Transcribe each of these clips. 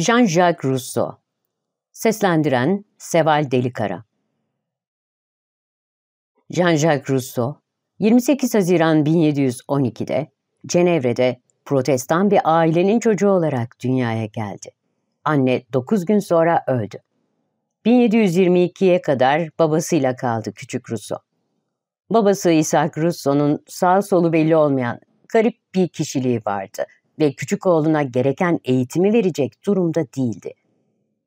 Jean-Jacques Rousseau Seslendiren Seval Delikara Jean-Jacques Rousseau 28 Haziran 1712'de Cenevre'de protestan bir ailenin çocuğu olarak dünyaya geldi. Anne 9 gün sonra öldü. 1722'ye kadar babasıyla kaldı küçük Rousseau. Babası İshak Rousseau'nun sağ solu belli olmayan garip bir kişiliği vardı ve küçük oğluna gereken eğitimi verecek durumda değildi.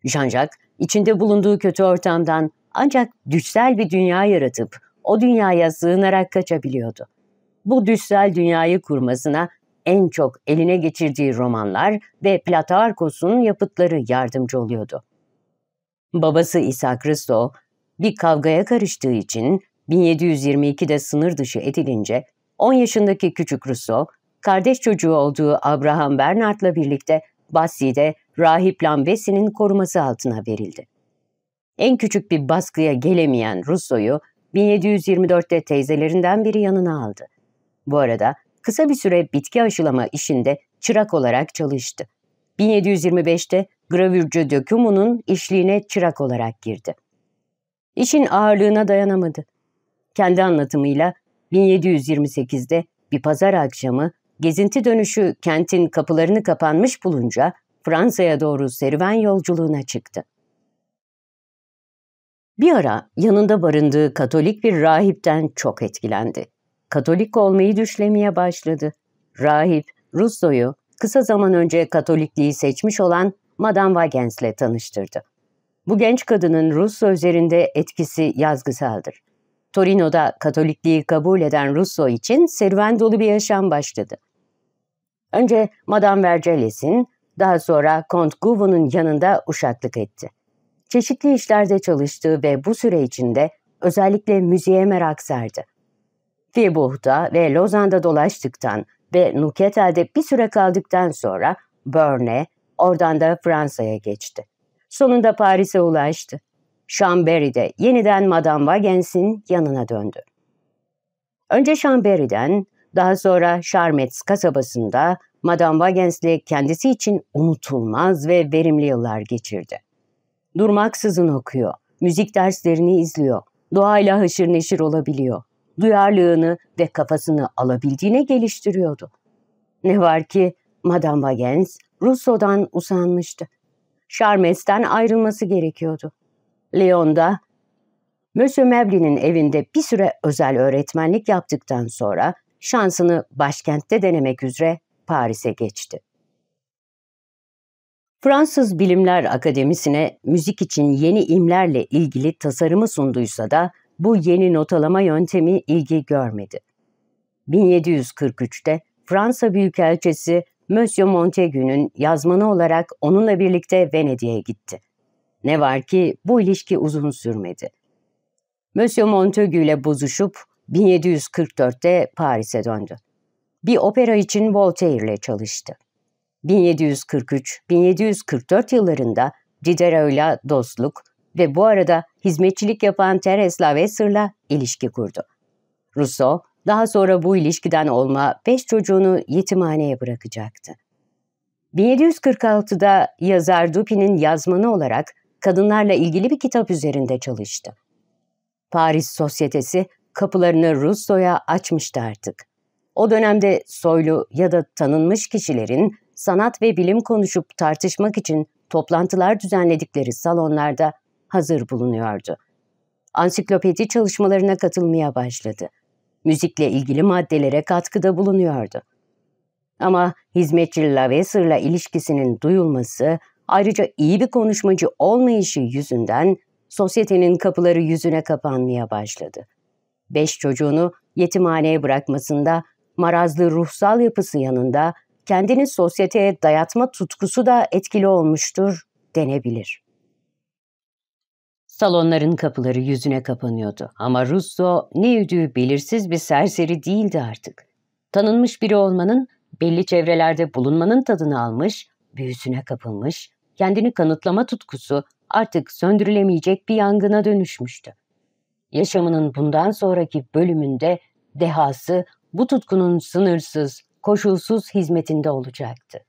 Jean-Jacques, içinde bulunduğu kötü ortamdan ancak düşsel bir dünya yaratıp o dünyaya sığınarak kaçabiliyordu. Bu düşsel dünyayı kurmasına en çok eline geçirdiği romanlar ve Platarkos'un yapıtları yardımcı oluyordu. Babası İsa Kristo bir kavgaya karıştığı için 1722'de sınır dışı edilince 10 yaşındaki küçük Russo kardeş çocuğu olduğu Abraham Bernard'la birlikte Bassi'de Rahip Lambesi'nin koruması altına verildi. En küçük bir baskıya gelemeyen Russo'yu 1724'te teyzelerinden biri yanına aldı. Bu arada kısa bir süre bitki aşılama işinde çırak olarak çalıştı. 1725'te gravürcü dökümünün işliğine çırak olarak girdi. İşin ağırlığına dayanamadı. Kendi anlatımıyla 1728'de bir pazar akşamı Gezinti dönüşü kentin kapılarını kapanmış bulunca Fransa'ya doğru serüven yolculuğuna çıktı. Bir ara yanında barındığı Katolik bir rahipten çok etkilendi. Katolik olmayı düşlemeye başladı. Rahip, Russo'yu kısa zaman önce Katolikliği seçmiş olan Madame Wagens'le tanıştırdı. Bu genç kadının Russo üzerinde etkisi yazgısaldır. Torino'da Katolikliği kabul eden Russo için serüven dolu bir yaşam başladı. Önce Madame Vergeles'in, daha sonra Kont Guvo'nun yanında uşaklık etti. Çeşitli işlerde çalıştığı ve bu süre içinde özellikle müziğe merak sardı. Fiebuh'da ve Lozan'da dolaştıktan ve Nuketel'de bir süre kaldıktan sonra Berne, oradan da Fransa'ya geçti. Sonunda Paris'e ulaştı. Chambéry'de yeniden Madame Wagens'in yanına döndü. Önce Chambéry'den, daha sonra Charmetz kasabasında Madame Wagens'le kendisi için unutulmaz ve verimli yıllar geçirdi. Durmaksızın okuyor, müzik derslerini izliyor, doğayla haşır neşir olabiliyor, duyarlılığını ve kafasını alabildiğine geliştiriyordu. Ne var ki Madame Wagens Russo'dan usanmıştı. Charmez'den ayrılması gerekiyordu. Lyon'da Monsieur Mevli'nin evinde bir süre özel öğretmenlik yaptıktan sonra şansını başkentte denemek üzere Paris'e geçti. Fransız Bilimler Akademisi'ne müzik için yeni imlerle ilgili tasarımı sunduysa da bu yeni notalama yöntemi ilgi görmedi. 1743'te Fransa Büyükelçisi Monsieur Montaigu'nun yazmanı olarak onunla birlikte Venedik'e gitti. Ne var ki bu ilişki uzun sürmedi. Monsieur Montaigu ile bozuşup 1744'te Paris'e döndü. Bir opera için Voltaire ile çalıştı. 1743-1744 yıllarında Diderot ile dostluk ve bu arada hizmetçilik yapan Teresla Wesser'la ilişki kurdu. Rousseau daha sonra bu ilişkiden olma beş çocuğunu yetimhaneye bırakacaktı. 1746'da yazar Dupin'in yazmanı olarak kadınlarla ilgili bir kitap üzerinde çalıştı. Paris sosyetesi kapılarını Russoya açmıştı artık. O dönemde soylu ya da tanınmış kişilerin sanat ve bilim konuşup tartışmak için toplantılar düzenledikleri salonlarda hazır bulunuyordu. Ansiklopedi çalışmalarına katılmaya başladı. Müzikle ilgili maddelere katkıda bulunuyordu. Ama hizmetçi Laveser'la ilişkisinin duyulması Ayrıca iyi bir konuşmacı olmayışı yüzünden sosyetenin kapıları yüzüne kapanmaya başladı. Beş çocuğunu yetimhaneye bırakmasında marazlı ruhsal yapısı yanında kendini sosyeteye dayatma tutkusu da etkili olmuştur denebilir. Salonların kapıları yüzüne kapanıyordu ama Russo ne yürüdüğü belirsiz bir serseri değildi artık. Tanınmış biri olmanın, belli çevrelerde bulunmanın tadını almış, büyüsüne kapılmış, kendini kanıtlama tutkusu artık söndürülemeyecek bir yangına dönüşmüştü. Yaşamının bundan sonraki bölümünde dehası bu tutkunun sınırsız, koşulsuz hizmetinde olacaktı.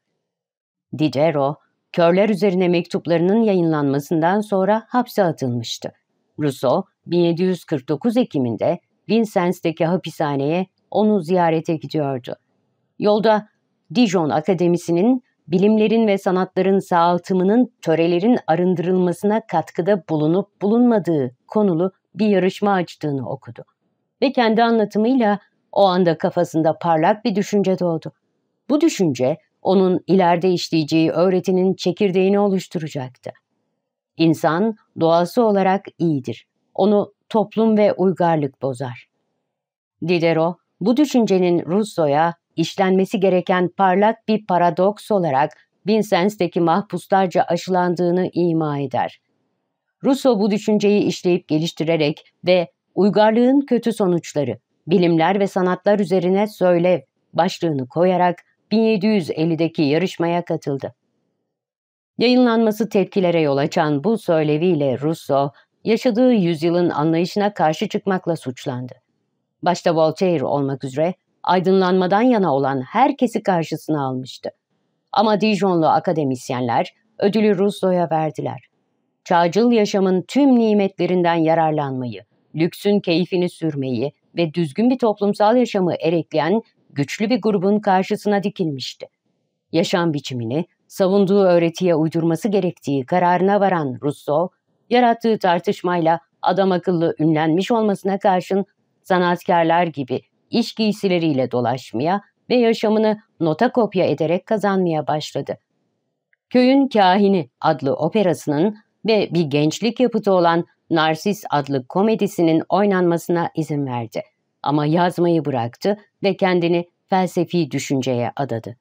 Didero, körler üzerine mektuplarının yayınlanmasından sonra hapse atılmıştı. Rousseau, 1749 Ekim'inde Vincennes'teki hapishaneye onu ziyarete gidiyordu. Yolda Dijon Akademisi'nin bilimlerin ve sanatların sağaltımının törelerin arındırılmasına katkıda bulunup bulunmadığı konulu bir yarışma açtığını okudu. Ve kendi anlatımıyla o anda kafasında parlak bir düşünce doğdu. Bu düşünce onun ileride işleyeceği öğretinin çekirdeğini oluşturacaktı. İnsan doğası olarak iyidir. Onu toplum ve uygarlık bozar. Diderot bu düşüncenin Rousseau'ya işlenmesi gereken parlak bir paradoks olarak Vincennes'teki mahpuslarca aşılandığını ima eder. Russo bu düşünceyi işleyip geliştirerek ve uygarlığın kötü sonuçları, bilimler ve sanatlar üzerine söyle başlığını koyarak 1750'deki yarışmaya katıldı. Yayınlanması tepkilere yol açan bu söyleviyle Russo yaşadığı yüzyılın anlayışına karşı çıkmakla suçlandı. Başta Voltaire olmak üzere aydınlanmadan yana olan herkesi karşısına almıştı. Ama Dijonlu akademisyenler ödülü Russo'ya verdiler. Çağcıl yaşamın tüm nimetlerinden yararlanmayı, lüksün keyfini sürmeyi ve düzgün bir toplumsal yaşamı erekleyen güçlü bir grubun karşısına dikilmişti. Yaşam biçimini savunduğu öğretiye uydurması gerektiği kararına varan Russo, yarattığı tartışmayla adam akıllı ünlenmiş olmasına karşın sanatkarlar gibi iş giysileriyle dolaşmaya ve yaşamını nota kopya ederek kazanmaya başladı. Köyün Kahini adlı operasının ve bir gençlik yapıtı olan Narsis adlı komedisinin oynanmasına izin verdi. Ama yazmayı bıraktı ve kendini felsefi düşünceye adadı.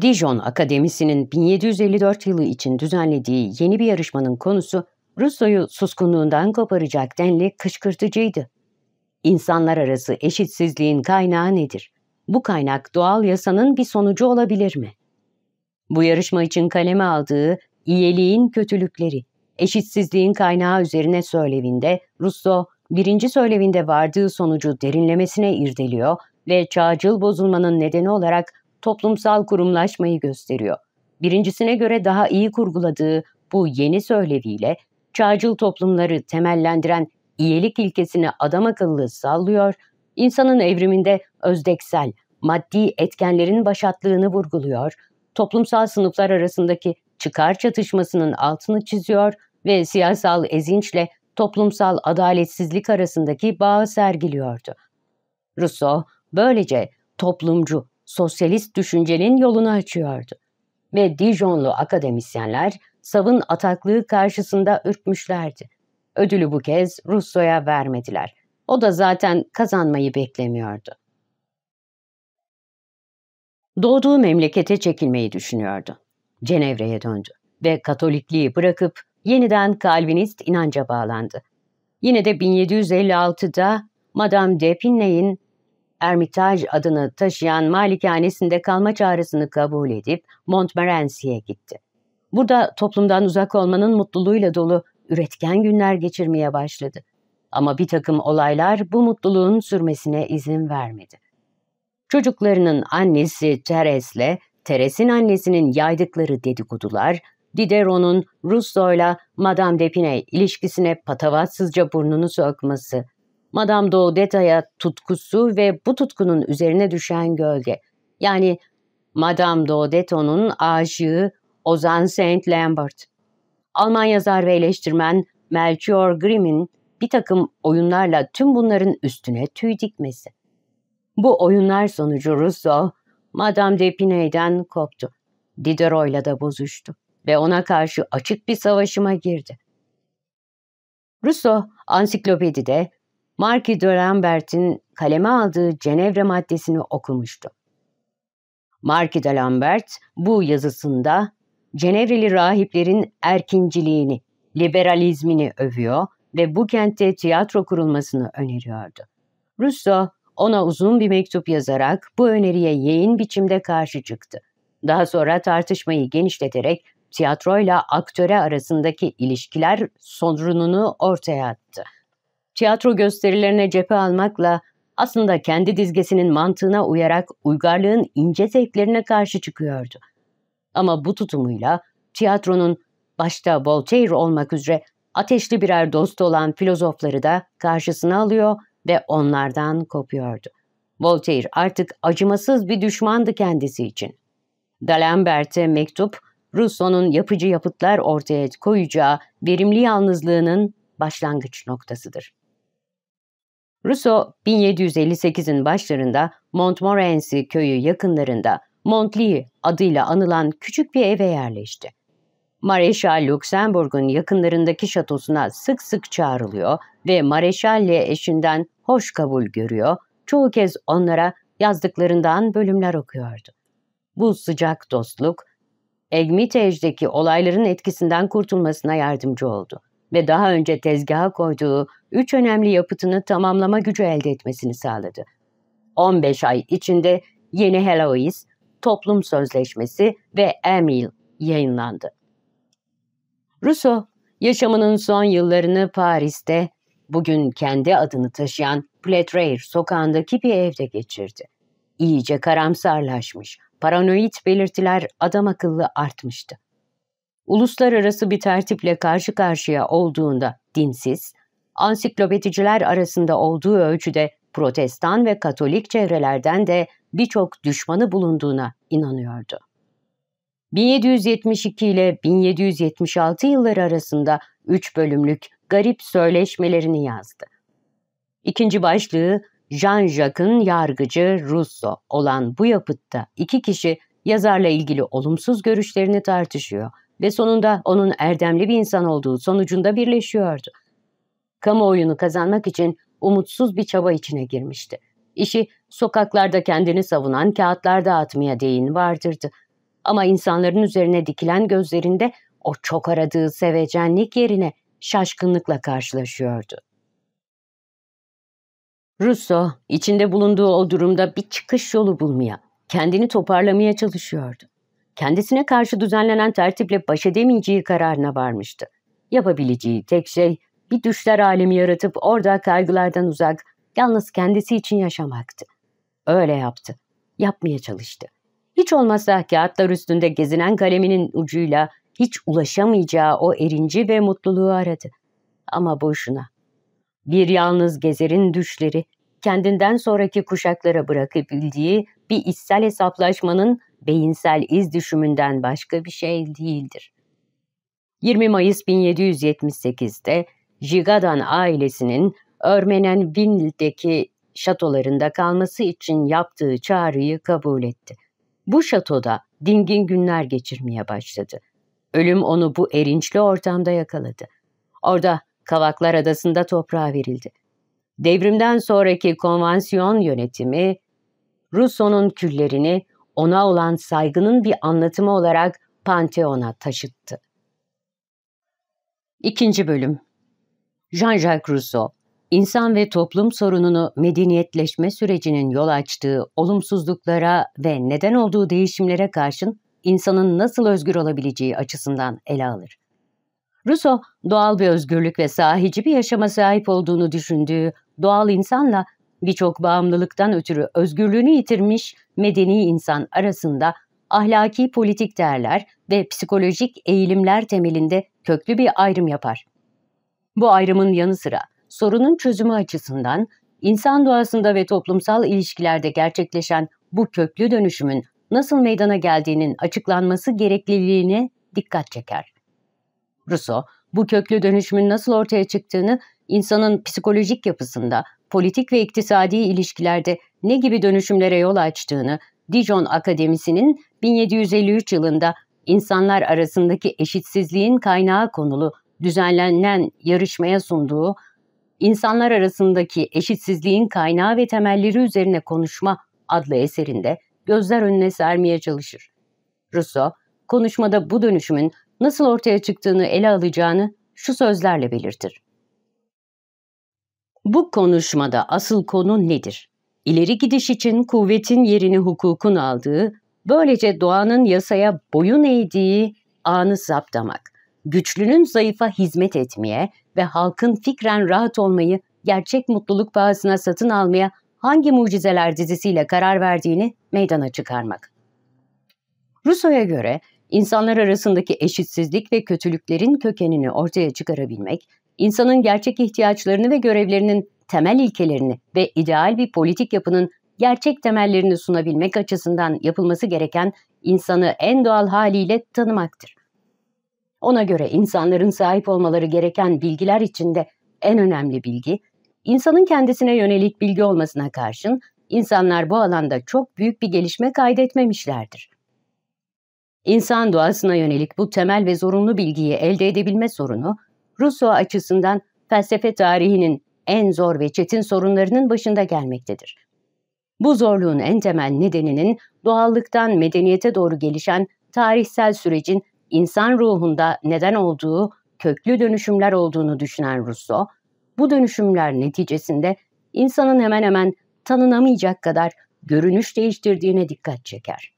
Dijon Akademisi'nin 1754 yılı için düzenlediği yeni bir yarışmanın konusu Russo'yu suskunluğundan koparacak denli kışkırtıcıydı. İnsanlar arası eşitsizliğin kaynağı nedir? Bu kaynak doğal yasanın bir sonucu olabilir mi? Bu yarışma için kaleme aldığı iyiliğin Kötülükleri, Eşitsizliğin Kaynağı üzerine söylevinde Rousseau, birinci söylevinde vardığı sonucu derinlemesine irdeliyor ve çağcıl bozulmanın nedeni olarak toplumsal kurumlaşmayı gösteriyor. Birincisine göre daha iyi kurguladığı bu yeni söyleviyle çağcıl toplumları temellendiren iyilik ilkesini adam akıllı sallıyor, insanın evriminde özdeksel, maddi etkenlerin başatlığını vurguluyor, toplumsal sınıflar arasındaki çıkar çatışmasının altını çiziyor ve siyasal ezinçle toplumsal adaletsizlik arasındaki bağı sergiliyordu. Rousseau böylece toplumcu, sosyalist düşüncenin yolunu açıyordu. Ve Dijonlu akademisyenler savın ataklığı karşısında ürkmüşlerdi. Ödülü bu kez Russo'ya vermediler. O da zaten kazanmayı beklemiyordu. Doğduğu memlekete çekilmeyi düşünüyordu. Cenevre'ye döndü ve Katolikliği bırakıp yeniden Kalvinist inanca bağlandı. Yine de 1756'da Madame Depinley'in Ermitaj adını taşıyan malikanesinde kalma çağrısını kabul edip Montmorency'ye gitti. Burada toplumdan uzak olmanın mutluluğuyla dolu üretken günler geçirmeye başladı. Ama bir takım olaylar bu mutluluğun sürmesine izin vermedi. Çocuklarının annesi Teres'le Teres'in annesinin yaydıkları dedikodular, Diderot'un Rousseau'yla Madame Depine ilişkisine patavatsızca burnunu sokması, Madame Daudeta'ya tutkusu ve bu tutkunun üzerine düşen gölge, yani Madame Daudeta'nın aşığı Ozan Saint Lambert, Alman yazar ve eleştirmen Melchior Grimm'in bir takım oyunlarla tüm bunların üstüne tüy dikmesi. Bu oyunlar sonucu Rousseau, Madame de Pinay'den koptu. Diderot'la da bozuştu ve ona karşı açık bir savaşıma girdi. Rousseau, ansiklopedide Marquis de Lambert'in kaleme aldığı Cenevre maddesini okumuştu. Marquis de Lambert bu yazısında Cenevreli rahiplerin erkinciliğini, liberalizmini övüyor ve bu kentte tiyatro kurulmasını öneriyordu. Russo ona uzun bir mektup yazarak bu öneriye yayın biçimde karşı çıktı. Daha sonra tartışmayı genişleterek tiyatroyla aktöre arasındaki ilişkiler sorununu ortaya attı. Tiyatro gösterilerine cephe almakla aslında kendi dizgesinin mantığına uyarak uygarlığın ince zevklerine karşı çıkıyordu. Ama bu tutumuyla tiyatronun başta Voltaire olmak üzere ateşli birer dostu olan filozofları da karşısına alıyor ve onlardan kopuyordu. Voltaire artık acımasız bir düşmandı kendisi için. D'Alembert'e mektup, Rousseau'nun yapıcı yapıtlar ortaya koyacağı verimli yalnızlığının başlangıç noktasıdır. Rousseau 1758'in başlarında Montmorency köyü yakınlarında Montli adıyla anılan küçük bir eve yerleşti. Mareşal Luxemburg'un yakınlarındaki şatosuna sık sık çağrılıyor ve Mareşal'le eşinden hoş kabul görüyor, çoğu kez onlara yazdıklarından bölümler okuyordu. Bu sıcak dostluk, Egmitej'deki olayların etkisinden kurtulmasına yardımcı oldu ve daha önce tezgaha koyduğu üç önemli yapıtını tamamlama gücü elde etmesini sağladı. 15 ay içinde Yeni Heloise Toplum Sözleşmesi ve Emil yayınlandı. Rousseau, yaşamının son yıllarını Paris'te, bugün kendi adını taşıyan Pletrair sokağındaki bir evde geçirdi. İyice karamsarlaşmış, paranoid belirtiler adam akıllı artmıştı. Uluslararası bir tertiple karşı karşıya olduğunda dinsiz, ansiklopediciler arasında olduğu ölçüde protestan ve katolik çevrelerden de birçok düşmanı bulunduğuna inanıyordu. 1772 ile 1776 yılları arasında 3 bölümlük garip söyleşmelerini yazdı. İkinci başlığı Jean-Jacques'in yargıcı Russo olan bu yapıtta iki kişi yazarla ilgili olumsuz görüşlerini tartışıyor ve sonunda onun erdemli bir insan olduğu sonucunda birleşiyordu. Kamuoyunu kazanmak için umutsuz bir çaba içine girmişti. İşi sokaklarda kendini savunan kağıtlar dağıtmaya değin vardırdı. Ama insanların üzerine dikilen gözlerinde o çok aradığı sevecenlik yerine şaşkınlıkla karşılaşıyordu. Russo, içinde bulunduğu o durumda bir çıkış yolu bulmaya, kendini toparlamaya çalışıyordu. Kendisine karşı düzenlenen tertiple baş edemeyeceği kararına varmıştı. Yapabileceği tek şey bir düşler alemi yaratıp orada kaygılardan uzak, yalnız kendisi için yaşamaktı. Öyle yaptı. Yapmaya çalıştı. Hiç olmazsa kağıtlar üstünde gezinen kaleminin ucuyla hiç ulaşamayacağı o erinci ve mutluluğu aradı. Ama boşuna. Bir yalnız gezerin düşleri, kendinden sonraki kuşaklara bırakabildiği bir içsel hesaplaşmanın beyinsel iz düşümünden başka bir şey değildir. 20 Mayıs 1778'de Jigadan ailesinin Örmenen Vinil'deki şatolarında kalması için yaptığı çağrıyı kabul etti. Bu şatoda dingin günler geçirmeye başladı. Ölüm onu bu erinçli ortamda yakaladı. Orada Kavaklar Adası'nda toprağa verildi. Devrimden sonraki konvansiyon yönetimi, Rousseau'nun küllerini ona olan saygının bir anlatımı olarak Panteon'a taşıttı. İkinci Bölüm Jean-Jacques Rousseau, insan ve toplum sorununu medeniyetleşme sürecinin yol açtığı olumsuzluklara ve neden olduğu değişimlere karşın insanın nasıl özgür olabileceği açısından ele alır. Rousseau, doğal bir özgürlük ve sahici bir yaşama sahip olduğunu düşündüğü doğal insanla birçok bağımlılıktan ötürü özgürlüğünü yitirmiş medeni insan arasında ahlaki politik değerler ve psikolojik eğilimler temelinde köklü bir ayrım yapar. Bu ayrımın yanı sıra sorunun çözümü açısından insan doğasında ve toplumsal ilişkilerde gerçekleşen bu köklü dönüşümün nasıl meydana geldiğinin açıklanması gerekliliğine dikkat çeker. Rousseau, bu köklü dönüşümün nasıl ortaya çıktığını insanın psikolojik yapısında, politik ve iktisadi ilişkilerde ne gibi dönüşümlere yol açtığını Dijon Akademisi'nin 1753 yılında insanlar arasındaki eşitsizliğin kaynağı konulu düzenlenen yarışmaya sunduğu insanlar arasındaki eşitsizliğin kaynağı ve temelleri üzerine konuşma adlı eserinde gözler önüne sermeye çalışır. Rousseau, konuşmada bu dönüşümün nasıl ortaya çıktığını ele alacağını şu sözlerle belirtir. Bu konuşmada asıl konu nedir? İleri gidiş için kuvvetin yerini hukukun aldığı, böylece doğanın yasaya boyun eğdiği anı zaptamak." güçlünün zayıfa hizmet etmeye ve halkın fikren rahat olmayı gerçek mutluluk pahasına satın almaya hangi mucizeler dizisiyle karar verdiğini meydana çıkarmak. Rousseau'ya göre insanlar arasındaki eşitsizlik ve kötülüklerin kökenini ortaya çıkarabilmek, insanın gerçek ihtiyaçlarını ve görevlerinin temel ilkelerini ve ideal bir politik yapının gerçek temellerini sunabilmek açısından yapılması gereken insanı en doğal haliyle tanımaktır. Ona göre insanların sahip olmaları gereken bilgiler içinde en önemli bilgi, insanın kendisine yönelik bilgi olmasına karşın insanlar bu alanda çok büyük bir gelişme kaydetmemişlerdir. İnsan doğasına yönelik bu temel ve zorunlu bilgiyi elde edebilme sorunu, Rousseau açısından felsefe tarihinin en zor ve çetin sorunlarının başında gelmektedir. Bu zorluğun en temel nedeninin doğallıktan medeniyete doğru gelişen tarihsel sürecin insan ruhunda neden olduğu köklü dönüşümler olduğunu düşünen Rousseau, bu dönüşümler neticesinde insanın hemen hemen tanınamayacak kadar görünüş değiştirdiğine dikkat çeker.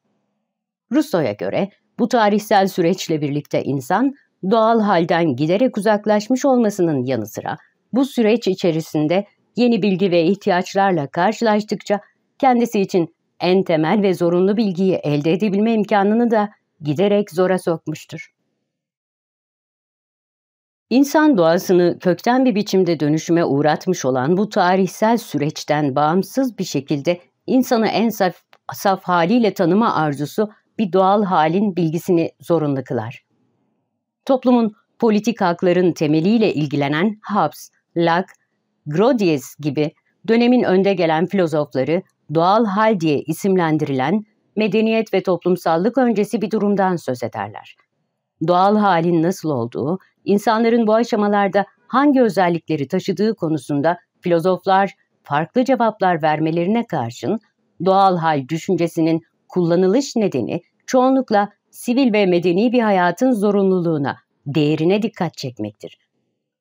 Rousseau'ya göre bu tarihsel süreçle birlikte insan doğal halden giderek uzaklaşmış olmasının yanı sıra bu süreç içerisinde yeni bilgi ve ihtiyaçlarla karşılaştıkça kendisi için en temel ve zorunlu bilgiyi elde edebilme imkanını da giderek zora sokmuştur. İnsan doğasını kökten bir biçimde dönüşüme uğratmış olan bu tarihsel süreçten bağımsız bir şekilde insanı en saf, saf haliyle tanıma arzusu bir doğal halin bilgisini zorunlu kılar. Toplumun politik hakların temeliyle ilgilenen Hobbes, Locke, Grotius gibi dönemin önde gelen filozofları doğal hal diye isimlendirilen medeniyet ve toplumsallık öncesi bir durumdan söz ederler. Doğal halin nasıl olduğu, insanların bu aşamalarda hangi özellikleri taşıdığı konusunda filozoflar farklı cevaplar vermelerine karşın doğal hal düşüncesinin kullanılış nedeni çoğunlukla sivil ve medeni bir hayatın zorunluluğuna, değerine dikkat çekmektir.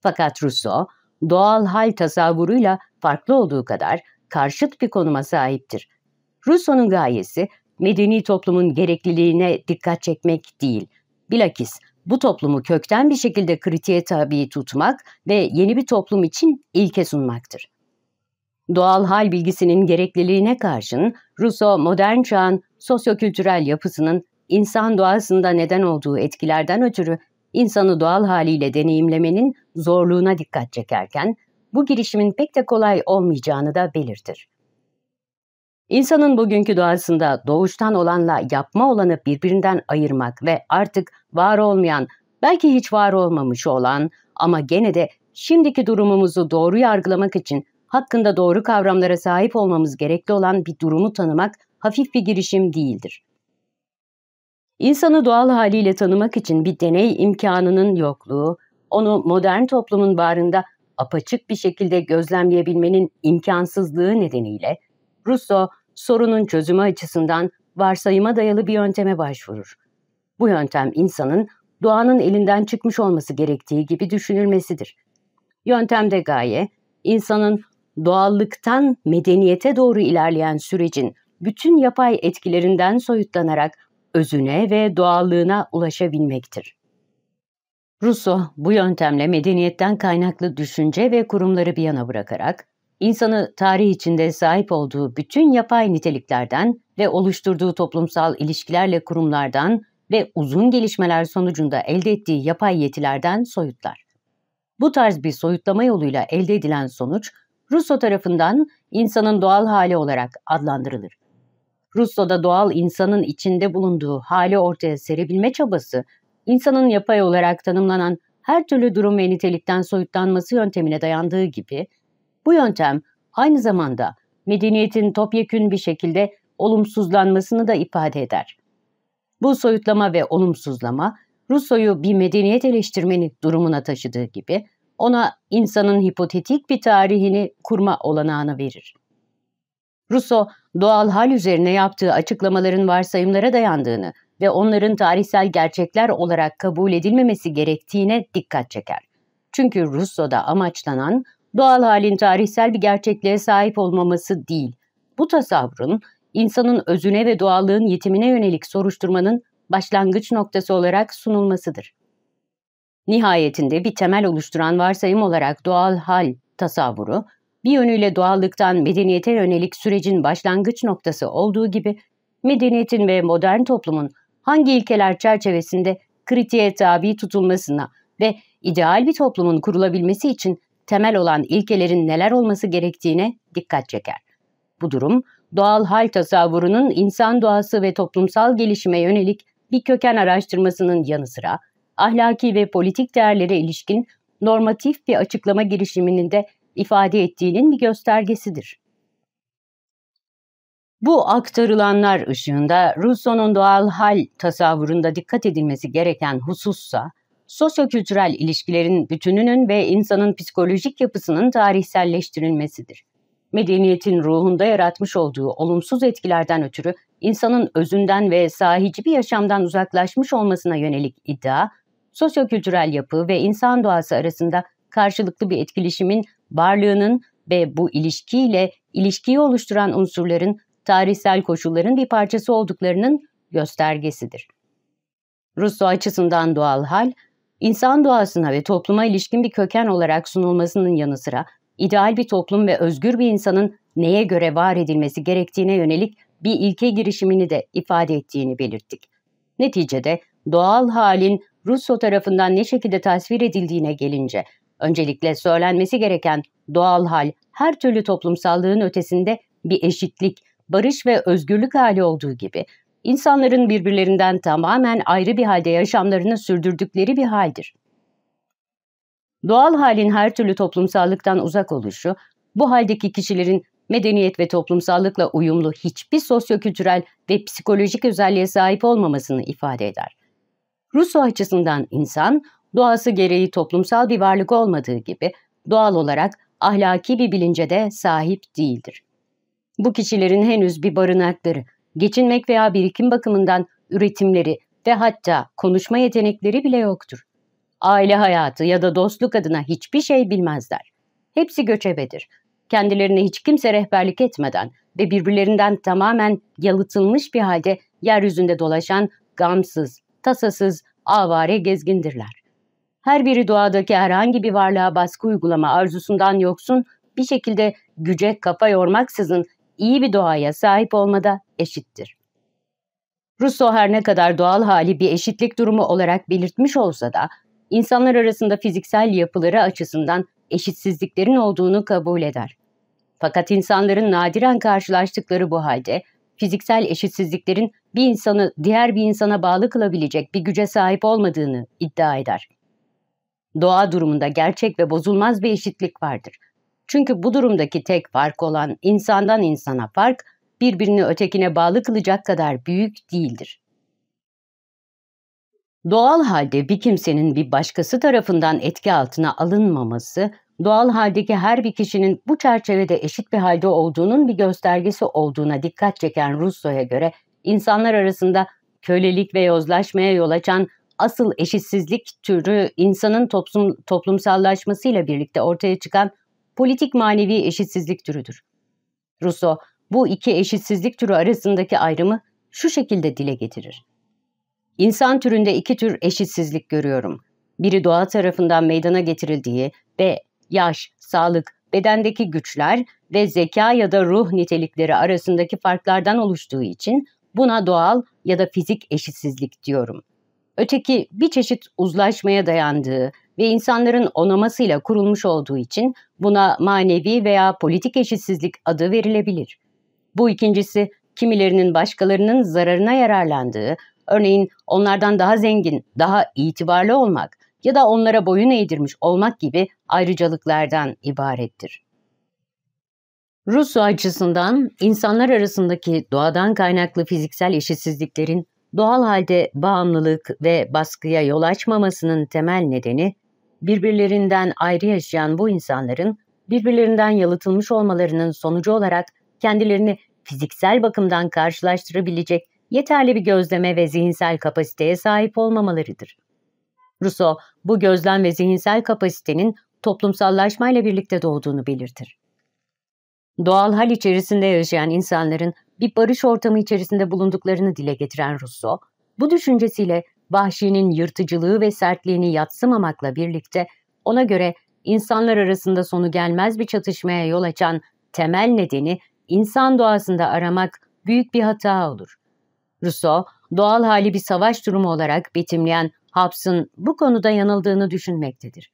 Fakat Rousseau, doğal hal tasavvuruyla farklı olduğu kadar karşıt bir konuma sahiptir. Rousseau'nun gayesi medeni toplumun gerekliliğine dikkat çekmek değil. Bilakis bu toplumu kökten bir şekilde kritiğe tabi tutmak ve yeni bir toplum için ilke sunmaktır. Doğal hal bilgisinin gerekliliğine karşın Rousseau modern çağın sosyokültürel yapısının insan doğasında neden olduğu etkilerden ötürü insanı doğal haliyle deneyimlemenin zorluğuna dikkat çekerken bu girişimin pek de kolay olmayacağını da belirtir. İnsanın bugünkü doğasında doğuştan olanla yapma olanı birbirinden ayırmak ve artık var olmayan, belki hiç var olmamış olan ama gene de şimdiki durumumuzu doğru yargılamak için hakkında doğru kavramlara sahip olmamız gerekli olan bir durumu tanımak hafif bir girişim değildir. İnsanı doğal haliyle tanımak için bir deney imkanının yokluğu, onu modern toplumun barında apaçık bir şekilde gözlemleyebilmenin imkansızlığı nedeniyle Russo sorunun çözümü açısından varsayıma dayalı bir yönteme başvurur. Bu yöntem insanın doğanın elinden çıkmış olması gerektiği gibi düşünülmesidir. Yöntemde gaye, insanın doğallıktan medeniyete doğru ilerleyen sürecin bütün yapay etkilerinden soyutlanarak özüne ve doğallığına ulaşabilmektir. Rousseau bu yöntemle medeniyetten kaynaklı düşünce ve kurumları bir yana bırakarak insanı tarih içinde sahip olduğu bütün yapay niteliklerden ve oluşturduğu toplumsal ilişkilerle kurumlardan ve uzun gelişmeler sonucunda elde ettiği yapay yetilerden soyutlar. Bu tarz bir soyutlama yoluyla elde edilen sonuç, Russo tarafından insanın doğal hali olarak adlandırılır. Russo'da doğal insanın içinde bulunduğu hali ortaya serebilme çabası, insanın yapay olarak tanımlanan her türlü durum ve nitelikten soyutlanması yöntemine dayandığı gibi, bu yöntem aynı zamanda medeniyetin topyekün bir şekilde olumsuzlanmasını da ifade eder. Bu soyutlama ve olumsuzlama Russo'yu bir medeniyet eleştirmeni durumuna taşıdığı gibi ona insanın hipotetik bir tarihini kurma olanağını verir. Russo doğal hal üzerine yaptığı açıklamaların varsayımlara dayandığını ve onların tarihsel gerçekler olarak kabul edilmemesi gerektiğine dikkat çeker. Çünkü Russo'da amaçlanan doğal halin tarihsel bir gerçekliğe sahip olmaması değil. Bu tasavvurun insanın özüne ve doğallığın yetimine yönelik soruşturmanın başlangıç noktası olarak sunulmasıdır. Nihayetinde bir temel oluşturan varsayım olarak doğal hal tasavvuru, bir yönüyle doğallıktan medeniyete yönelik sürecin başlangıç noktası olduğu gibi, medeniyetin ve modern toplumun hangi ilkeler çerçevesinde kritiğe tabi tutulmasına ve ideal bir toplumun kurulabilmesi için temel olan ilkelerin neler olması gerektiğine dikkat çeker. Bu durum doğal hal tasavvurunun insan doğası ve toplumsal gelişime yönelik bir köken araştırmasının yanı sıra ahlaki ve politik değerlere ilişkin normatif bir açıklama girişiminin de ifade ettiğinin bir göstergesidir. Bu aktarılanlar ışığında Rousseau'nun doğal hal tasavvurunda dikkat edilmesi gereken husussa sosyokültürel ilişkilerin bütününün ve insanın psikolojik yapısının tarihselleştirilmesidir. Medeniyetin ruhunda yaratmış olduğu olumsuz etkilerden ötürü insanın özünden ve sahici bir yaşamdan uzaklaşmış olmasına yönelik iddia, sosyokültürel yapı ve insan doğası arasında karşılıklı bir etkileşimin varlığının ve bu ilişkiyle ilişkiyi oluşturan unsurların tarihsel koşulların bir parçası olduklarının göstergesidir. Russo açısından doğal hal, İnsan doğasına ve topluma ilişkin bir köken olarak sunulmasının yanı sıra ideal bir toplum ve özgür bir insanın neye göre var edilmesi gerektiğine yönelik bir ilke girişimini de ifade ettiğini belirttik. Neticede doğal halin Russo tarafından ne şekilde tasvir edildiğine gelince, öncelikle söylenmesi gereken doğal hal her türlü toplumsallığın ötesinde bir eşitlik, barış ve özgürlük hali olduğu gibi insanların birbirlerinden tamamen ayrı bir halde yaşamlarını sürdürdükleri bir haldir. Doğal halin her türlü toplumsallıktan uzak oluşu, bu haldeki kişilerin medeniyet ve toplumsallıkla uyumlu hiçbir sosyokültürel ve psikolojik özelliğe sahip olmamasını ifade eder. Russo açısından insan, doğası gereği toplumsal bir varlık olmadığı gibi doğal olarak ahlaki bir bilince de sahip değildir. Bu kişilerin henüz bir barınakları, geçinmek veya birikim bakımından üretimleri ve hatta konuşma yetenekleri bile yoktur. Aile hayatı ya da dostluk adına hiçbir şey bilmezler. Hepsi göçebedir. Kendilerine hiç kimse rehberlik etmeden ve birbirlerinden tamamen yalıtılmış bir halde yeryüzünde dolaşan gamsız, tasasız, avare gezgindirler. Her biri doğadaki herhangi bir varlığa baskı uygulama arzusundan yoksun bir şekilde güce kafa yormaksızın iyi bir doğaya sahip olmada eşittir. Rousseau her ne kadar doğal hali bir eşitlik durumu olarak belirtmiş olsa da, insanlar arasında fiziksel yapıları açısından eşitsizliklerin olduğunu kabul eder. Fakat insanların nadiren karşılaştıkları bu halde, fiziksel eşitsizliklerin bir insanı diğer bir insana bağlı kılabilecek bir güce sahip olmadığını iddia eder. Doğa durumunda gerçek ve bozulmaz bir eşitlik vardır. Çünkü bu durumdaki tek fark olan insandan insana fark birbirini ötekine bağlı kılacak kadar büyük değildir. Doğal halde bir kimsenin bir başkası tarafından etki altına alınmaması, doğal haldeki her bir kişinin bu çerçevede eşit bir halde olduğunun bir göstergesi olduğuna dikkat çeken Rousseau'ya göre insanlar arasında kölelik ve yozlaşmaya yol açan asıl eşitsizlik türü insanın toplum, toplumsallaşmasıyla birlikte ortaya çıkan politik manevi eşitsizlik türüdür. Rousseau bu iki eşitsizlik türü arasındaki ayrımı şu şekilde dile getirir. İnsan türünde iki tür eşitsizlik görüyorum. Biri doğa tarafından meydana getirildiği ve yaş, sağlık, bedendeki güçler ve zeka ya da ruh nitelikleri arasındaki farklardan oluştuğu için buna doğal ya da fizik eşitsizlik diyorum. Öteki bir çeşit uzlaşmaya dayandığı, ve insanların onamasıyla kurulmuş olduğu için buna manevi veya politik eşitsizlik adı verilebilir. Bu ikincisi, kimilerinin başkalarının zararına yararlandığı, örneğin onlardan daha zengin, daha itibarlı olmak ya da onlara boyun eğdirmiş olmak gibi ayrıcalıklardan ibarettir. Russo açısından insanlar arasındaki doğadan kaynaklı fiziksel eşitsizliklerin doğal halde bağımlılık ve baskıya yol açmamasının temel nedeni Birbirlerinden ayrı yaşayan bu insanların birbirlerinden yalıtılmış olmalarının sonucu olarak kendilerini fiziksel bakımdan karşılaştırabilecek yeterli bir gözleme ve zihinsel kapasiteye sahip olmamalarıdır. Rousseau bu gözlem ve zihinsel kapasitenin toplumsallaşmayla birlikte doğduğunu belirtir. Doğal hal içerisinde yaşayan insanların bir barış ortamı içerisinde bulunduklarını dile getiren Rousseau, bu düşüncesiyle Vahşi'nin yırtıcılığı ve sertliğini yatsımamakla birlikte ona göre insanlar arasında sonu gelmez bir çatışmaya yol açan temel nedeni insan doğasında aramak büyük bir hata olur. Rousseau, doğal hali bir savaş durumu olarak betimleyen Hobbes'ın bu konuda yanıldığını düşünmektedir.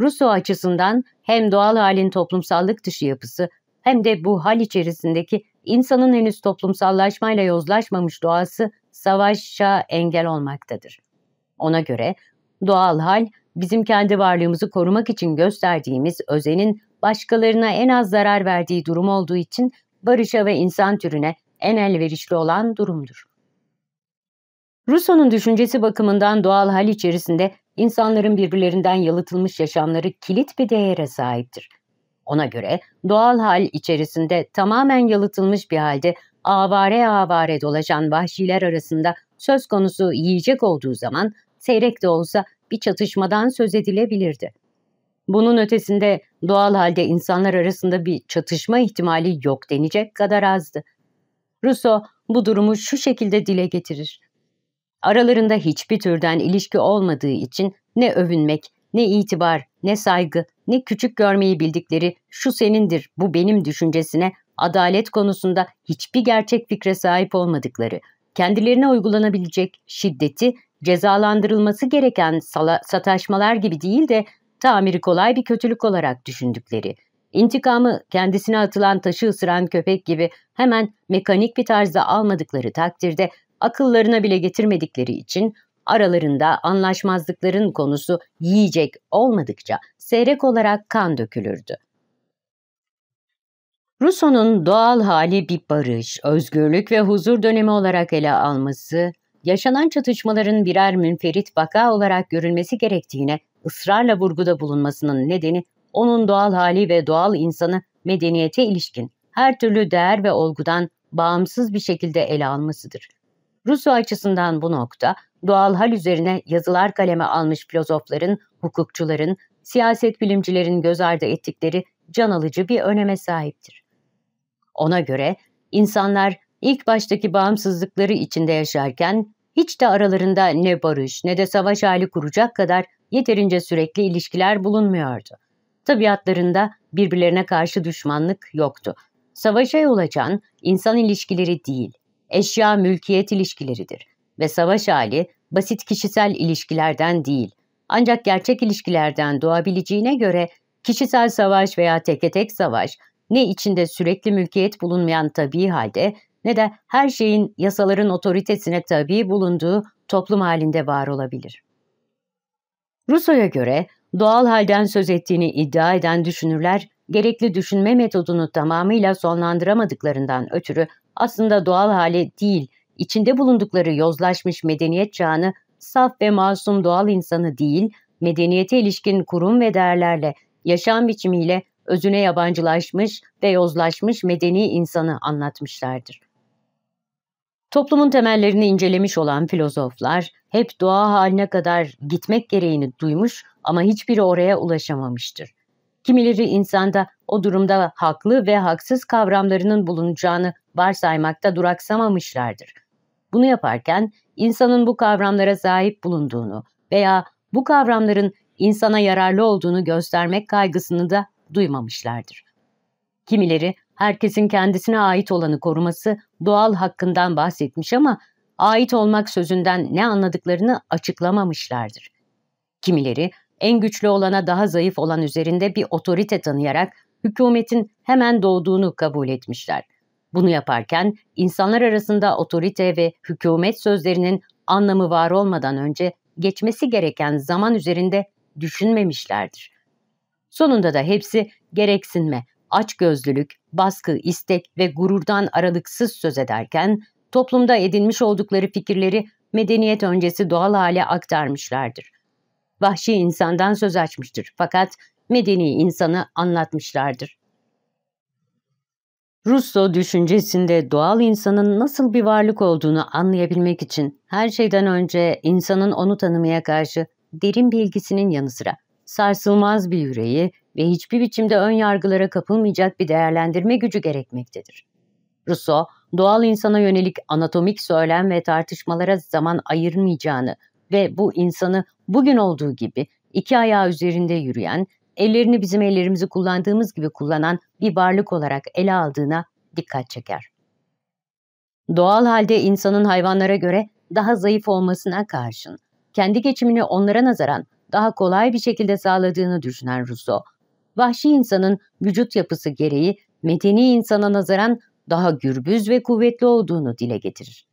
Rousseau açısından hem doğal halin toplumsallık dışı yapısı hem de bu hal içerisindeki insanın henüz toplumsallaşmayla yozlaşmamış doğası savaşa engel olmaktadır. Ona göre doğal hal bizim kendi varlığımızı korumak için gösterdiğimiz özenin başkalarına en az zarar verdiği durum olduğu için barışa ve insan türüne en elverişli olan durumdur. Rousseau'nun düşüncesi bakımından doğal hal içerisinde insanların birbirlerinden yalıtılmış yaşamları kilit bir değere sahiptir. Ona göre doğal hal içerisinde tamamen yalıtılmış bir halde avare avare dolaşan vahşiler arasında söz konusu yiyecek olduğu zaman seyrek de olsa bir çatışmadan söz edilebilirdi. Bunun ötesinde doğal halde insanlar arasında bir çatışma ihtimali yok denecek kadar azdı. Russo bu durumu şu şekilde dile getirir. Aralarında hiçbir türden ilişki olmadığı için ne övünmek, ne itibar, ne saygı, ne küçük görmeyi bildikleri şu senindir, bu benim düşüncesine adalet konusunda hiçbir gerçek fikre sahip olmadıkları, kendilerine uygulanabilecek şiddeti cezalandırılması gereken sataşmalar gibi değil de tamiri kolay bir kötülük olarak düşündükleri, intikamı kendisine atılan taşı ısıran köpek gibi hemen mekanik bir tarzda almadıkları takdirde akıllarına bile getirmedikleri için aralarında anlaşmazlıkların konusu yiyecek olmadıkça seyrek olarak kan dökülürdü. Rousseau'nun doğal hali bir barış, özgürlük ve huzur dönemi olarak ele alması, yaşanan çatışmaların birer münferit vaka olarak görülmesi gerektiğine ısrarla vurguda bulunmasının nedeni onun doğal hali ve doğal insanı medeniyete ilişkin her türlü değer ve olgudan bağımsız bir şekilde ele almasıdır. Rousseau açısından bu nokta doğal hal üzerine yazılar kaleme almış filozofların, hukukçuların, siyaset bilimcilerin göz ardı ettikleri can alıcı bir öneme sahiptir. Ona göre insanlar ilk baştaki bağımsızlıkları içinde yaşarken hiç de aralarında ne barış ne de savaş hali kuracak kadar yeterince sürekli ilişkiler bulunmuyordu. Tabiatlarında birbirlerine karşı düşmanlık yoktu. Savaşa yol açan insan ilişkileri değil, eşya mülkiyet ilişkileridir ve savaş hali basit kişisel ilişkilerden değil, ancak gerçek ilişkilerden doğabileceğine göre kişisel savaş veya teke tek savaş ne içinde sürekli mülkiyet bulunmayan tabii halde ne de her şeyin yasaların otoritesine tabi bulunduğu toplum halinde var olabilir. Rousseau'ya göre doğal halden söz ettiğini iddia eden düşünürler, gerekli düşünme metodunu tamamıyla sonlandıramadıklarından ötürü aslında doğal hale değil, içinde bulundukları yozlaşmış medeniyet çağını saf ve masum doğal insanı değil, medeniyete ilişkin kurum ve değerlerle, yaşam biçimiyle özüne yabancılaşmış ve yozlaşmış medeni insanı anlatmışlardır. Toplumun temellerini incelemiş olan filozoflar hep doğa haline kadar gitmek gereğini duymuş ama hiçbiri oraya ulaşamamıştır. Kimileri insanda o durumda haklı ve haksız kavramlarının bulunacağını varsaymakta duraksamamışlardır. Bunu yaparken insanın bu kavramlara sahip bulunduğunu veya bu kavramların insana yararlı olduğunu göstermek kaygısını da duymamışlardır. Kimileri herkesin kendisine ait olanı koruması doğal hakkından bahsetmiş ama ait olmak sözünden ne anladıklarını açıklamamışlardır. Kimileri en güçlü olana daha zayıf olan üzerinde bir otorite tanıyarak hükümetin hemen doğduğunu kabul etmişler. Bunu yaparken insanlar arasında otorite ve hükümet sözlerinin anlamı var olmadan önce geçmesi gereken zaman üzerinde düşünmemişlerdir. Sonunda da hepsi gereksinme, açgözlülük, baskı, istek ve gururdan aralıksız söz ederken toplumda edinmiş oldukları fikirleri medeniyet öncesi doğal hale aktarmışlardır. Vahşi insandan söz açmıştır fakat medeni insanı anlatmışlardır. Russo düşüncesinde doğal insanın nasıl bir varlık olduğunu anlayabilmek için her şeyden önce insanın onu tanımaya karşı derin bilgisinin yanı sıra sarsılmaz bir yüreği ve hiçbir biçimde ön yargılara kapılmayacak bir değerlendirme gücü gerekmektedir. Rousseau, doğal insana yönelik anatomik söylem ve tartışmalara zaman ayırmayacağını ve bu insanı bugün olduğu gibi iki ayağı üzerinde yürüyen, ellerini bizim ellerimizi kullandığımız gibi kullanan bir varlık olarak ele aldığına dikkat çeker. Doğal halde insanın hayvanlara göre daha zayıf olmasına karşın, kendi geçimini onlara nazaran daha kolay bir şekilde sağladığını düşünen Rousseau. Vahşi insanın vücut yapısı gereği medeni insana nazaran daha gürbüz ve kuvvetli olduğunu dile getirir.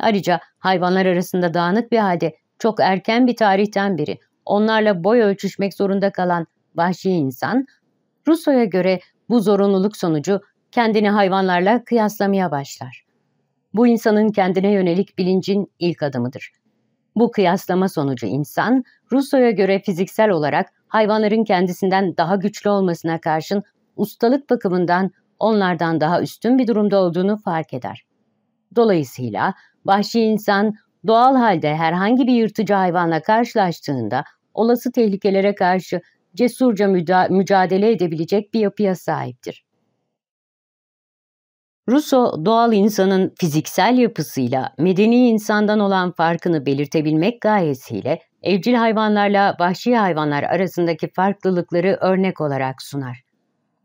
Ayrıca hayvanlar arasında dağınık bir halde çok erken bir tarihten beri onlarla boy ölçüşmek zorunda kalan vahşi insan, Rousseau'ya göre bu zorunluluk sonucu kendini hayvanlarla kıyaslamaya başlar. Bu insanın kendine yönelik bilincin ilk adımıdır. Bu kıyaslama sonucu insan, Russo'ya göre fiziksel olarak hayvanların kendisinden daha güçlü olmasına karşın ustalık bakımından onlardan daha üstün bir durumda olduğunu fark eder. Dolayısıyla vahşi insan doğal halde herhangi bir yırtıcı hayvanla karşılaştığında olası tehlikelere karşı cesurca mücadele edebilecek bir yapıya sahiptir. Russo doğal insanın fiziksel yapısıyla medeni insandan olan farkını belirtebilmek gayesiyle evcil hayvanlarla vahşi hayvanlar arasındaki farklılıkları örnek olarak sunar.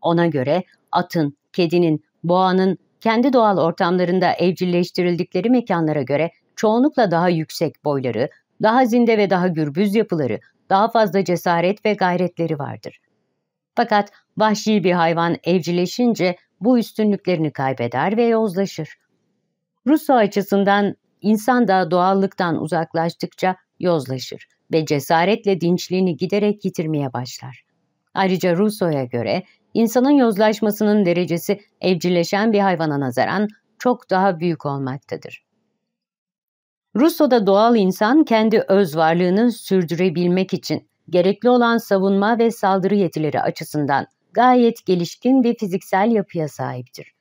Ona göre atın, kedinin, boğanın kendi doğal ortamlarında evcilleştirildikleri mekanlara göre çoğunlukla daha yüksek boyları, daha zinde ve daha gürbüz yapıları, daha fazla cesaret ve gayretleri vardır. Fakat vahşi bir hayvan evcilleşince bu üstünlüklerini kaybeder ve yozlaşır. Russo açısından insan da doğallıktan uzaklaştıkça yozlaşır ve cesaretle dinçliğini giderek yitirmeye başlar. Ayrıca Russo'ya göre insanın yozlaşmasının derecesi evcilleşen bir hayvana nazaran çok daha büyük olmaktadır. Russo'da doğal insan kendi öz varlığını sürdürebilmek için gerekli olan savunma ve saldırı yetileri açısından gayet gelişkin bir fiziksel yapıya sahiptir.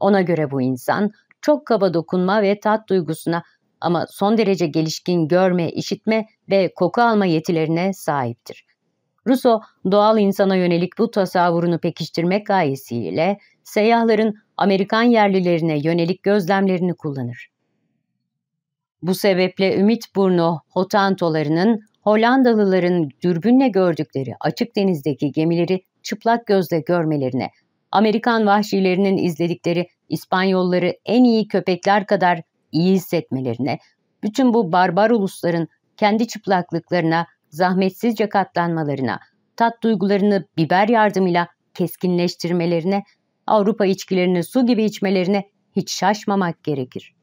Ona göre bu insan çok kaba dokunma ve tat duygusuna ama son derece gelişkin görme, işitme ve koku alma yetilerine sahiptir. Russo doğal insana yönelik bu tasavvurunu pekiştirmek gayesiyle seyyahların Amerikan yerlilerine yönelik gözlemlerini kullanır. Bu sebeple Ümit Burnu Hotantolarının Hollandalıların dürbünle gördükleri açık denizdeki gemileri çıplak gözle görmelerine, Amerikan vahşilerinin izledikleri İspanyolları en iyi köpekler kadar iyi hissetmelerine, bütün bu barbar ulusların kendi çıplaklıklarına zahmetsizce katlanmalarına, tat duygularını biber yardımıyla keskinleştirmelerine, Avrupa içkilerini su gibi içmelerine hiç şaşmamak gerekir.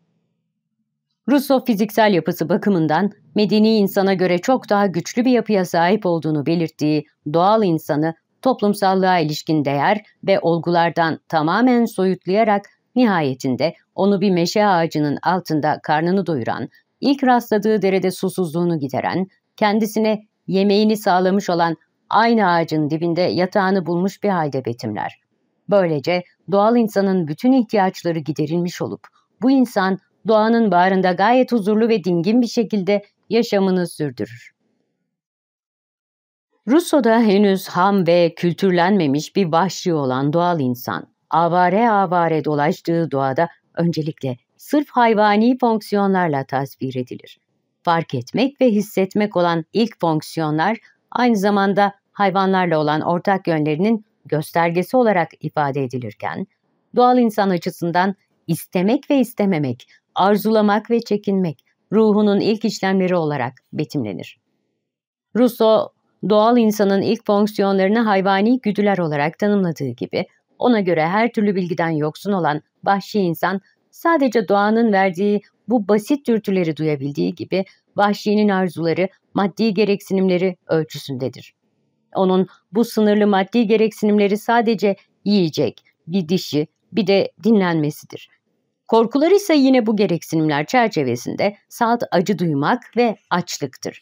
Russo fiziksel yapısı bakımından medeni insana göre çok daha güçlü bir yapıya sahip olduğunu belirttiği doğal insanı toplumsallığa ilişkin değer ve olgulardan tamamen soyutlayarak nihayetinde onu bir meşe ağacının altında karnını doyuran, ilk rastladığı derede susuzluğunu gideren, kendisine yemeğini sağlamış olan aynı ağacın dibinde yatağını bulmuş bir halde betimler. Böylece doğal insanın bütün ihtiyaçları giderilmiş olup bu insan doğanın bağrında gayet huzurlu ve dingin bir şekilde yaşamını sürdürür. Rusya'da henüz ham ve kültürlenmemiş bir vahşi olan doğal insan, avare avare dolaştığı doğada öncelikle sırf hayvani fonksiyonlarla tasvir edilir. Fark etmek ve hissetmek olan ilk fonksiyonlar aynı zamanda hayvanlarla olan ortak yönlerinin göstergesi olarak ifade edilirken, doğal insan açısından istemek ve istememek, arzulamak ve çekinmek ruhunun ilk işlemleri olarak betimlenir. Rousseau doğal insanın ilk fonksiyonlarını hayvani güdüler olarak tanımladığı gibi ona göre her türlü bilgiden yoksun olan vahşi insan sadece doğanın verdiği bu basit dürtüleri duyabildiği gibi vahşinin arzuları, maddi gereksinimleri ölçüsündedir. Onun bu sınırlı maddi gereksinimleri sadece yiyecek, bir dişi, bir de dinlenmesidir. Korkular ise yine bu gereksinimler çerçevesinde saat acı duymak ve açlıktır.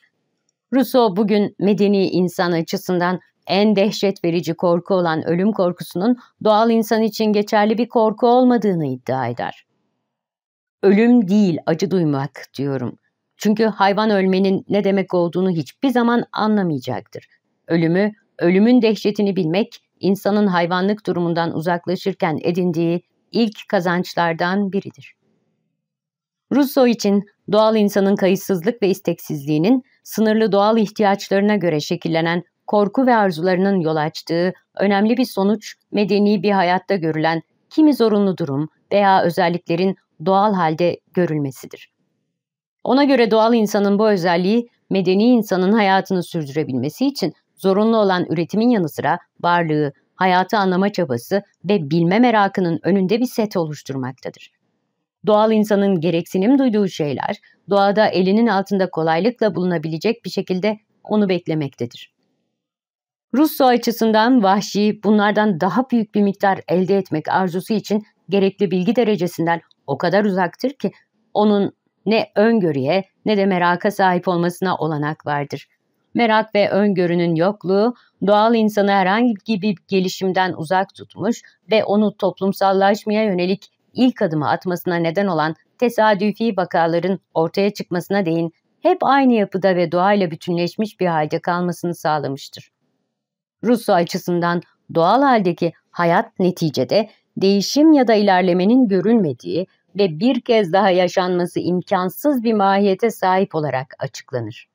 Rousseau bugün medeni insan açısından en dehşet verici korku olan ölüm korkusunun doğal insan için geçerli bir korku olmadığını iddia eder. Ölüm değil acı duymak diyorum. Çünkü hayvan ölmenin ne demek olduğunu hiçbir zaman anlamayacaktır. Ölümü, ölümün dehşetini bilmek insanın hayvanlık durumundan uzaklaşırken edindiği ilk kazançlardan biridir. Rousseau için doğal insanın kayıtsızlık ve isteksizliğinin sınırlı doğal ihtiyaçlarına göre şekillenen korku ve arzularının yol açtığı önemli bir sonuç medeni bir hayatta görülen kimi zorunlu durum veya özelliklerin doğal halde görülmesidir. Ona göre doğal insanın bu özelliği medeni insanın hayatını sürdürebilmesi için zorunlu olan üretimin yanı sıra varlığı, hayatı anlama çabası ve bilme merakının önünde bir set oluşturmaktadır. Doğal insanın gereksinim duyduğu şeyler doğada elinin altında kolaylıkla bulunabilecek bir şekilde onu beklemektedir. Russo açısından vahşi bunlardan daha büyük bir miktar elde etmek arzusu için gerekli bilgi derecesinden o kadar uzaktır ki onun ne öngörüye ne de meraka sahip olmasına olanak vardır. Merak ve öngörünün yokluğu doğal insanı herhangi bir gelişimden uzak tutmuş ve onu toplumsallaşmaya yönelik ilk adımı atmasına neden olan tesadüfi vakaların ortaya çıkmasına değin hep aynı yapıda ve doğayla bütünleşmiş bir halde kalmasını sağlamıştır. Russo açısından doğal haldeki hayat neticede değişim ya da ilerlemenin görülmediği ve bir kez daha yaşanması imkansız bir mahiyete sahip olarak açıklanır.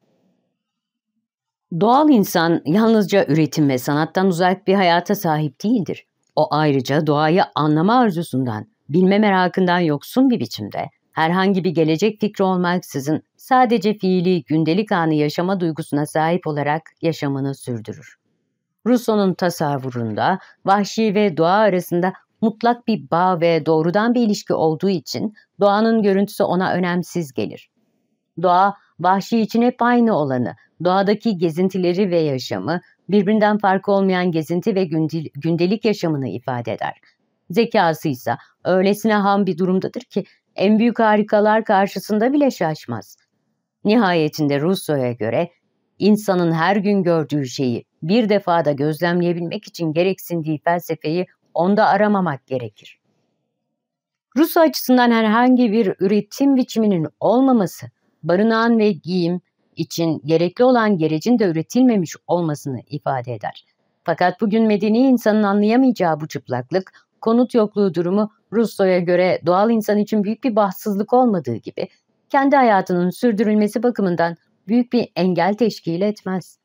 Doğal insan yalnızca üretim ve sanattan uzak bir hayata sahip değildir. O ayrıca doğayı anlama arzusundan, bilme merakından yoksun bir biçimde, herhangi bir gelecek fikri olmaksızın sadece fiili gündelik anı yaşama duygusuna sahip olarak yaşamını sürdürür. Rousseau'nun tasavvurunda vahşi ve doğa arasında mutlak bir bağ ve doğrudan bir ilişki olduğu için doğanın görüntüsü ona önemsiz gelir. Doğa, vahşi için hep aynı olanı, doğadaki gezintileri ve yaşamı, birbirinden farkı olmayan gezinti ve gündelik yaşamını ifade eder zekasıysa öylesine ham bir durumdadır ki en büyük harikalar karşısında bile şaşmaz. Nihayetinde Russoya göre insanın her gün gördüğü şeyi bir defada gözlemleyebilmek için gereksindiği felsefeyi onda aramamak gerekir. Rus açısından herhangi bir üretim biçiminin olmaması, barınağın ve giyim için gerekli olan gerecin de üretilmemiş olmasını ifade eder. Fakat bugün medeni insanın anlayamayacağı bu çıplaklık, konut yokluğu durumu Russo'ya göre doğal insan için büyük bir bahtsızlık olmadığı gibi kendi hayatının sürdürülmesi bakımından büyük bir engel teşkil etmez.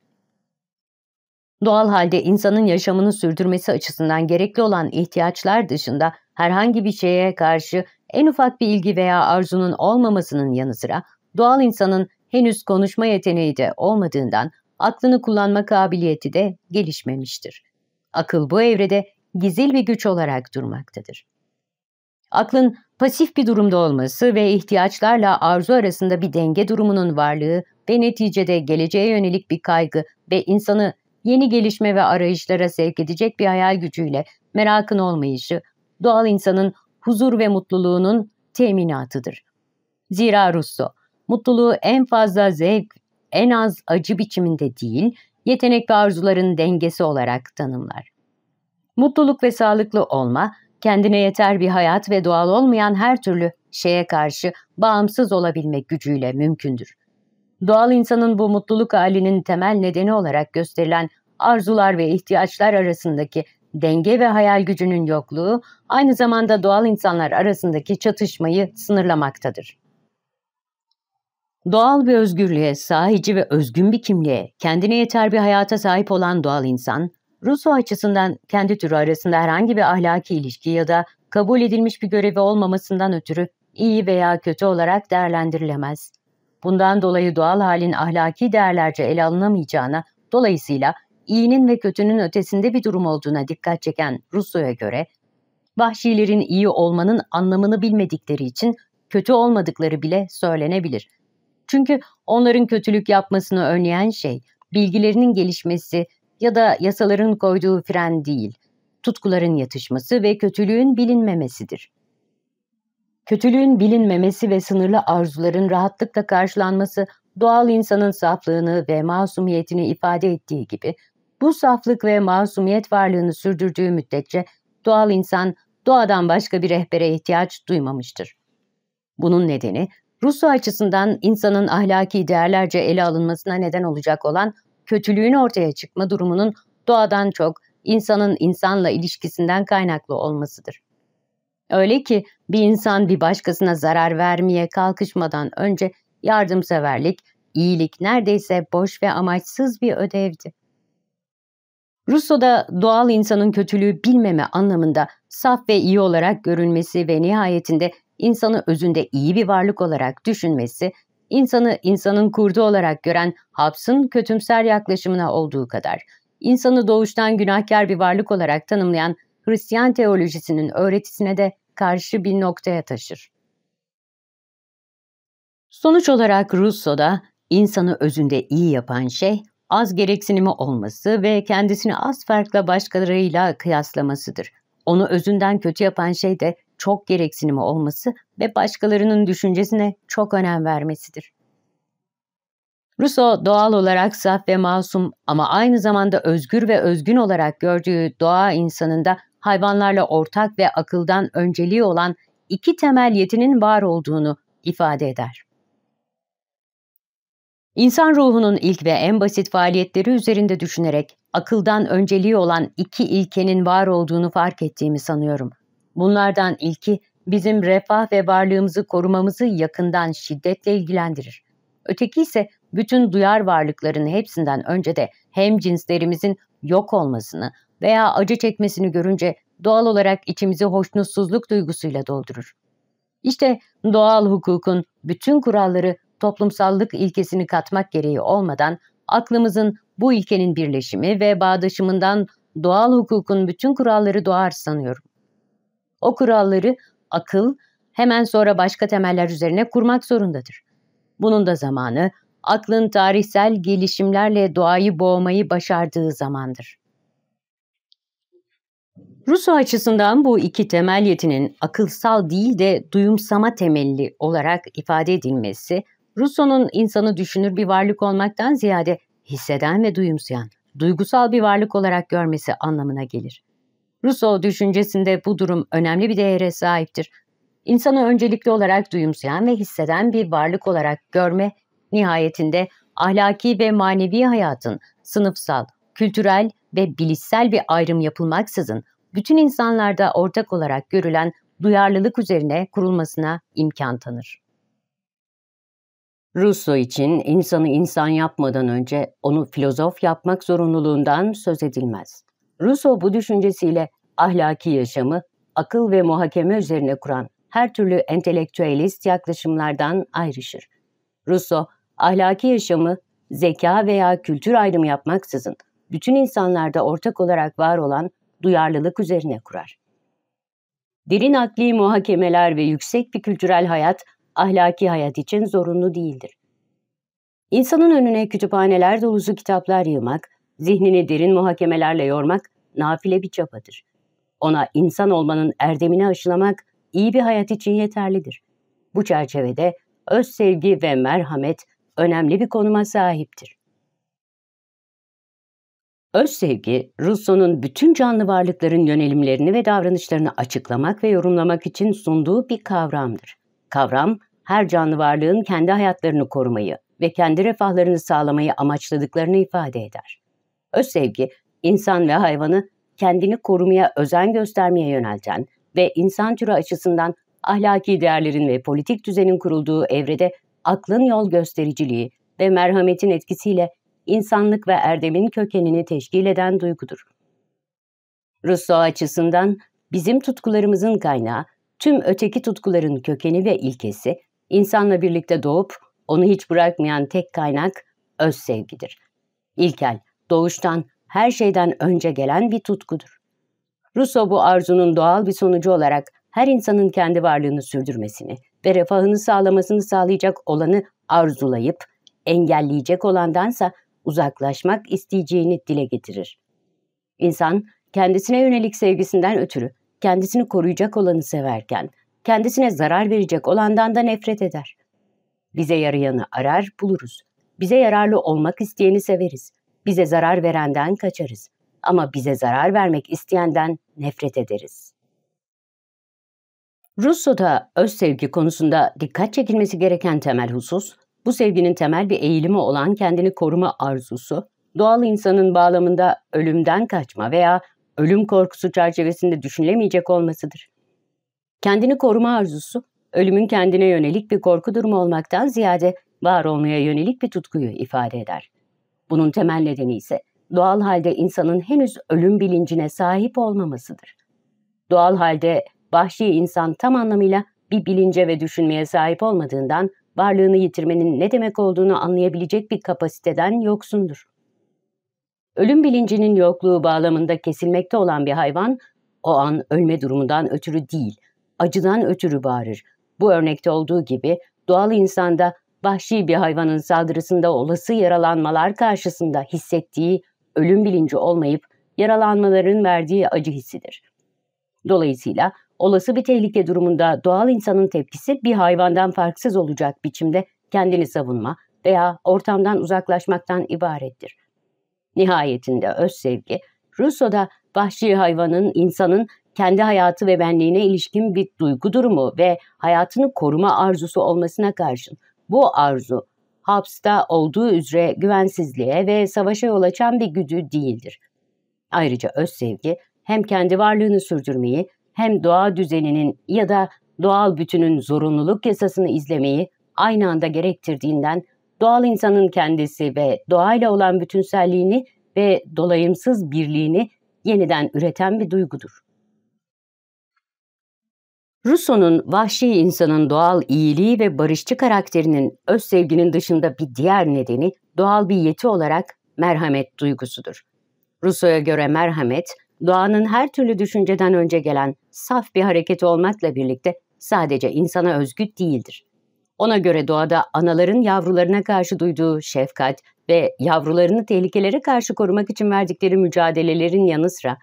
Doğal halde insanın yaşamını sürdürmesi açısından gerekli olan ihtiyaçlar dışında herhangi bir şeye karşı en ufak bir ilgi veya arzunun olmamasının yanı sıra doğal insanın henüz konuşma yeteneği de olmadığından aklını kullanma kabiliyeti de gelişmemiştir. Akıl bu evrede gizil bir güç olarak durmaktadır. Aklın pasif bir durumda olması ve ihtiyaçlarla arzu arasında bir denge durumunun varlığı ve neticede geleceğe yönelik bir kaygı ve insanı yeni gelişme ve arayışlara sevk edecek bir hayal gücüyle merakın olmayışı, doğal insanın huzur ve mutluluğunun teminatıdır. Zira Russo, mutluluğu en fazla zevk, en az acı biçiminde değil, yetenek ve arzuların dengesi olarak tanımlar. Mutluluk ve sağlıklı olma, kendine yeter bir hayat ve doğal olmayan her türlü şeye karşı bağımsız olabilmek gücüyle mümkündür. Doğal insanın bu mutluluk halinin temel nedeni olarak gösterilen arzular ve ihtiyaçlar arasındaki denge ve hayal gücünün yokluğu aynı zamanda doğal insanlar arasındaki çatışmayı sınırlamaktadır. Doğal bir özgürlüğe, sahici ve özgün bir kimliğe, kendine yeter bir hayata sahip olan doğal insan, Russo açısından kendi türü arasında herhangi bir ahlaki ilişki ya da kabul edilmiş bir görevi olmamasından ötürü iyi veya kötü olarak değerlendirilemez. Bundan dolayı doğal halin ahlaki değerlerce ele alınamayacağına, dolayısıyla iyinin ve kötünün ötesinde bir durum olduğuna dikkat çeken Russo'ya göre, vahşilerin iyi olmanın anlamını bilmedikleri için kötü olmadıkları bile söylenebilir. Çünkü onların kötülük yapmasını önleyen şey, bilgilerinin gelişmesi ya da yasaların koyduğu fren değil, tutkuların yatışması ve kötülüğün bilinmemesidir. Kötülüğün bilinmemesi ve sınırlı arzuların rahatlıkla karşılanması doğal insanın saflığını ve masumiyetini ifade ettiği gibi, bu saflık ve masumiyet varlığını sürdürdüğü müddetçe doğal insan doğadan başka bir rehbere ihtiyaç duymamıştır. Bunun nedeni, Rusu açısından insanın ahlaki değerlerce ele alınmasına neden olacak olan kötülüğün ortaya çıkma durumunun doğadan çok insanın insanla ilişkisinden kaynaklı olmasıdır. Öyle ki bir insan bir başkasına zarar vermeye kalkışmadan önce yardımseverlik, iyilik neredeyse boş ve amaçsız bir ödevdi. Rousseau'da doğal insanın kötülüğü bilmeme anlamında saf ve iyi olarak görülmesi ve nihayetinde insanı özünde iyi bir varlık olarak düşünmesi insanı insanın kurdu olarak gören Hobbes'ın kötümser yaklaşımına olduğu kadar, insanı doğuştan günahkar bir varlık olarak tanımlayan Hristiyan teolojisinin öğretisine de karşı bir noktaya taşır. Sonuç olarak Rousseau'da insanı özünde iyi yapan şey az gereksinimi olması ve kendisini az farkla başkalarıyla kıyaslamasıdır. Onu özünden kötü yapan şey de çok gereksinimi olması ve başkalarının düşüncesine çok önem vermesidir. Rousseau doğal olarak saf ve masum ama aynı zamanda özgür ve özgün olarak gördüğü doğa insanında hayvanlarla ortak ve akıldan önceliği olan iki temel yetinin var olduğunu ifade eder. İnsan ruhunun ilk ve en basit faaliyetleri üzerinde düşünerek akıldan önceliği olan iki ilkenin var olduğunu fark ettiğimi sanıyorum. Bunlardan ilki bizim refah ve varlığımızı korumamızı yakından şiddetle ilgilendirir. Öteki ise bütün duyar varlıkların hepsinden önce de hem cinslerimizin yok olmasını veya acı çekmesini görünce doğal olarak içimizi hoşnutsuzluk duygusuyla doldurur. İşte doğal hukukun bütün kuralları toplumsallık ilkesini katmak gereği olmadan aklımızın bu ilkenin birleşimi ve bağdaşımından doğal hukukun bütün kuralları doğar sanıyorum. O kuralları akıl hemen sonra başka temeller üzerine kurmak zorundadır. Bunun da zamanı aklın tarihsel gelişimlerle doğayı boğmayı başardığı zamandır. Russo açısından bu iki temel yetinin akılsal değil de duyumsama temelli olarak ifade edilmesi, Russo'nun insanı düşünür bir varlık olmaktan ziyade hisseden ve duyumsayan, duygusal bir varlık olarak görmesi anlamına gelir. Rousseau düşüncesinde bu durum önemli bir değere sahiptir. İnsanı öncelikli olarak duyumsayan ve hisseden bir varlık olarak görme, nihayetinde ahlaki ve manevi hayatın sınıfsal, kültürel ve bilişsel bir ayrım yapılmaksızın bütün insanlarda ortak olarak görülen duyarlılık üzerine kurulmasına imkan tanır. Rousseau için insanı insan yapmadan önce onu filozof yapmak zorunluluğundan söz edilmez. Rousseau bu düşüncesiyle ahlaki yaşamı akıl ve muhakeme üzerine kuran her türlü entelektüelist yaklaşımlardan ayrışır. Russo ahlaki yaşamı zeka veya kültür ayrımı yapmaksızın bütün insanlarda ortak olarak var olan duyarlılık üzerine kurar. Derin akli muhakemeler ve yüksek bir kültürel hayat ahlaki hayat için zorunlu değildir. İnsanın önüne kütüphaneler dolusu kitaplar yığmak, Zihnini derin muhakemelerle yormak nafile bir çapadır. Ona insan olmanın erdemini aşılamak iyi bir hayat için yeterlidir. Bu çerçevede öz sevgi ve merhamet önemli bir konuma sahiptir. Öz sevgi, Russon'un bütün canlı varlıkların yönelimlerini ve davranışlarını açıklamak ve yorumlamak için sunduğu bir kavramdır. Kavram, her canlı varlığın kendi hayatlarını korumayı ve kendi refahlarını sağlamayı amaçladıklarını ifade eder. Öz sevgi, insan ve hayvanı kendini korumaya özen göstermeye yönelten ve insan türü açısından ahlaki değerlerin ve politik düzenin kurulduğu evrede aklın yol göstericiliği ve merhametin etkisiyle insanlık ve erdemin kökenini teşkil eden duygudur. Rousseau açısından bizim tutkularımızın kaynağı, tüm öteki tutkuların kökeni ve ilkesi, insanla birlikte doğup onu hiç bırakmayan tek kaynak öz sevgidir. İlkel, doğuştan, her şeyden önce gelen bir tutkudur. Russo bu arzunun doğal bir sonucu olarak her insanın kendi varlığını sürdürmesini ve refahını sağlamasını sağlayacak olanı arzulayıp, engelleyecek olandansa uzaklaşmak isteyeceğini dile getirir. İnsan, kendisine yönelik sevgisinden ötürü kendisini koruyacak olanı severken, kendisine zarar verecek olandan da nefret eder. Bize yarayanı arar, buluruz. Bize yararlı olmak isteyeni severiz bize zarar verenden kaçarız ama bize zarar vermek isteyenden nefret ederiz. Russo'da öz sevgi konusunda dikkat çekilmesi gereken temel husus, bu sevginin temel bir eğilimi olan kendini koruma arzusu, doğal insanın bağlamında ölümden kaçma veya ölüm korkusu çerçevesinde düşünülemeyecek olmasıdır. Kendini koruma arzusu, ölümün kendine yönelik bir korku durumu olmaktan ziyade var olmaya yönelik bir tutkuyu ifade eder. Bunun temel nedeni ise doğal halde insanın henüz ölüm bilincine sahip olmamasıdır. Doğal halde vahşi insan tam anlamıyla bir bilince ve düşünmeye sahip olmadığından varlığını yitirmenin ne demek olduğunu anlayabilecek bir kapasiteden yoksundur. Ölüm bilincinin yokluğu bağlamında kesilmekte olan bir hayvan o an ölme durumundan ötürü değil, acıdan ötürü bağırır. Bu örnekte olduğu gibi doğal insanda vahşi bir hayvanın saldırısında olası yaralanmalar karşısında hissettiği ölüm bilinci olmayıp yaralanmaların verdiği acı hissidir. Dolayısıyla olası bir tehlike durumunda doğal insanın tepkisi bir hayvandan farksız olacak biçimde kendini savunma veya ortamdan uzaklaşmaktan ibarettir. Nihayetinde öz sevgi, Rousseau'da vahşi hayvanın insanın kendi hayatı ve benliğine ilişkin bir duygu durumu ve hayatını koruma arzusu olmasına karşın bu arzu Habs'ta olduğu üzere güvensizliğe ve savaşa yol açan bir güdü değildir. Ayrıca öz sevgi hem kendi varlığını sürdürmeyi hem doğa düzeninin ya da doğal bütünün zorunluluk yasasını izlemeyi aynı anda gerektirdiğinden doğal insanın kendisi ve doğayla olan bütünselliğini ve dolayımsız birliğini yeniden üreten bir duygudur. Rousseau'nun vahşi insanın doğal iyiliği ve barışçı karakterinin öz sevginin dışında bir diğer nedeni doğal bir yeti olarak merhamet duygusudur. Rousseau'ya göre merhamet, doğanın her türlü düşünceden önce gelen saf bir hareket olmakla birlikte sadece insana özgü değildir. Ona göre doğada anaların yavrularına karşı duyduğu şefkat ve yavrularını tehlikelere karşı korumak için verdikleri mücadelelerin yanı sıra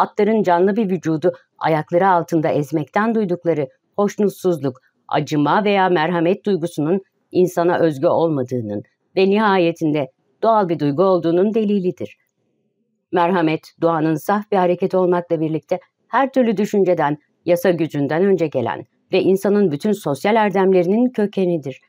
atların canlı bir vücudu ayakları altında ezmekten duydukları hoşnutsuzluk, acıma veya merhamet duygusunun insana özgü olmadığının ve nihayetinde doğal bir duygu olduğunun delilidir. Merhamet, doğanın saf bir hareket olmakla birlikte her türlü düşünceden, yasa gücünden önce gelen ve insanın bütün sosyal erdemlerinin kökenidir.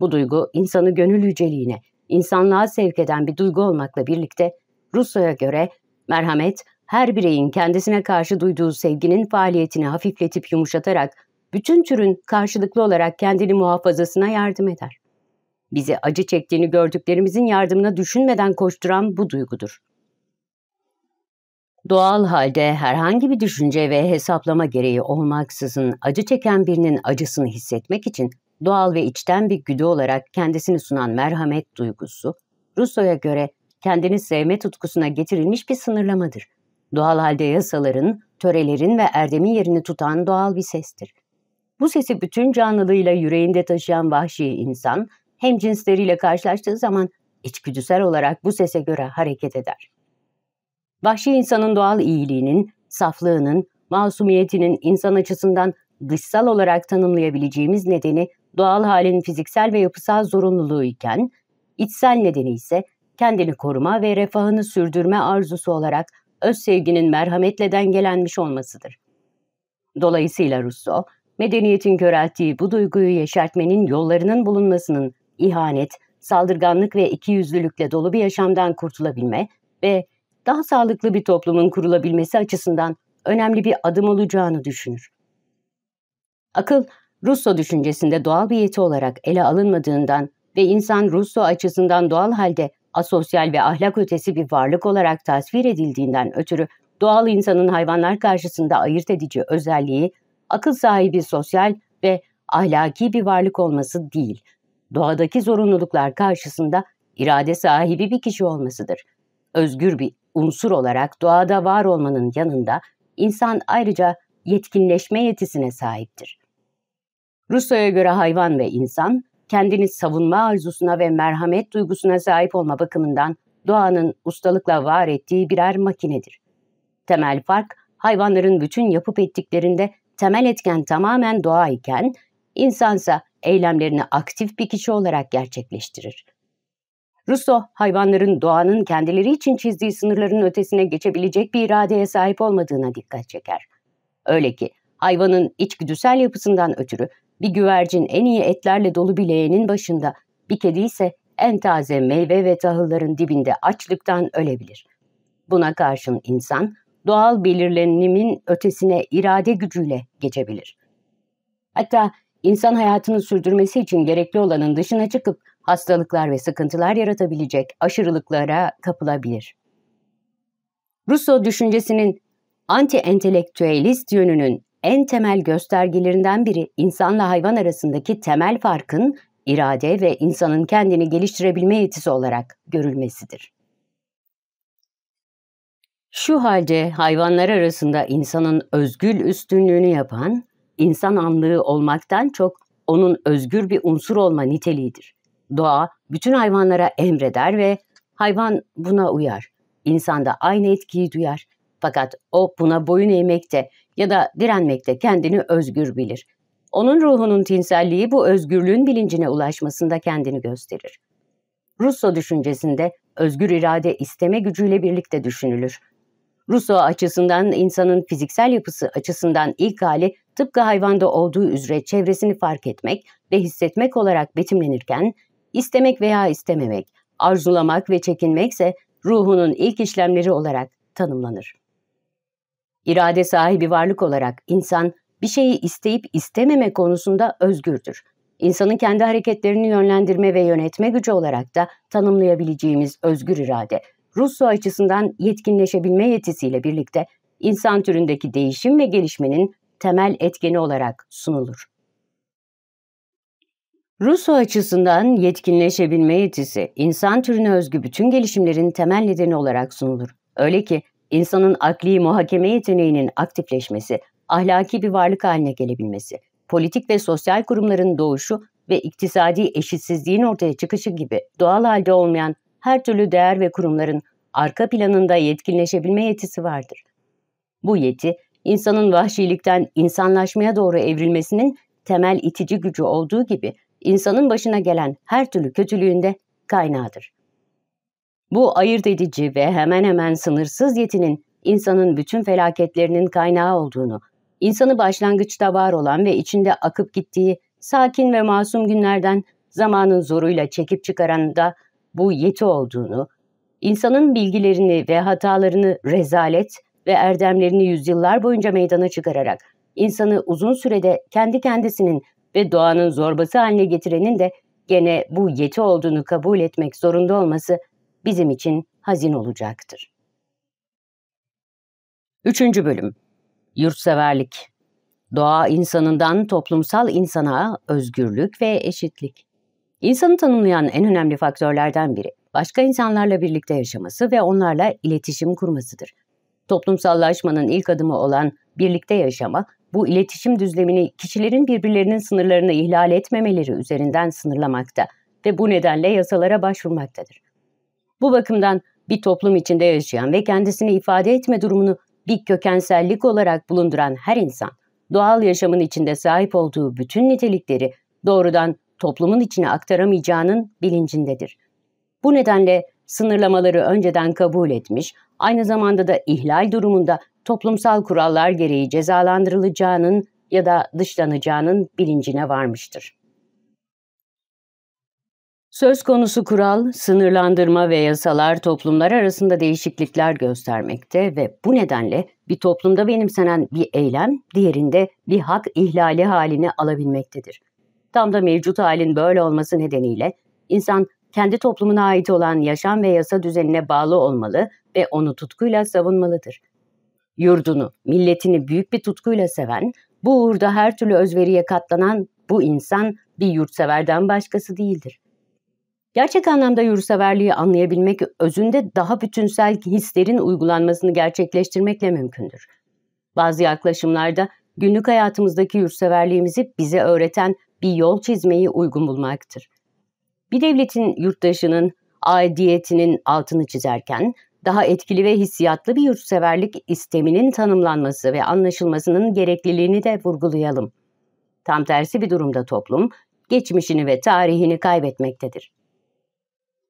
Bu duygu insanı gönül yüceliğine, insanlığa sevk eden bir duygu olmakla birlikte Russo'ya göre merhamet her bireyin kendisine karşı duyduğu sevginin faaliyetini hafifletip yumuşatarak bütün türün karşılıklı olarak kendini muhafazasına yardım eder. Bizi acı çektiğini gördüklerimizin yardımına düşünmeden koşturan bu duygudur. Doğal halde herhangi bir düşünce ve hesaplama gereği olmaksızın acı çeken birinin acısını hissetmek için doğal ve içten bir güdü olarak kendisini sunan merhamet duygusu, Rousseau'ya göre kendini sevme tutkusuna getirilmiş bir sınırlamadır. Doğal halde yasaların, törelerin ve erdemin yerini tutan doğal bir sestir. Bu sesi bütün canlılığıyla yüreğinde taşıyan vahşi insan, hem cinsleriyle karşılaştığı zaman içgüdüsel olarak bu sese göre hareket eder. Vahşi insanın doğal iyiliğinin, saflığının, masumiyetinin insan açısından dışsal olarak tanımlayabileceğimiz nedeni doğal halin fiziksel ve yapısal zorunluluğu iken, içsel nedeni ise kendini koruma ve refahını sürdürme arzusu olarak öz sevginin merhametleden gelenmiş olmasıdır. Dolayısıyla Russo, medeniyetin körelttiği bu duyguyu yeşertmenin yollarının bulunmasının ihanet, saldırganlık ve ikiyüzlülükle dolu bir yaşamdan kurtulabilme ve daha sağlıklı bir toplumun kurulabilmesi açısından önemli bir adım olacağını düşünür. Akıl, Russo düşüncesinde doğal bir yeti olarak ele alınmadığından ve insan Russo açısından doğal halde asosyal ve ahlak ötesi bir varlık olarak tasvir edildiğinden ötürü doğal insanın hayvanlar karşısında ayırt edici özelliği akıl sahibi sosyal ve ahlaki bir varlık olması değil, doğadaki zorunluluklar karşısında irade sahibi bir kişi olmasıdır. Özgür bir unsur olarak doğada var olmanın yanında insan ayrıca yetkinleşme yetisine sahiptir. Russo'ya göre hayvan ve insan kendini savunma arzusuna ve merhamet duygusuna sahip olma bakımından doğanın ustalıkla var ettiği birer makinedir. Temel fark, hayvanların bütün yapıp ettiklerinde temel etken tamamen doğa iken, insansa eylemlerini aktif bir kişi olarak gerçekleştirir. Russo, hayvanların doğanın kendileri için çizdiği sınırların ötesine geçebilecek bir iradeye sahip olmadığına dikkat çeker. Öyle ki hayvanın içgüdüsel yapısından ötürü bir güvercin en iyi etlerle dolu bileğinin başında, bir kedi ise en taze meyve ve tahılların dibinde açlıktan ölebilir. Buna karşın insan doğal belirlenimin ötesine irade gücüyle geçebilir. Hatta insan hayatını sürdürmesi için gerekli olanın dışına çıkıp hastalıklar ve sıkıntılar yaratabilecek aşırılıklara kapılabilir. Rousseau düşüncesinin anti-entelektüelist yönünün en temel göstergelerinden biri insanla hayvan arasındaki temel farkın irade ve insanın kendini geliştirebilme yetisi olarak görülmesidir. Şu halde hayvanlar arasında insanın özgül üstünlüğünü yapan, insan anlığı olmaktan çok onun özgür bir unsur olma niteliğidir. Doğa bütün hayvanlara emreder ve hayvan buna uyar. İnsan da aynı etkiyi duyar. Fakat o buna boyun eğmekte ya da direnmekte kendini özgür bilir. Onun ruhunun tinselliği bu özgürlüğün bilincine ulaşmasında kendini gösterir. Russo düşüncesinde özgür irade isteme gücüyle birlikte düşünülür. Russo açısından insanın fiziksel yapısı açısından ilk hali tıpkı hayvanda olduğu üzere çevresini fark etmek ve hissetmek olarak betimlenirken, istemek veya istememek, arzulamak ve çekinmek ise ruhunun ilk işlemleri olarak tanımlanır. İrade sahibi varlık olarak insan bir şeyi isteyip istememe konusunda özgürdür. İnsanın kendi hareketlerini yönlendirme ve yönetme gücü olarak da tanımlayabileceğimiz özgür irade, Russo açısından yetkinleşebilme yetisiyle birlikte insan türündeki değişim ve gelişmenin temel etkeni olarak sunulur. Russo açısından yetkinleşebilme yetisi, insan türüne özgü bütün gelişimlerin temel nedeni olarak sunulur. Öyle ki insanın akli muhakeme yeteneğinin aktifleşmesi, ahlaki bir varlık haline gelebilmesi, politik ve sosyal kurumların doğuşu ve iktisadi eşitsizliğin ortaya çıkışı gibi doğal halde olmayan her türlü değer ve kurumların arka planında yetkinleşebilme yetisi vardır. Bu yeti, insanın vahşilikten insanlaşmaya doğru evrilmesinin temel itici gücü olduğu gibi insanın başına gelen her türlü kötülüğün de kaynağıdır. Bu ayırt edici ve hemen hemen sınırsız yetinin insanın bütün felaketlerinin kaynağı olduğunu, insanı başlangıçta var olan ve içinde akıp gittiği sakin ve masum günlerden zamanın zoruyla çekip çıkaran da bu yeti olduğunu, insanın bilgilerini ve hatalarını rezalet ve erdemlerini yüzyıllar boyunca meydana çıkararak insanı uzun sürede kendi kendisinin ve doğanın zorbası haline getirenin de gene bu yeti olduğunu kabul etmek zorunda olması bizim için hazin olacaktır. 3. Bölüm Yurtseverlik Doğa insanından toplumsal insana özgürlük ve eşitlik. İnsanı tanımlayan en önemli faktörlerden biri, başka insanlarla birlikte yaşaması ve onlarla iletişim kurmasıdır. Toplumsallaşmanın ilk adımı olan birlikte yaşama, bu iletişim düzlemini kişilerin birbirlerinin sınırlarını ihlal etmemeleri üzerinden sınırlamakta ve bu nedenle yasalara başvurmaktadır. Bu bakımdan bir toplum içinde yaşayan ve kendisini ifade etme durumunu bir kökensellik olarak bulunduran her insan, doğal yaşamın içinde sahip olduğu bütün nitelikleri doğrudan toplumun içine aktaramayacağının bilincindedir. Bu nedenle sınırlamaları önceden kabul etmiş, aynı zamanda da ihlal durumunda toplumsal kurallar gereği cezalandırılacağının ya da dışlanacağının bilincine varmıştır. Söz konusu kural, sınırlandırma ve yasalar toplumlar arasında değişiklikler göstermekte ve bu nedenle bir toplumda benimsenen bir eylem diğerinde bir hak ihlali halini alabilmektedir. Tam da mevcut halin böyle olması nedeniyle insan kendi toplumuna ait olan yaşam ve yasa düzenine bağlı olmalı ve onu tutkuyla savunmalıdır. Yurdunu, milletini büyük bir tutkuyla seven, bu uğurda her türlü özveriye katlanan bu insan bir yurtseverden başkası değildir. Gerçek anlamda yurseverliği anlayabilmek özünde daha bütünsel hislerin uygulanmasını gerçekleştirmekle mümkündür. Bazı yaklaşımlarda günlük hayatımızdaki yurseverliğimizi bize öğreten bir yol çizmeyi uygun bulmaktır. Bir devletin yurttaşının aidiyetinin altını çizerken daha etkili ve hissiyatlı bir yurtseverlik isteminin tanımlanması ve anlaşılmasının gerekliliğini de vurgulayalım. Tam tersi bir durumda toplum geçmişini ve tarihini kaybetmektedir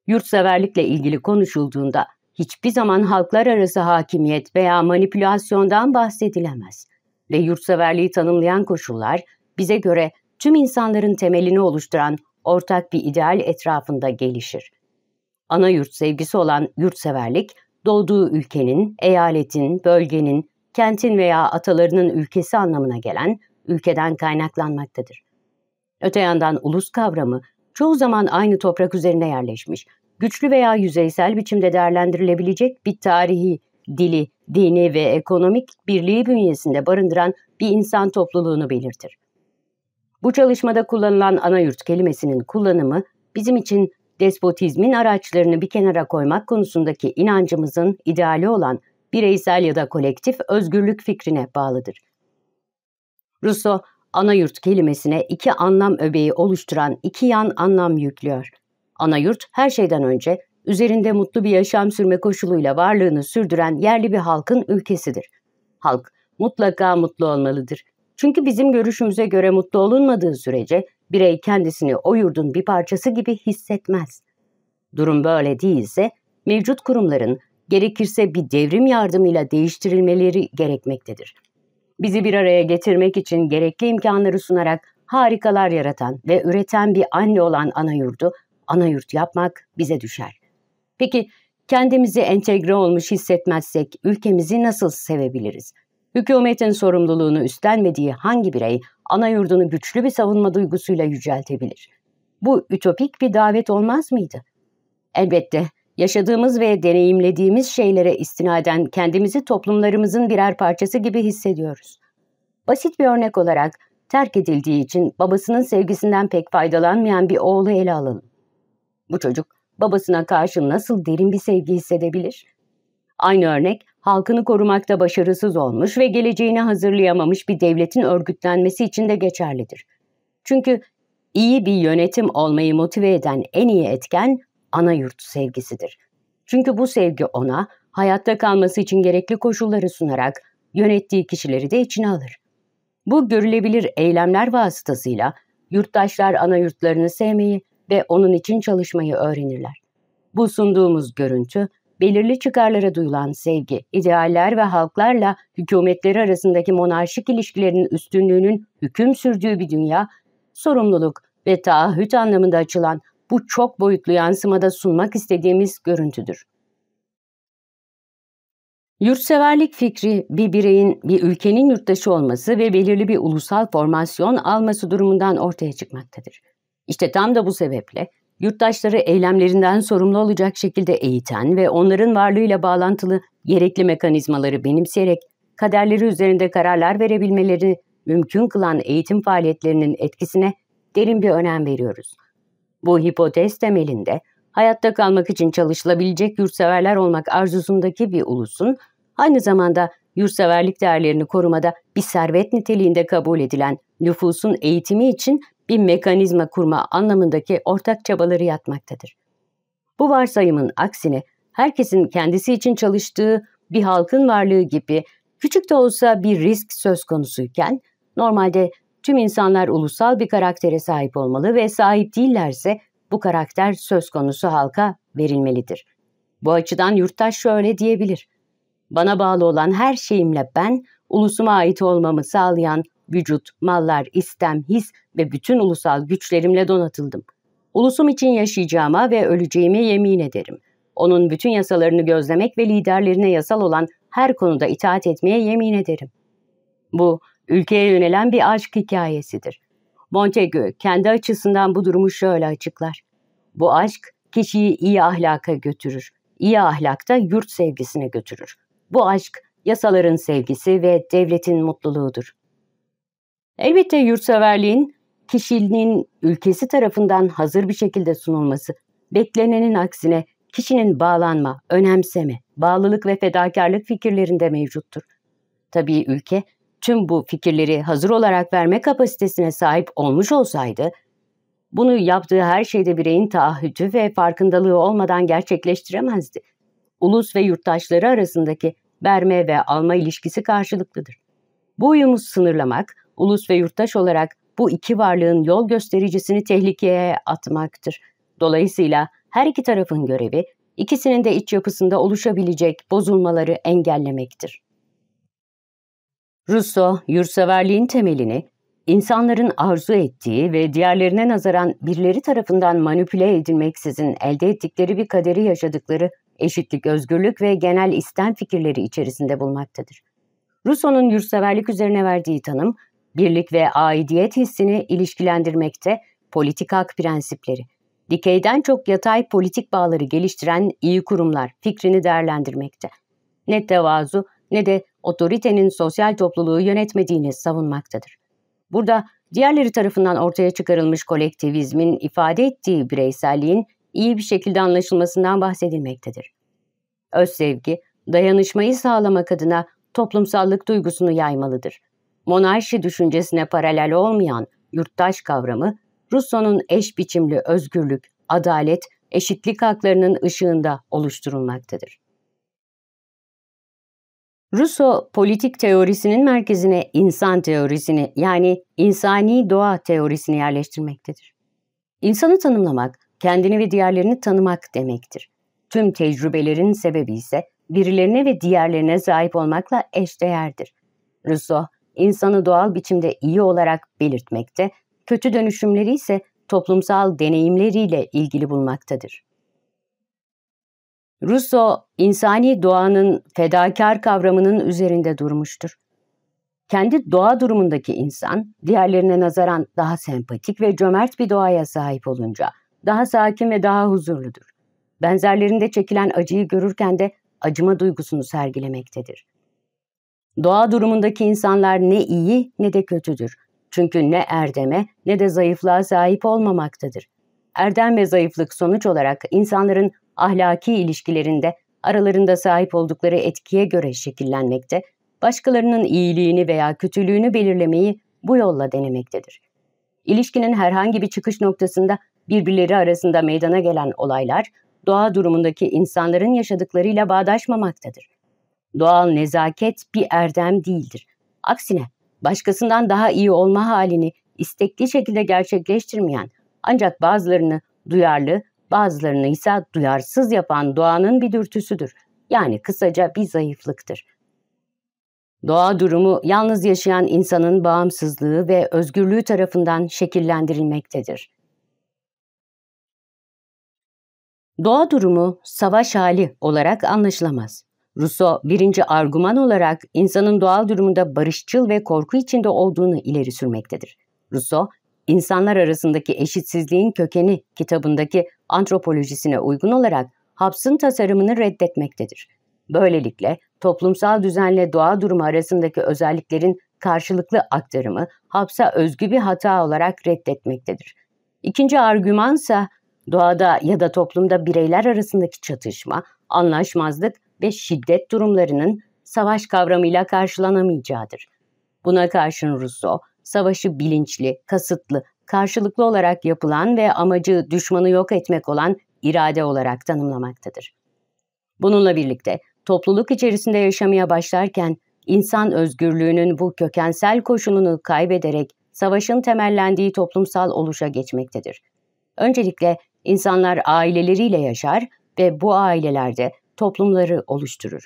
yurtseverlikle ilgili konuşulduğunda hiçbir zaman halklar arası hakimiyet veya manipülasyondan bahsedilemez ve yurtseverliği tanımlayan koşullar bize göre tüm insanların temelini oluşturan ortak bir ideal etrafında gelişir. Ana yurt sevgisi olan yurtseverlik, doğduğu ülkenin, eyaletin, bölgenin, kentin veya atalarının ülkesi anlamına gelen ülkeden kaynaklanmaktadır. Öte yandan ulus kavramı çoğu zaman aynı toprak üzerine yerleşmiş, güçlü veya yüzeysel biçimde değerlendirilebilecek bir tarihi, dili, dini ve ekonomik birliği bünyesinde barındıran bir insan topluluğunu belirtir. Bu çalışmada kullanılan ana yurt kelimesinin kullanımı bizim için despotizmin araçlarını bir kenara koymak konusundaki inancımızın ideali olan bireysel ya da kolektif özgürlük fikrine bağlıdır. Rousseau, anayurt kelimesine iki anlam öbeği oluşturan iki yan anlam yüklüyor. Anayurt her şeyden önce üzerinde mutlu bir yaşam sürme koşuluyla varlığını sürdüren yerli bir halkın ülkesidir. Halk mutlaka mutlu olmalıdır. Çünkü bizim görüşümüze göre mutlu olunmadığı sürece birey kendisini o yurdun bir parçası gibi hissetmez. Durum böyle değilse mevcut kurumların gerekirse bir devrim yardımıyla değiştirilmeleri gerekmektedir bizi bir araya getirmek için gerekli imkanları sunarak harikalar yaratan ve üreten bir anne olan ana yurdu, ana yurt yapmak bize düşer. Peki kendimizi entegre olmuş hissetmezsek ülkemizi nasıl sevebiliriz? Hükümetin sorumluluğunu üstlenmediği hangi birey ana yurdunu güçlü bir savunma duygusuyla yüceltebilir? Bu ütopik bir davet olmaz mıydı? Elbette yaşadığımız ve deneyimlediğimiz şeylere istinaden kendimizi toplumlarımızın birer parçası gibi hissediyoruz. Basit bir örnek olarak terk edildiği için babasının sevgisinden pek faydalanmayan bir oğlu ele alalım. Bu çocuk babasına karşı nasıl derin bir sevgi hissedebilir? Aynı örnek halkını korumakta başarısız olmuş ve geleceğini hazırlayamamış bir devletin örgütlenmesi için de geçerlidir. Çünkü iyi bir yönetim olmayı motive eden en iyi etken ana yurt sevgisidir. Çünkü bu sevgi ona hayatta kalması için gerekli koşulları sunarak yönettiği kişileri de içine alır. Bu görülebilir eylemler vasıtasıyla yurttaşlar ana yurtlarını sevmeyi ve onun için çalışmayı öğrenirler. Bu sunduğumuz görüntü, belirli çıkarlara duyulan sevgi, idealler ve halklarla hükümetleri arasındaki monarşik ilişkilerin üstünlüğünün hüküm sürdüğü bir dünya, sorumluluk ve taahhüt anlamında açılan bu çok boyutlu yansımada sunmak istediğimiz görüntüdür. Yurtseverlik fikri bir bireyin bir ülkenin yurttaşı olması ve belirli bir ulusal formasyon alması durumundan ortaya çıkmaktadır. İşte tam da bu sebeple yurttaşları eylemlerinden sorumlu olacak şekilde eğiten ve onların varlığıyla bağlantılı gerekli mekanizmaları benimseyerek kaderleri üzerinde kararlar verebilmeleri mümkün kılan eğitim faaliyetlerinin etkisine derin bir önem veriyoruz. Bu hipotez temelinde hayatta kalmak için çalışılabilecek yurtseverler olmak arzusundaki bir ulusun aynı zamanda yurtseverlik değerlerini korumada bir servet niteliğinde kabul edilen nüfusun eğitimi için bir mekanizma kurma anlamındaki ortak çabaları yatmaktadır. Bu varsayımın aksine herkesin kendisi için çalıştığı bir halkın varlığı gibi küçük de olsa bir risk söz konusuyken normalde Tüm insanlar ulusal bir karaktere sahip olmalı ve sahip değillerse bu karakter söz konusu halka verilmelidir. Bu açıdan yurttaş şöyle diyebilir. Bana bağlı olan her şeyimle ben, ulusuma ait olmamı sağlayan vücut, mallar, istem, his ve bütün ulusal güçlerimle donatıldım. Ulusum için yaşayacağıma ve öleceğime yemin ederim. Onun bütün yasalarını gözlemek ve liderlerine yasal olan her konuda itaat etmeye yemin ederim. Bu, ülkeye yönelen bir aşk hikayesidir. Montague kendi açısından bu durumu şöyle açıklar. Bu aşk kişiyi iyi ahlaka götürür. İyi ahlak da yurt sevgisine götürür. Bu aşk yasaların sevgisi ve devletin mutluluğudur. Elbette yurtseverliğin kişinin ülkesi tarafından hazır bir şekilde sunulması, beklenenin aksine kişinin bağlanma, önemseme, bağlılık ve fedakarlık fikirlerinde mevcuttur. Tabii ülke tüm bu fikirleri hazır olarak verme kapasitesine sahip olmuş olsaydı, bunu yaptığı her şeyde bireyin taahhütü ve farkındalığı olmadan gerçekleştiremezdi. Ulus ve yurttaşları arasındaki verme ve alma ilişkisi karşılıklıdır. Bu uyumu sınırlamak, ulus ve yurttaş olarak bu iki varlığın yol göstericisini tehlikeye atmaktır. Dolayısıyla her iki tarafın görevi, ikisinin de iç yapısında oluşabilecek bozulmaları engellemektir. Rousseau, yurtseverliğin temelini insanların arzu ettiği ve diğerlerine nazaran birileri tarafından manipüle edilmeksizin elde ettikleri bir kaderi yaşadıkları eşitlik, özgürlük ve genel isten fikirleri içerisinde bulmaktadır. Rousseau'nun yurtseverlik üzerine verdiği tanım, birlik ve aidiyet hissini ilişkilendirmekte politik hak prensipleri, dikeyden çok yatay politik bağları geliştiren iyi kurumlar fikrini değerlendirmekte. Ne tevazu ne de otoritenin sosyal topluluğu yönetmediğini savunmaktadır. Burada diğerleri tarafından ortaya çıkarılmış kolektivizmin ifade ettiği bireyselliğin iyi bir şekilde anlaşılmasından bahsedilmektedir. Öz sevgi, dayanışmayı sağlamak adına toplumsallık duygusunu yaymalıdır. Monarşi düşüncesine paralel olmayan yurttaş kavramı, Rousseau'nun eş biçimli özgürlük, adalet, eşitlik haklarının ışığında oluşturulmaktadır. Russo politik teorisinin merkezine insan teorisini yani insani doğa teorisini yerleştirmektedir. İnsanı tanımlamak, kendini ve diğerlerini tanımak demektir. Tüm tecrübelerin sebebi ise birilerine ve diğerlerine sahip olmakla eşdeğerdir. Rousseau, insanı doğal biçimde iyi olarak belirtmekte, kötü dönüşümleri ise toplumsal deneyimleriyle ilgili bulmaktadır. Russo, insani doğanın fedakar kavramının üzerinde durmuştur. Kendi doğa durumundaki insan, diğerlerine nazaran daha sempatik ve cömert bir doğaya sahip olunca daha sakin ve daha huzurludur. Benzerlerinde çekilen acıyı görürken de acıma duygusunu sergilemektedir. Doğa durumundaki insanlar ne iyi ne de kötüdür. Çünkü ne erdeme ne de zayıflığa sahip olmamaktadır. Erdem ve zayıflık sonuç olarak insanların ahlaki ilişkilerinde aralarında sahip oldukları etkiye göre şekillenmekte, başkalarının iyiliğini veya kötülüğünü belirlemeyi bu yolla denemektedir. İlişkinin herhangi bir çıkış noktasında birbirleri arasında meydana gelen olaylar, doğa durumundaki insanların yaşadıklarıyla bağdaşmamaktadır. Doğal nezaket bir erdem değildir. Aksine başkasından daha iyi olma halini istekli şekilde gerçekleştirmeyen ancak bazılarını duyarlı, bazılarını ise duyarsız yapan doğanın bir dürtüsüdür. Yani kısaca bir zayıflıktır. Doğa durumu yalnız yaşayan insanın bağımsızlığı ve özgürlüğü tarafından şekillendirilmektedir. Doğa durumu savaş hali olarak anlaşılamaz. Rousseau birinci argüman olarak insanın doğal durumunda barışçıl ve korku içinde olduğunu ileri sürmektedir. Rousseau İnsanlar arasındaki eşitsizliğin kökeni kitabındaki antropolojisine uygun olarak Hobbes'ın tasarımını reddetmektedir. Böylelikle toplumsal düzenle doğa durumu arasındaki özelliklerin karşılıklı aktarımı Hobbes'a özgü bir hata olarak reddetmektedir. İkinci argümansa doğada ya da toplumda bireyler arasındaki çatışma, anlaşmazlık ve şiddet durumlarının savaş kavramıyla karşılanamayacağıdır. Buna karşın Rousseau, savaşı bilinçli, kasıtlı, karşılıklı olarak yapılan ve amacı düşmanı yok etmek olan irade olarak tanımlamaktadır. Bununla birlikte topluluk içerisinde yaşamaya başlarken insan özgürlüğünün bu kökensel koşulunu kaybederek savaşın temellendiği toplumsal oluşa geçmektedir. Öncelikle insanlar aileleriyle yaşar ve bu ailelerde toplumları oluşturur.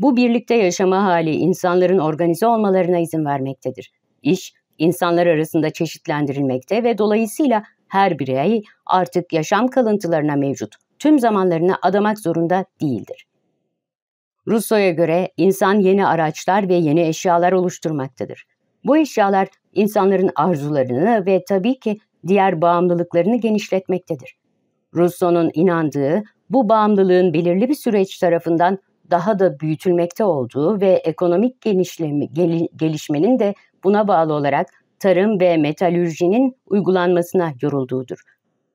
Bu birlikte yaşama hali insanların organize olmalarına izin vermektedir iş insanlar arasında çeşitlendirilmekte ve dolayısıyla her birey artık yaşam kalıntılarına mevcut tüm zamanlarını adamak zorunda değildir. Russo'ya göre insan yeni araçlar ve yeni eşyalar oluşturmaktadır. Bu eşyalar insanların arzularını ve tabii ki diğer bağımlılıklarını genişletmektedir. Russon'un inandığı bu bağımlılığın belirli bir süreç tarafından daha da büyütülmekte olduğu ve ekonomik genişleme, gelişmenin de buna bağlı olarak tarım ve metalürjinin uygulanmasına yorulduğudur.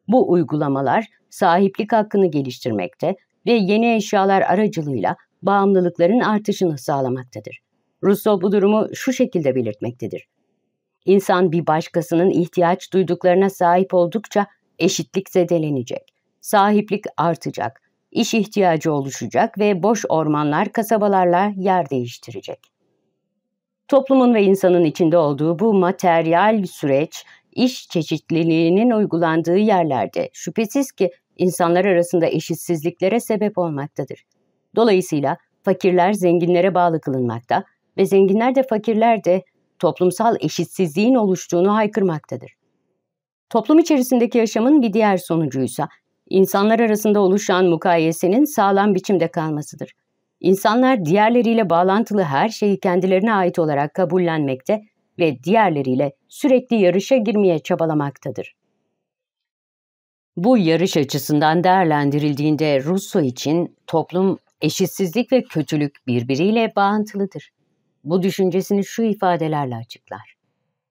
Bu uygulamalar sahiplik hakkını geliştirmekte ve yeni eşyalar aracılığıyla bağımlılıkların artışını sağlamaktadır. Rousseau bu durumu şu şekilde belirtmektedir. İnsan bir başkasının ihtiyaç duyduklarına sahip oldukça eşitlik zedelenecek, sahiplik artacak, iş ihtiyacı oluşacak ve boş ormanlar kasabalarla yer değiştirecek. Toplumun ve insanın içinde olduğu bu materyal süreç, iş çeşitliliğinin uygulandığı yerlerde şüphesiz ki insanlar arasında eşitsizliklere sebep olmaktadır. Dolayısıyla fakirler zenginlere bağlı kılınmakta ve zenginler de fakirler de toplumsal eşitsizliğin oluştuğunu haykırmaktadır. Toplum içerisindeki yaşamın bir diğer sonucuysa insanlar arasında oluşan mukayesenin sağlam biçimde kalmasıdır. İnsanlar diğerleriyle bağlantılı her şeyi kendilerine ait olarak kabullenmekte ve diğerleriyle sürekli yarışa girmeye çabalamaktadır. Bu yarış açısından değerlendirildiğinde Russo için toplum eşitsizlik ve kötülük birbiriyle bağıntılıdır. Bu düşüncesini şu ifadelerle açıklar.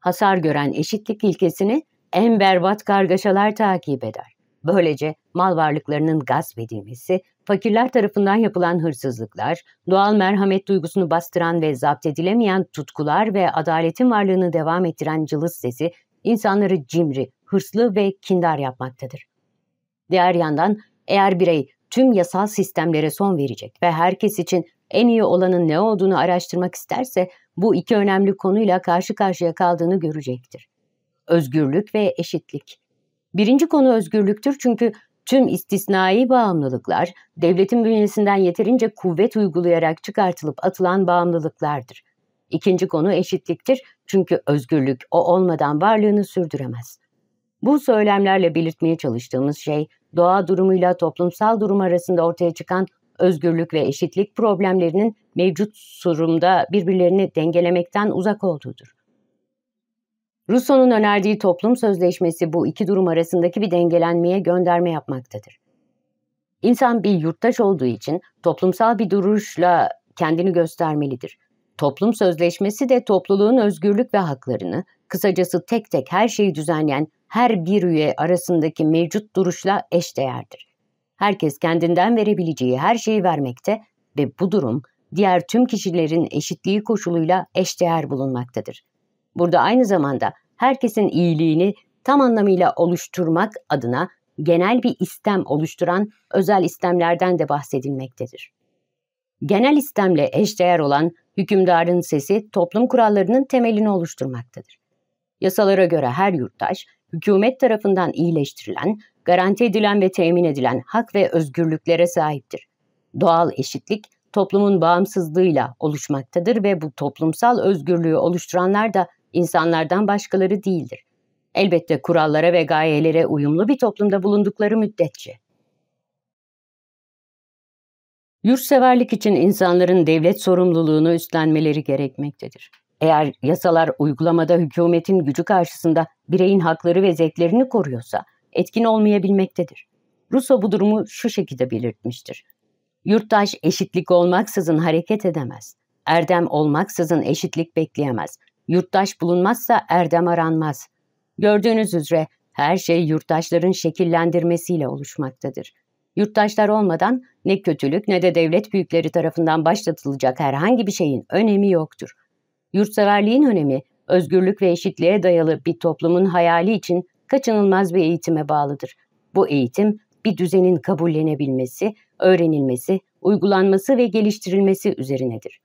Hasar gören eşitlik ilkesini en berbat kargaşalar takip eder. Böylece mal varlıklarının gasp edilmesi, fakirler tarafından yapılan hırsızlıklar, doğal merhamet duygusunu bastıran ve zapt edilemeyen tutkular ve adaletin varlığını devam ettiren cılız sesi insanları cimri, hırslı ve kindar yapmaktadır. Diğer yandan eğer birey tüm yasal sistemlere son verecek ve herkes için en iyi olanın ne olduğunu araştırmak isterse bu iki önemli konuyla karşı karşıya kaldığını görecektir. Özgürlük ve eşitlik. Birinci konu özgürlüktür çünkü Tüm istisnai bağımlılıklar devletin bünyesinden yeterince kuvvet uygulayarak çıkartılıp atılan bağımlılıklardır. İkinci konu eşitliktir çünkü özgürlük o olmadan varlığını sürdüremez. Bu söylemlerle belirtmeye çalıştığımız şey doğa durumuyla toplumsal durum arasında ortaya çıkan özgürlük ve eşitlik problemlerinin mevcut sorumda birbirlerini dengelemekten uzak olduğudur. Rousseau'nun önerdiği toplum sözleşmesi bu iki durum arasındaki bir dengelenmeye gönderme yapmaktadır. İnsan bir yurttaş olduğu için toplumsal bir duruşla kendini göstermelidir. Toplum sözleşmesi de topluluğun özgürlük ve haklarını, kısacası tek tek her şeyi düzenleyen her bir üye arasındaki mevcut duruşla eşdeğerdir. Herkes kendinden verebileceği her şeyi vermekte ve bu durum diğer tüm kişilerin eşitliği koşuluyla eşdeğer bulunmaktadır. Burada aynı zamanda herkesin iyiliğini tam anlamıyla oluşturmak adına genel bir istem oluşturan özel istemlerden de bahsedilmektedir. Genel istemle eşdeğer olan hükümdarın sesi toplum kurallarının temelini oluşturmaktadır. Yasalara göre her yurttaş, hükümet tarafından iyileştirilen, garanti edilen ve temin edilen hak ve özgürlüklere sahiptir. Doğal eşitlik, toplumun bağımsızlığıyla oluşmaktadır ve bu toplumsal özgürlüğü oluşturanlar da insanlardan başkaları değildir. Elbette kurallara ve gayelere uyumlu bir toplumda bulundukları müddetçe. Yurtseverlik için insanların devlet sorumluluğunu üstlenmeleri gerekmektedir. Eğer yasalar uygulamada hükümetin gücü karşısında bireyin hakları ve zevklerini koruyorsa etkin olmayabilmektedir. Rousseau bu durumu şu şekilde belirtmiştir. Yurttaş eşitlik olmaksızın hareket edemez. Erdem olmaksızın eşitlik bekleyemez. Yurttaş bulunmazsa erdem aranmaz. Gördüğünüz üzere her şey yurttaşların şekillendirmesiyle oluşmaktadır. Yurttaşlar olmadan ne kötülük ne de devlet büyükleri tarafından başlatılacak herhangi bir şeyin önemi yoktur. Yurtseverliğin önemi, özgürlük ve eşitliğe dayalı bir toplumun hayali için kaçınılmaz bir eğitime bağlıdır. Bu eğitim, bir düzenin kabullenebilmesi, öğrenilmesi, uygulanması ve geliştirilmesi üzerinedir.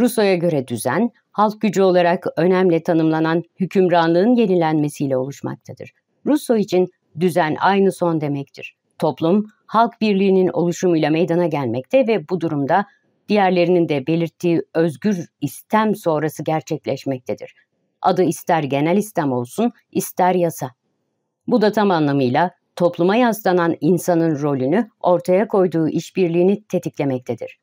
Rousseau'ya göre düzen, halk gücü olarak önemli tanımlanan hükümranlığın yenilenmesiyle oluşmaktadır. Russo için düzen aynı son demektir. Toplum, halk birliğinin oluşumuyla meydana gelmekte ve bu durumda diğerlerinin de belirttiği özgür istem sonrası gerçekleşmektedir. Adı ister genel istem olsun, ister yasa. Bu da tam anlamıyla topluma yaslanan insanın rolünü ortaya koyduğu işbirliğini tetiklemektedir.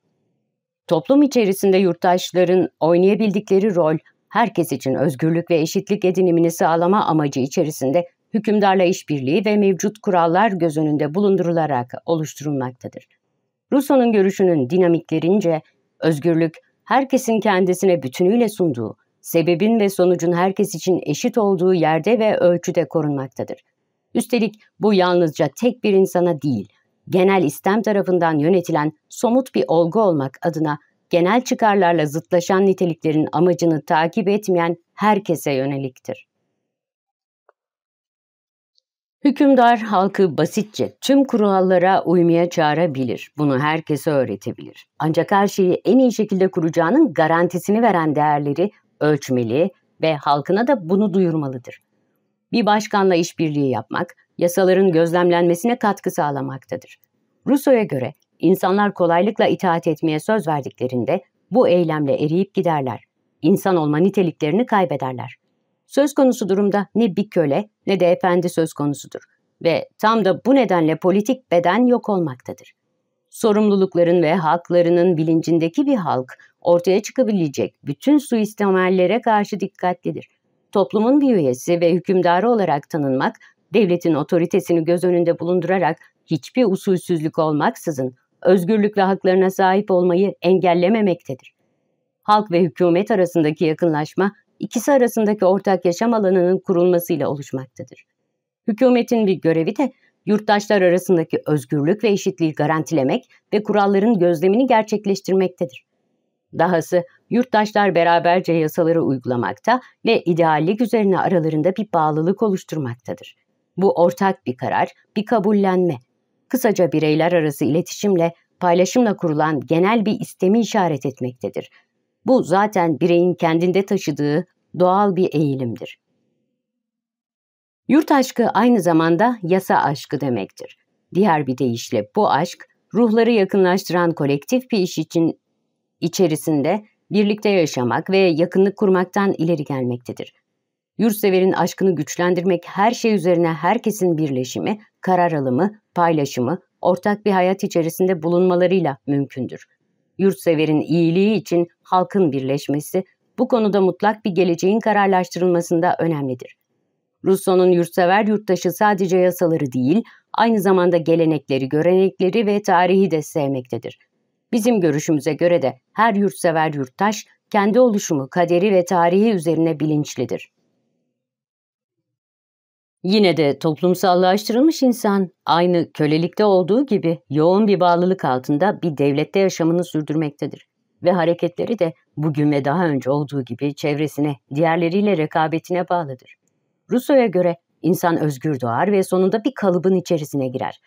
Toplum içerisinde yurttaşların oynayabildikleri rol, herkes için özgürlük ve eşitlik edinimini sağlama amacı içerisinde hükümdarla işbirliği ve mevcut kurallar göz önünde bulundurularak oluşturulmaktadır. Rousseau'nun görüşünün dinamiklerince özgürlük, herkesin kendisine bütünüyle sunduğu, sebebin ve sonucun herkes için eşit olduğu yerde ve ölçüde korunmaktadır. Üstelik bu yalnızca tek bir insana değil, genel istem tarafından yönetilen somut bir olgu olmak adına genel çıkarlarla zıtlaşan niteliklerin amacını takip etmeyen herkese yöneliktir. Hükümdar halkı basitçe tüm kurallara uymaya çağırabilir. Bunu herkese öğretebilir. Ancak her şeyi en iyi şekilde kuracağının garantisini veren değerleri ölçmeli ve halkına da bunu duyurmalıdır bir başkanla işbirliği yapmak, yasaların gözlemlenmesine katkı sağlamaktadır. Rousseau'ya göre insanlar kolaylıkla itaat etmeye söz verdiklerinde bu eylemle eriyip giderler. İnsan olma niteliklerini kaybederler. Söz konusu durumda ne bir köle ne de efendi söz konusudur ve tam da bu nedenle politik beden yok olmaktadır. Sorumlulukların ve haklarının bilincindeki bir halk ortaya çıkabilecek bütün suistimallere karşı dikkatlidir toplumun bir üyesi ve hükümdarı olarak tanınmak, devletin otoritesini göz önünde bulundurarak hiçbir usulsüzlük olmaksızın özgürlük ve haklarına sahip olmayı engellememektedir. Halk ve hükümet arasındaki yakınlaşma, ikisi arasındaki ortak yaşam alanının kurulmasıyla oluşmaktadır. Hükümetin bir görevi de yurttaşlar arasındaki özgürlük ve eşitliği garantilemek ve kuralların gözlemini gerçekleştirmektedir. Dahası yurttaşlar beraberce yasaları uygulamakta ve ideallik üzerine aralarında bir bağlılık oluşturmaktadır. Bu ortak bir karar, bir kabullenme. Kısaca bireyler arası iletişimle, paylaşımla kurulan genel bir istemi işaret etmektedir. Bu zaten bireyin kendinde taşıdığı doğal bir eğilimdir. Yurt aşkı aynı zamanda yasa aşkı demektir. Diğer bir deyişle bu aşk, ruhları yakınlaştıran kolektif bir iş için içerisinde birlikte yaşamak ve yakınlık kurmaktan ileri gelmektedir. Yurtseverin aşkını güçlendirmek her şey üzerine herkesin birleşimi, karar alımı, paylaşımı, ortak bir hayat içerisinde bulunmalarıyla mümkündür. Yurtseverin iyiliği için halkın birleşmesi, bu konuda mutlak bir geleceğin kararlaştırılmasında önemlidir. Rousseau'nun yurtsever yurttaşı sadece yasaları değil, aynı zamanda gelenekleri, görenekleri ve tarihi de sevmektedir. Bizim görüşümüze göre de her yurtsever yurttaş kendi oluşumu, kaderi ve tarihi üzerine bilinçlidir. Yine de toplumsallaştırılmış insan aynı kölelikte olduğu gibi yoğun bir bağlılık altında bir devlette yaşamını sürdürmektedir ve hareketleri de bugün ve daha önce olduğu gibi çevresine, diğerleriyle rekabetine bağlıdır. Rousseau'ya göre insan özgür doğar ve sonunda bir kalıbın içerisine girer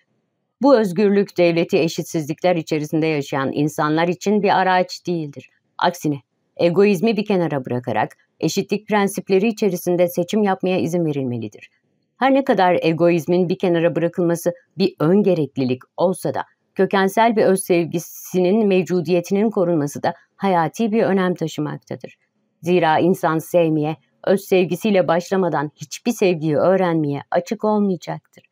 bu özgürlük devleti eşitsizlikler içerisinde yaşayan insanlar için bir araç değildir. Aksine egoizmi bir kenara bırakarak eşitlik prensipleri içerisinde seçim yapmaya izin verilmelidir. Her ne kadar egoizmin bir kenara bırakılması bir ön gereklilik olsa da kökensel bir öz sevgisinin mevcudiyetinin korunması da hayati bir önem taşımaktadır. Zira insan sevmeye, öz sevgisiyle başlamadan hiçbir sevgiyi öğrenmeye açık olmayacaktır.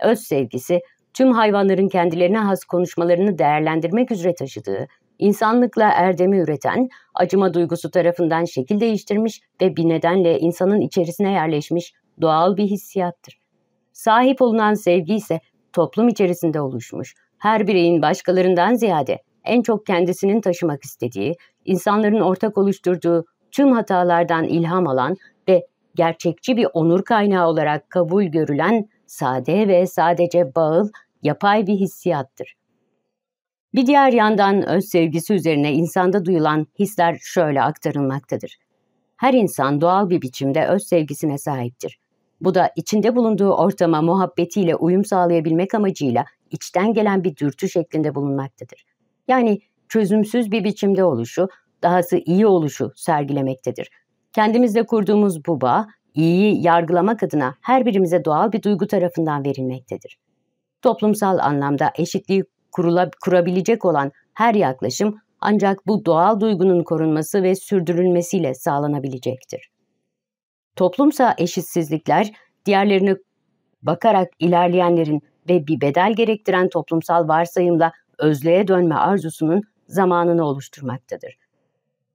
Öz sevgisi tüm hayvanların kendilerine has konuşmalarını değerlendirmek üzere taşıdığı, insanlıkla erdemi üreten, acıma duygusu tarafından şekil değiştirmiş ve bir nedenle insanın içerisine yerleşmiş doğal bir hissiyattır. Sahip olunan sevgi ise toplum içerisinde oluşmuş, her bireyin başkalarından ziyade en çok kendisinin taşımak istediği, insanların ortak oluşturduğu tüm hatalardan ilham alan ve gerçekçi bir onur kaynağı olarak kabul görülen sade ve sadece bağıl yapay bir hissiyattır. Bir diğer yandan öz sevgisi üzerine insanda duyulan hisler şöyle aktarılmaktadır. Her insan doğal bir biçimde öz sevgisine sahiptir. Bu da içinde bulunduğu ortama muhabbetiyle uyum sağlayabilmek amacıyla içten gelen bir dürtü şeklinde bulunmaktadır. Yani çözümsüz bir biçimde oluşu, dahası iyi oluşu sergilemektedir. Kendimizle kurduğumuz bu bağ, iyiyi yargılamak adına her birimize doğal bir duygu tarafından verilmektedir toplumsal anlamda eşitliği kurula, kurabilecek olan her yaklaşım ancak bu doğal duygunun korunması ve sürdürülmesiyle sağlanabilecektir. Toplumsa eşitsizlikler diğerlerine bakarak ilerleyenlerin ve bir bedel gerektiren toplumsal varsayımla özleye dönme arzusunun zamanını oluşturmaktadır.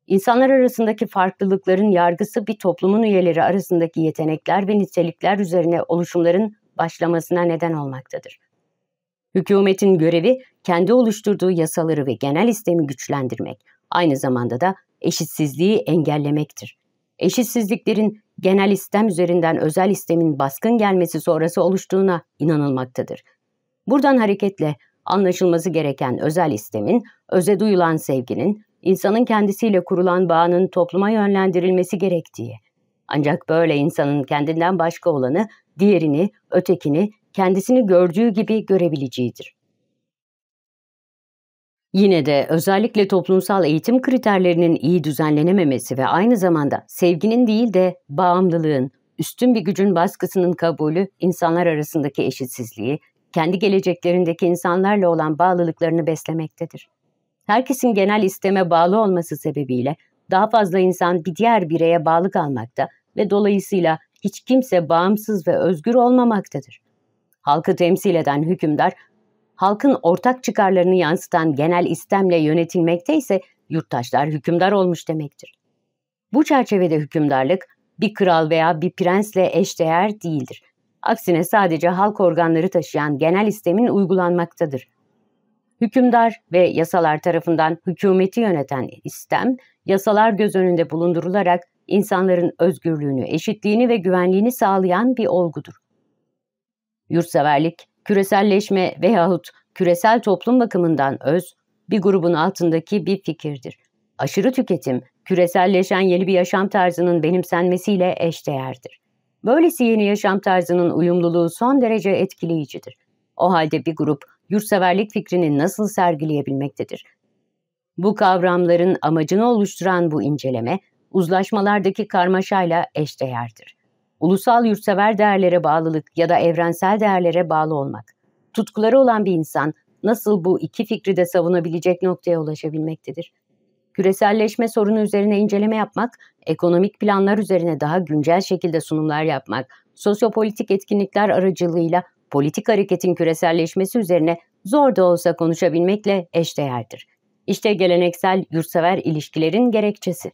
İnsanlar arasındaki farklılıkların yargısı bir toplumun üyeleri arasındaki yetenekler ve nitelikler üzerine oluşumların başlamasına neden olmaktadır. Hükümetin görevi kendi oluşturduğu yasaları ve genel sistemi güçlendirmek, aynı zamanda da eşitsizliği engellemektir. Eşitsizliklerin genel sistem üzerinden özel sistemin baskın gelmesi sonrası oluştuğuna inanılmaktadır. Buradan hareketle anlaşılması gereken özel sistemin öze duyulan sevginin, insanın kendisiyle kurulan bağının topluma yönlendirilmesi gerektiği. Ancak böyle insanın kendinden başka olanı, diğerini, ötekini kendisini gördüğü gibi görebileceğidir. Yine de özellikle toplumsal eğitim kriterlerinin iyi düzenlenememesi ve aynı zamanda sevginin değil de bağımlılığın, üstün bir gücün baskısının kabulü insanlar arasındaki eşitsizliği, kendi geleceklerindeki insanlarla olan bağlılıklarını beslemektedir. Herkesin genel isteme bağlı olması sebebiyle daha fazla insan bir diğer bireye bağlı kalmakta ve dolayısıyla hiç kimse bağımsız ve özgür olmamaktadır. Halkı temsil eden hükümdar, halkın ortak çıkarlarını yansıtan genel istemle yönetilmekte ise yurttaşlar hükümdar olmuş demektir. Bu çerçevede hükümdarlık bir kral veya bir prensle eşdeğer değildir. Aksine sadece halk organları taşıyan genel istemin uygulanmaktadır. Hükümdar ve yasalar tarafından hükümeti yöneten istem, yasalar göz önünde bulundurularak insanların özgürlüğünü, eşitliğini ve güvenliğini sağlayan bir olgudur. Yurtseverlik, küreselleşme veyahut küresel toplum bakımından öz, bir grubun altındaki bir fikirdir. Aşırı tüketim, küreselleşen yeni bir yaşam tarzının benimsenmesiyle eşdeğerdir. Böylesi yeni yaşam tarzının uyumluluğu son derece etkileyicidir. O halde bir grup yurtseverlik fikrini nasıl sergileyebilmektedir? Bu kavramların amacını oluşturan bu inceleme, uzlaşmalardaki karmaşayla eşdeğerdir ulusal yurtsever değerlere bağlılık ya da evrensel değerlere bağlı olmak. Tutkuları olan bir insan nasıl bu iki fikri de savunabilecek noktaya ulaşabilmektedir? Küreselleşme sorunu üzerine inceleme yapmak, ekonomik planlar üzerine daha güncel şekilde sunumlar yapmak, sosyopolitik etkinlikler aracılığıyla politik hareketin küreselleşmesi üzerine zor da olsa konuşabilmekle eşdeğerdir. İşte geleneksel yurtsever ilişkilerin gerekçesi.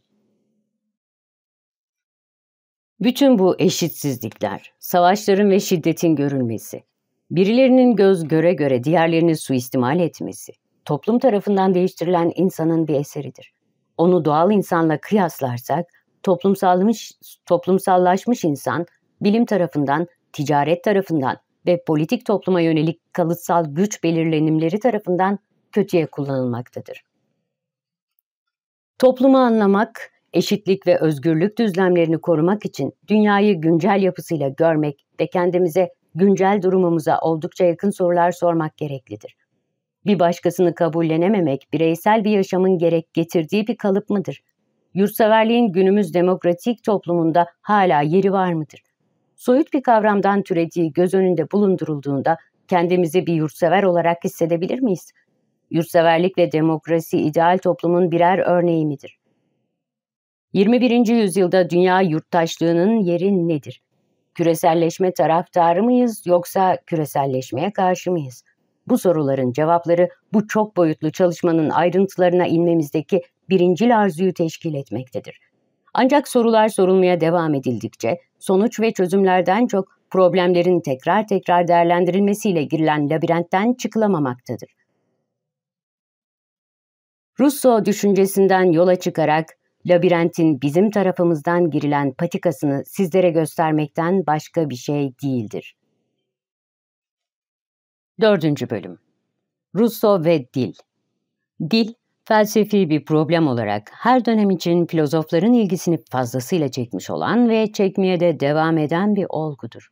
Bütün bu eşitsizlikler, savaşların ve şiddetin görülmesi, birilerinin göz göre göre diğerlerini suistimal etmesi, toplum tarafından değiştirilen insanın bir eseridir. Onu doğal insanla kıyaslarsak, toplumsalmış, toplumsallaşmış insan, bilim tarafından, ticaret tarafından ve politik topluma yönelik kalıtsal güç belirlenimleri tarafından kötüye kullanılmaktadır. Toplumu anlamak, eşitlik ve özgürlük düzlemlerini korumak için dünyayı güncel yapısıyla görmek ve kendimize güncel durumumuza oldukça yakın sorular sormak gereklidir. Bir başkasını kabullenememek bireysel bir yaşamın gerek getirdiği bir kalıp mıdır? Yurtseverliğin günümüz demokratik toplumunda hala yeri var mıdır? Soyut bir kavramdan türediği göz önünde bulundurulduğunda kendimizi bir yurtsever olarak hissedebilir miyiz? Yurtseverlik ve demokrasi ideal toplumun birer örneği midir? 21. yüzyılda dünya yurttaşlığının yeri nedir? Küreselleşme taraftarı mıyız yoksa küreselleşmeye karşı mıyız? Bu soruların cevapları bu çok boyutlu çalışmanın ayrıntılarına inmemizdeki birincil arzuyu teşkil etmektedir. Ancak sorular sorulmaya devam edildikçe sonuç ve çözümlerden çok problemlerin tekrar tekrar değerlendirilmesiyle girilen labirentten çıkılamamaktadır. Russo düşüncesinden yola çıkarak labirentin bizim tarafımızdan girilen patikasını sizlere göstermekten başka bir şey değildir. 4. Bölüm Russo ve Dil Dil, felsefi bir problem olarak her dönem için filozofların ilgisini fazlasıyla çekmiş olan ve çekmeye de devam eden bir olgudur.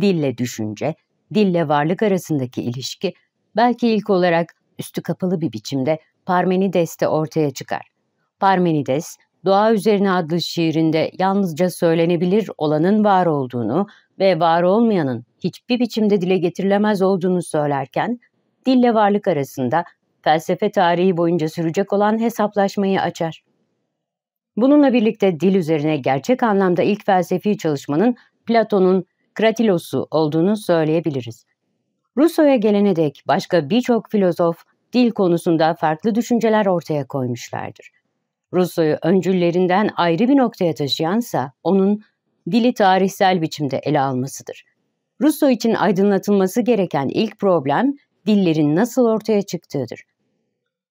Dille düşünce, dille varlık arasındaki ilişki belki ilk olarak üstü kapalı bir biçimde Parmenides'te ortaya çıkar. Parmenides, Doğa Üzerine adlı şiirinde yalnızca söylenebilir olanın var olduğunu ve var olmayanın hiçbir biçimde dile getirilemez olduğunu söylerken, dille varlık arasında felsefe tarihi boyunca sürecek olan hesaplaşmayı açar. Bununla birlikte dil üzerine gerçek anlamda ilk felsefi çalışmanın Platon'un Kratilos'u olduğunu söyleyebiliriz. Rousseau'ya gelene dek başka birçok filozof dil konusunda farklı düşünceler ortaya koymuşlardır. Rusya'yı öncüllerinden ayrı bir noktaya taşıyansa onun dili tarihsel biçimde ele almasıdır. Russo için aydınlatılması gereken ilk problem dillerin nasıl ortaya çıktığıdır.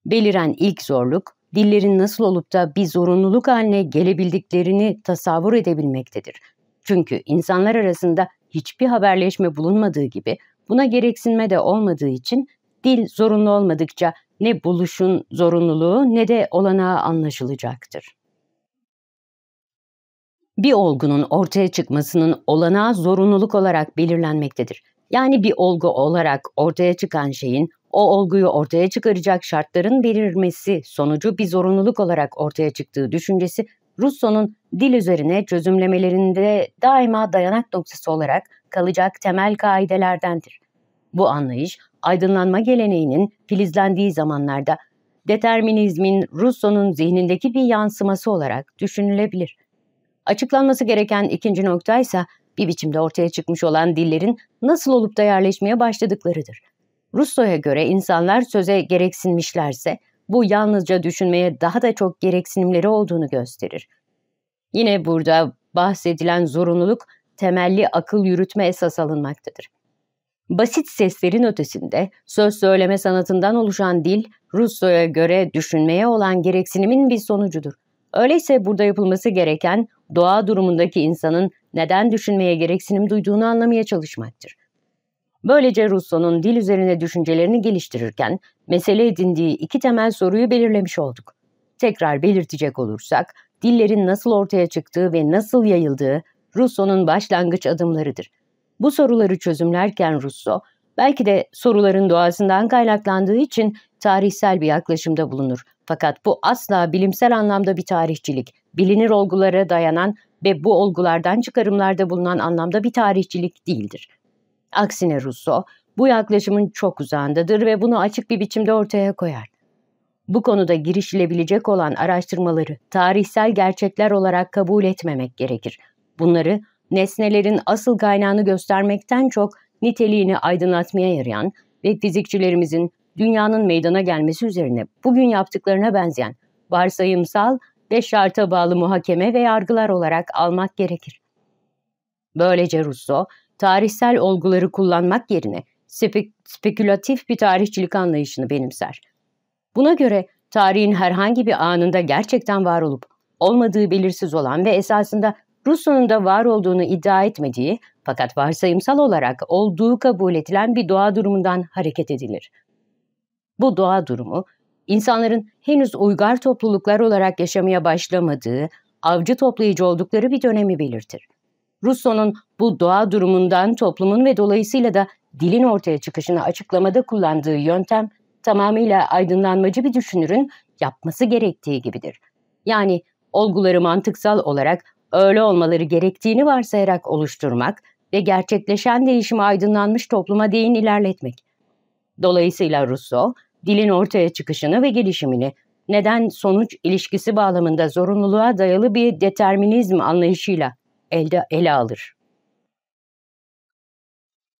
Beliren ilk zorluk, dillerin nasıl olup da bir zorunluluk haline gelebildiklerini tasavvur edebilmektedir. Çünkü insanlar arasında hiçbir haberleşme bulunmadığı gibi buna gereksinme de olmadığı için dil zorunlu olmadıkça ne buluşun zorunluluğu ne de olanağı anlaşılacaktır. Bir olgunun ortaya çıkmasının olanağı zorunluluk olarak belirlenmektedir. Yani bir olgu olarak ortaya çıkan şeyin o olguyu ortaya çıkaracak şartların belirmesi sonucu bir zorunluluk olarak ortaya çıktığı düşüncesi Russo'nun dil üzerine çözümlemelerinde daima dayanak noktası olarak kalacak temel kaidelerdendir. Bu anlayış aydınlanma geleneğinin filizlendiği zamanlarda determinizmin Rousseau'nun zihnindeki bir yansıması olarak düşünülebilir. Açıklanması gereken ikinci nokta ise bir biçimde ortaya çıkmış olan dillerin nasıl olup da yerleşmeye başladıklarıdır. Russoya göre insanlar söze gereksinmişlerse bu yalnızca düşünmeye daha da çok gereksinimleri olduğunu gösterir. Yine burada bahsedilen zorunluluk temelli akıl yürütme esas alınmaktadır. Basit seslerin ötesinde söz söyleme sanatından oluşan dil, Russo'ya göre düşünmeye olan gereksinimin bir sonucudur. Öyleyse burada yapılması gereken doğa durumundaki insanın neden düşünmeye gereksinim duyduğunu anlamaya çalışmaktır. Böylece Russon'un dil üzerine düşüncelerini geliştirirken mesele edindiği iki temel soruyu belirlemiş olduk. Tekrar belirtecek olursak, dillerin nasıl ortaya çıktığı ve nasıl yayıldığı Russon'un başlangıç adımlarıdır. Bu soruları çözümlerken Russo, belki de soruların doğasından kaynaklandığı için tarihsel bir yaklaşımda bulunur. Fakat bu asla bilimsel anlamda bir tarihçilik, bilinir olgulara dayanan ve bu olgulardan çıkarımlarda bulunan anlamda bir tarihçilik değildir. Aksine Russo, bu yaklaşımın çok uzağındadır ve bunu açık bir biçimde ortaya koyar. Bu konuda girişilebilecek olan araştırmaları tarihsel gerçekler olarak kabul etmemek gerekir. Bunları nesnelerin asıl kaynağını göstermekten çok niteliğini aydınlatmaya yarayan ve fizikçilerimizin dünyanın meydana gelmesi üzerine bugün yaptıklarına benzeyen varsayımsal ve şarta bağlı muhakeme ve yargılar olarak almak gerekir. Böylece Russo tarihsel olguları kullanmak yerine spe spekülatif bir tarihçilik anlayışını benimser. Buna göre tarihin herhangi bir anında gerçekten var olup olmadığı belirsiz olan ve esasında Rusya'nın da var olduğunu iddia etmediği fakat varsayımsal olarak olduğu kabul edilen bir doğa durumundan hareket edilir. Bu doğa durumu, insanların henüz uygar topluluklar olarak yaşamaya başlamadığı, avcı toplayıcı oldukları bir dönemi belirtir. Russon'un bu doğa durumundan toplumun ve dolayısıyla da dilin ortaya çıkışını açıklamada kullandığı yöntem tamamıyla aydınlanmacı bir düşünürün yapması gerektiği gibidir. Yani olguları mantıksal olarak öyle olmaları gerektiğini varsayarak oluşturmak ve gerçekleşen değişimi aydınlanmış topluma değin ilerletmek. Dolayısıyla Rousseau, dilin ortaya çıkışını ve gelişimini neden-sonuç ilişkisi bağlamında zorunluluğa dayalı bir determinizm anlayışıyla elde ele alır.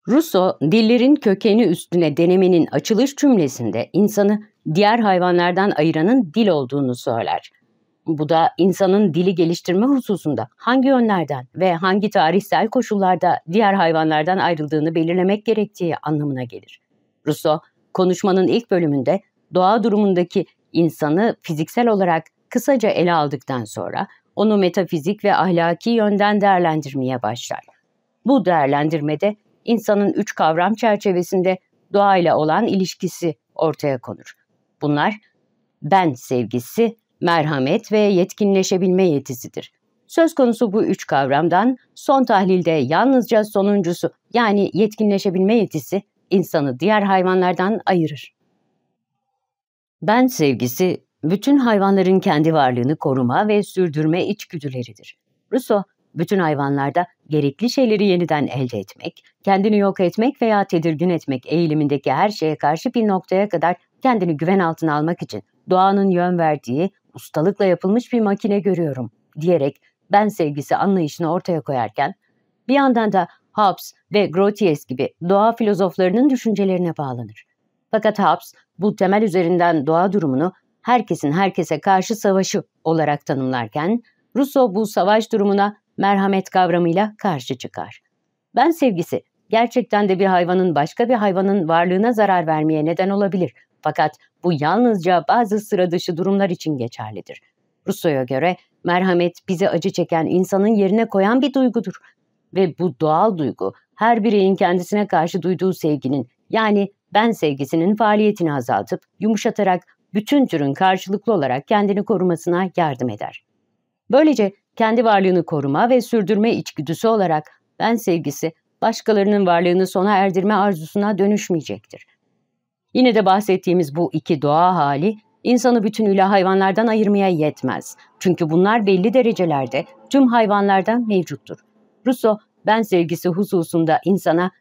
Rousseau, dillerin kökeni üstüne denemenin açılış cümlesinde insanı diğer hayvanlardan ayıranın dil olduğunu söyler. Bu da insanın dili geliştirme hususunda hangi yönlerden ve hangi tarihsel koşullarda diğer hayvanlardan ayrıldığını belirlemek gerektiği anlamına gelir. Rousseau, konuşmanın ilk bölümünde doğa durumundaki insanı fiziksel olarak kısaca ele aldıktan sonra onu metafizik ve ahlaki yönden değerlendirmeye başlar. Bu değerlendirmede insanın üç kavram çerçevesinde doğayla olan ilişkisi ortaya konur. Bunlar ben sevgisi, merhamet ve yetkinleşebilme yetisidir. Söz konusu bu üç kavramdan son tahlilde yalnızca sonuncusu yani yetkinleşebilme yetisi insanı diğer hayvanlardan ayırır. Ben sevgisi bütün hayvanların kendi varlığını koruma ve sürdürme içgüdüleridir. Rousseau, bütün hayvanlarda gerekli şeyleri yeniden elde etmek, kendini yok etmek veya tedirgin etmek eğilimindeki her şeye karşı bir noktaya kadar kendini güven altına almak için doğanın yön verdiği ustalıkla yapılmış bir makine görüyorum diyerek ben sevgisi anlayışını ortaya koyarken bir yandan da Hobbes ve Grotius gibi doğa filozoflarının düşüncelerine bağlanır. Fakat Hobbes bu temel üzerinden doğa durumunu herkesin herkese karşı savaşı olarak tanımlarken Rousseau bu savaş durumuna merhamet kavramıyla karşı çıkar. Ben sevgisi gerçekten de bir hayvanın başka bir hayvanın varlığına zarar vermeye neden olabilir fakat bu yalnızca bazı sıra dışı durumlar için geçerlidir. Rousseau'ya göre merhamet bize acı çeken insanın yerine koyan bir duygudur. Ve bu doğal duygu her bireyin kendisine karşı duyduğu sevginin yani ben sevgisinin faaliyetini azaltıp yumuşatarak bütün türün karşılıklı olarak kendini korumasına yardım eder. Böylece kendi varlığını koruma ve sürdürme içgüdüsü olarak ben sevgisi başkalarının varlığını sona erdirme arzusuna dönüşmeyecektir. Yine de bahsettiğimiz bu iki doğa hali insanı bütünüyle hayvanlardan ayırmaya yetmez. Çünkü bunlar belli derecelerde tüm hayvanlardan mevcuttur. Rousseau ben sevgisi hususunda insana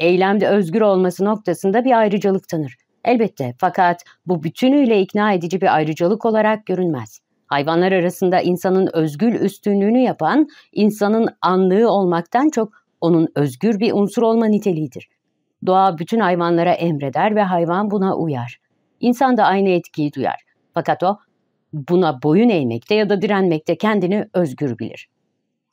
eylemde özgür olması noktasında bir ayrıcalık tanır. Elbette fakat bu bütünüyle ikna edici bir ayrıcalık olarak görünmez. Hayvanlar arasında insanın özgül üstünlüğünü yapan insanın anlığı olmaktan çok onun özgür bir unsur olma niteliğidir. Doğa bütün hayvanlara emreder ve hayvan buna uyar. İnsan da aynı etkiyi duyar. Fakat o buna boyun eğmekte ya da direnmekte kendini özgür bilir.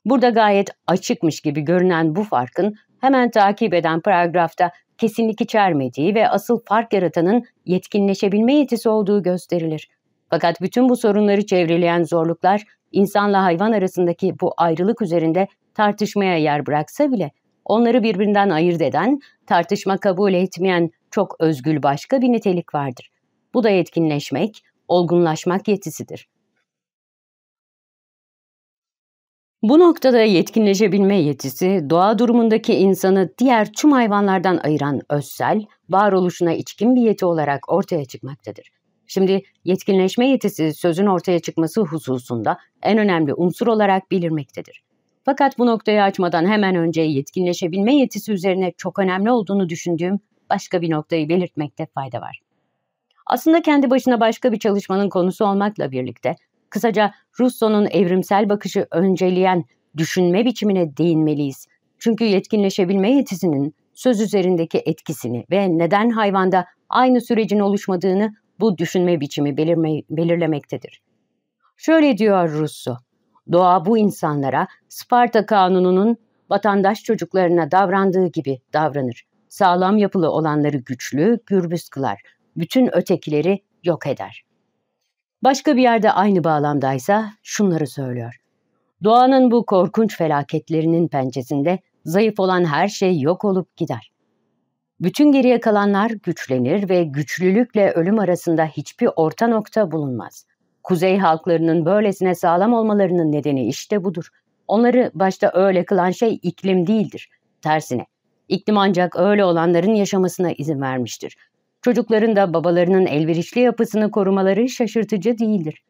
Burada gayet açıkmış gibi görünen bu farkın hemen takip eden paragrafta kesinlik içermediği ve asıl fark yaratanın yetkinleşebilme yetisi olduğu gösterilir. Fakat bütün bu sorunları çevreleyen zorluklar insanla hayvan arasındaki bu ayrılık üzerinde tartışmaya yer bıraksa bile Onları birbirinden ayırt eden, tartışma kabul etmeyen çok özgül başka bir nitelik vardır. Bu da yetkinleşmek, olgunlaşmak yetisidir. Bu noktada yetkinleşebilme yetisi, doğa durumundaki insanı diğer tüm hayvanlardan ayıran özsel, varoluşuna içkin bir yeti olarak ortaya çıkmaktadır. Şimdi yetkinleşme yetisi sözün ortaya çıkması hususunda en önemli unsur olarak bilinmektedir. Fakat bu noktayı açmadan hemen önce yetkinleşebilme yetisi üzerine çok önemli olduğunu düşündüğüm başka bir noktayı belirtmekte fayda var. Aslında kendi başına başka bir çalışmanın konusu olmakla birlikte, kısaca Russon'un evrimsel bakışı önceleyen düşünme biçimine değinmeliyiz. Çünkü yetkinleşebilme yetisinin söz üzerindeki etkisini ve neden hayvanda aynı sürecin oluşmadığını bu düşünme biçimi belirme, belirlemektedir. Şöyle diyor Russo. Doğa bu insanlara Sparta Kanunu'nun vatandaş çocuklarına davrandığı gibi davranır. Sağlam yapılı olanları güçlü, gürbüz kılar. Bütün ötekileri yok eder. Başka bir yerde aynı bağlamdaysa şunları söylüyor. Doğanın bu korkunç felaketlerinin pençesinde zayıf olan her şey yok olup gider. Bütün geriye kalanlar güçlenir ve güçlülükle ölüm arasında hiçbir orta nokta bulunmaz. Kuzey halklarının böylesine sağlam olmalarının nedeni işte budur. Onları başta öyle kılan şey iklim değildir. Tersine, iklim ancak öyle olanların yaşamasına izin vermiştir. Çocukların da babalarının elverişli yapısını korumaları şaşırtıcı değildir.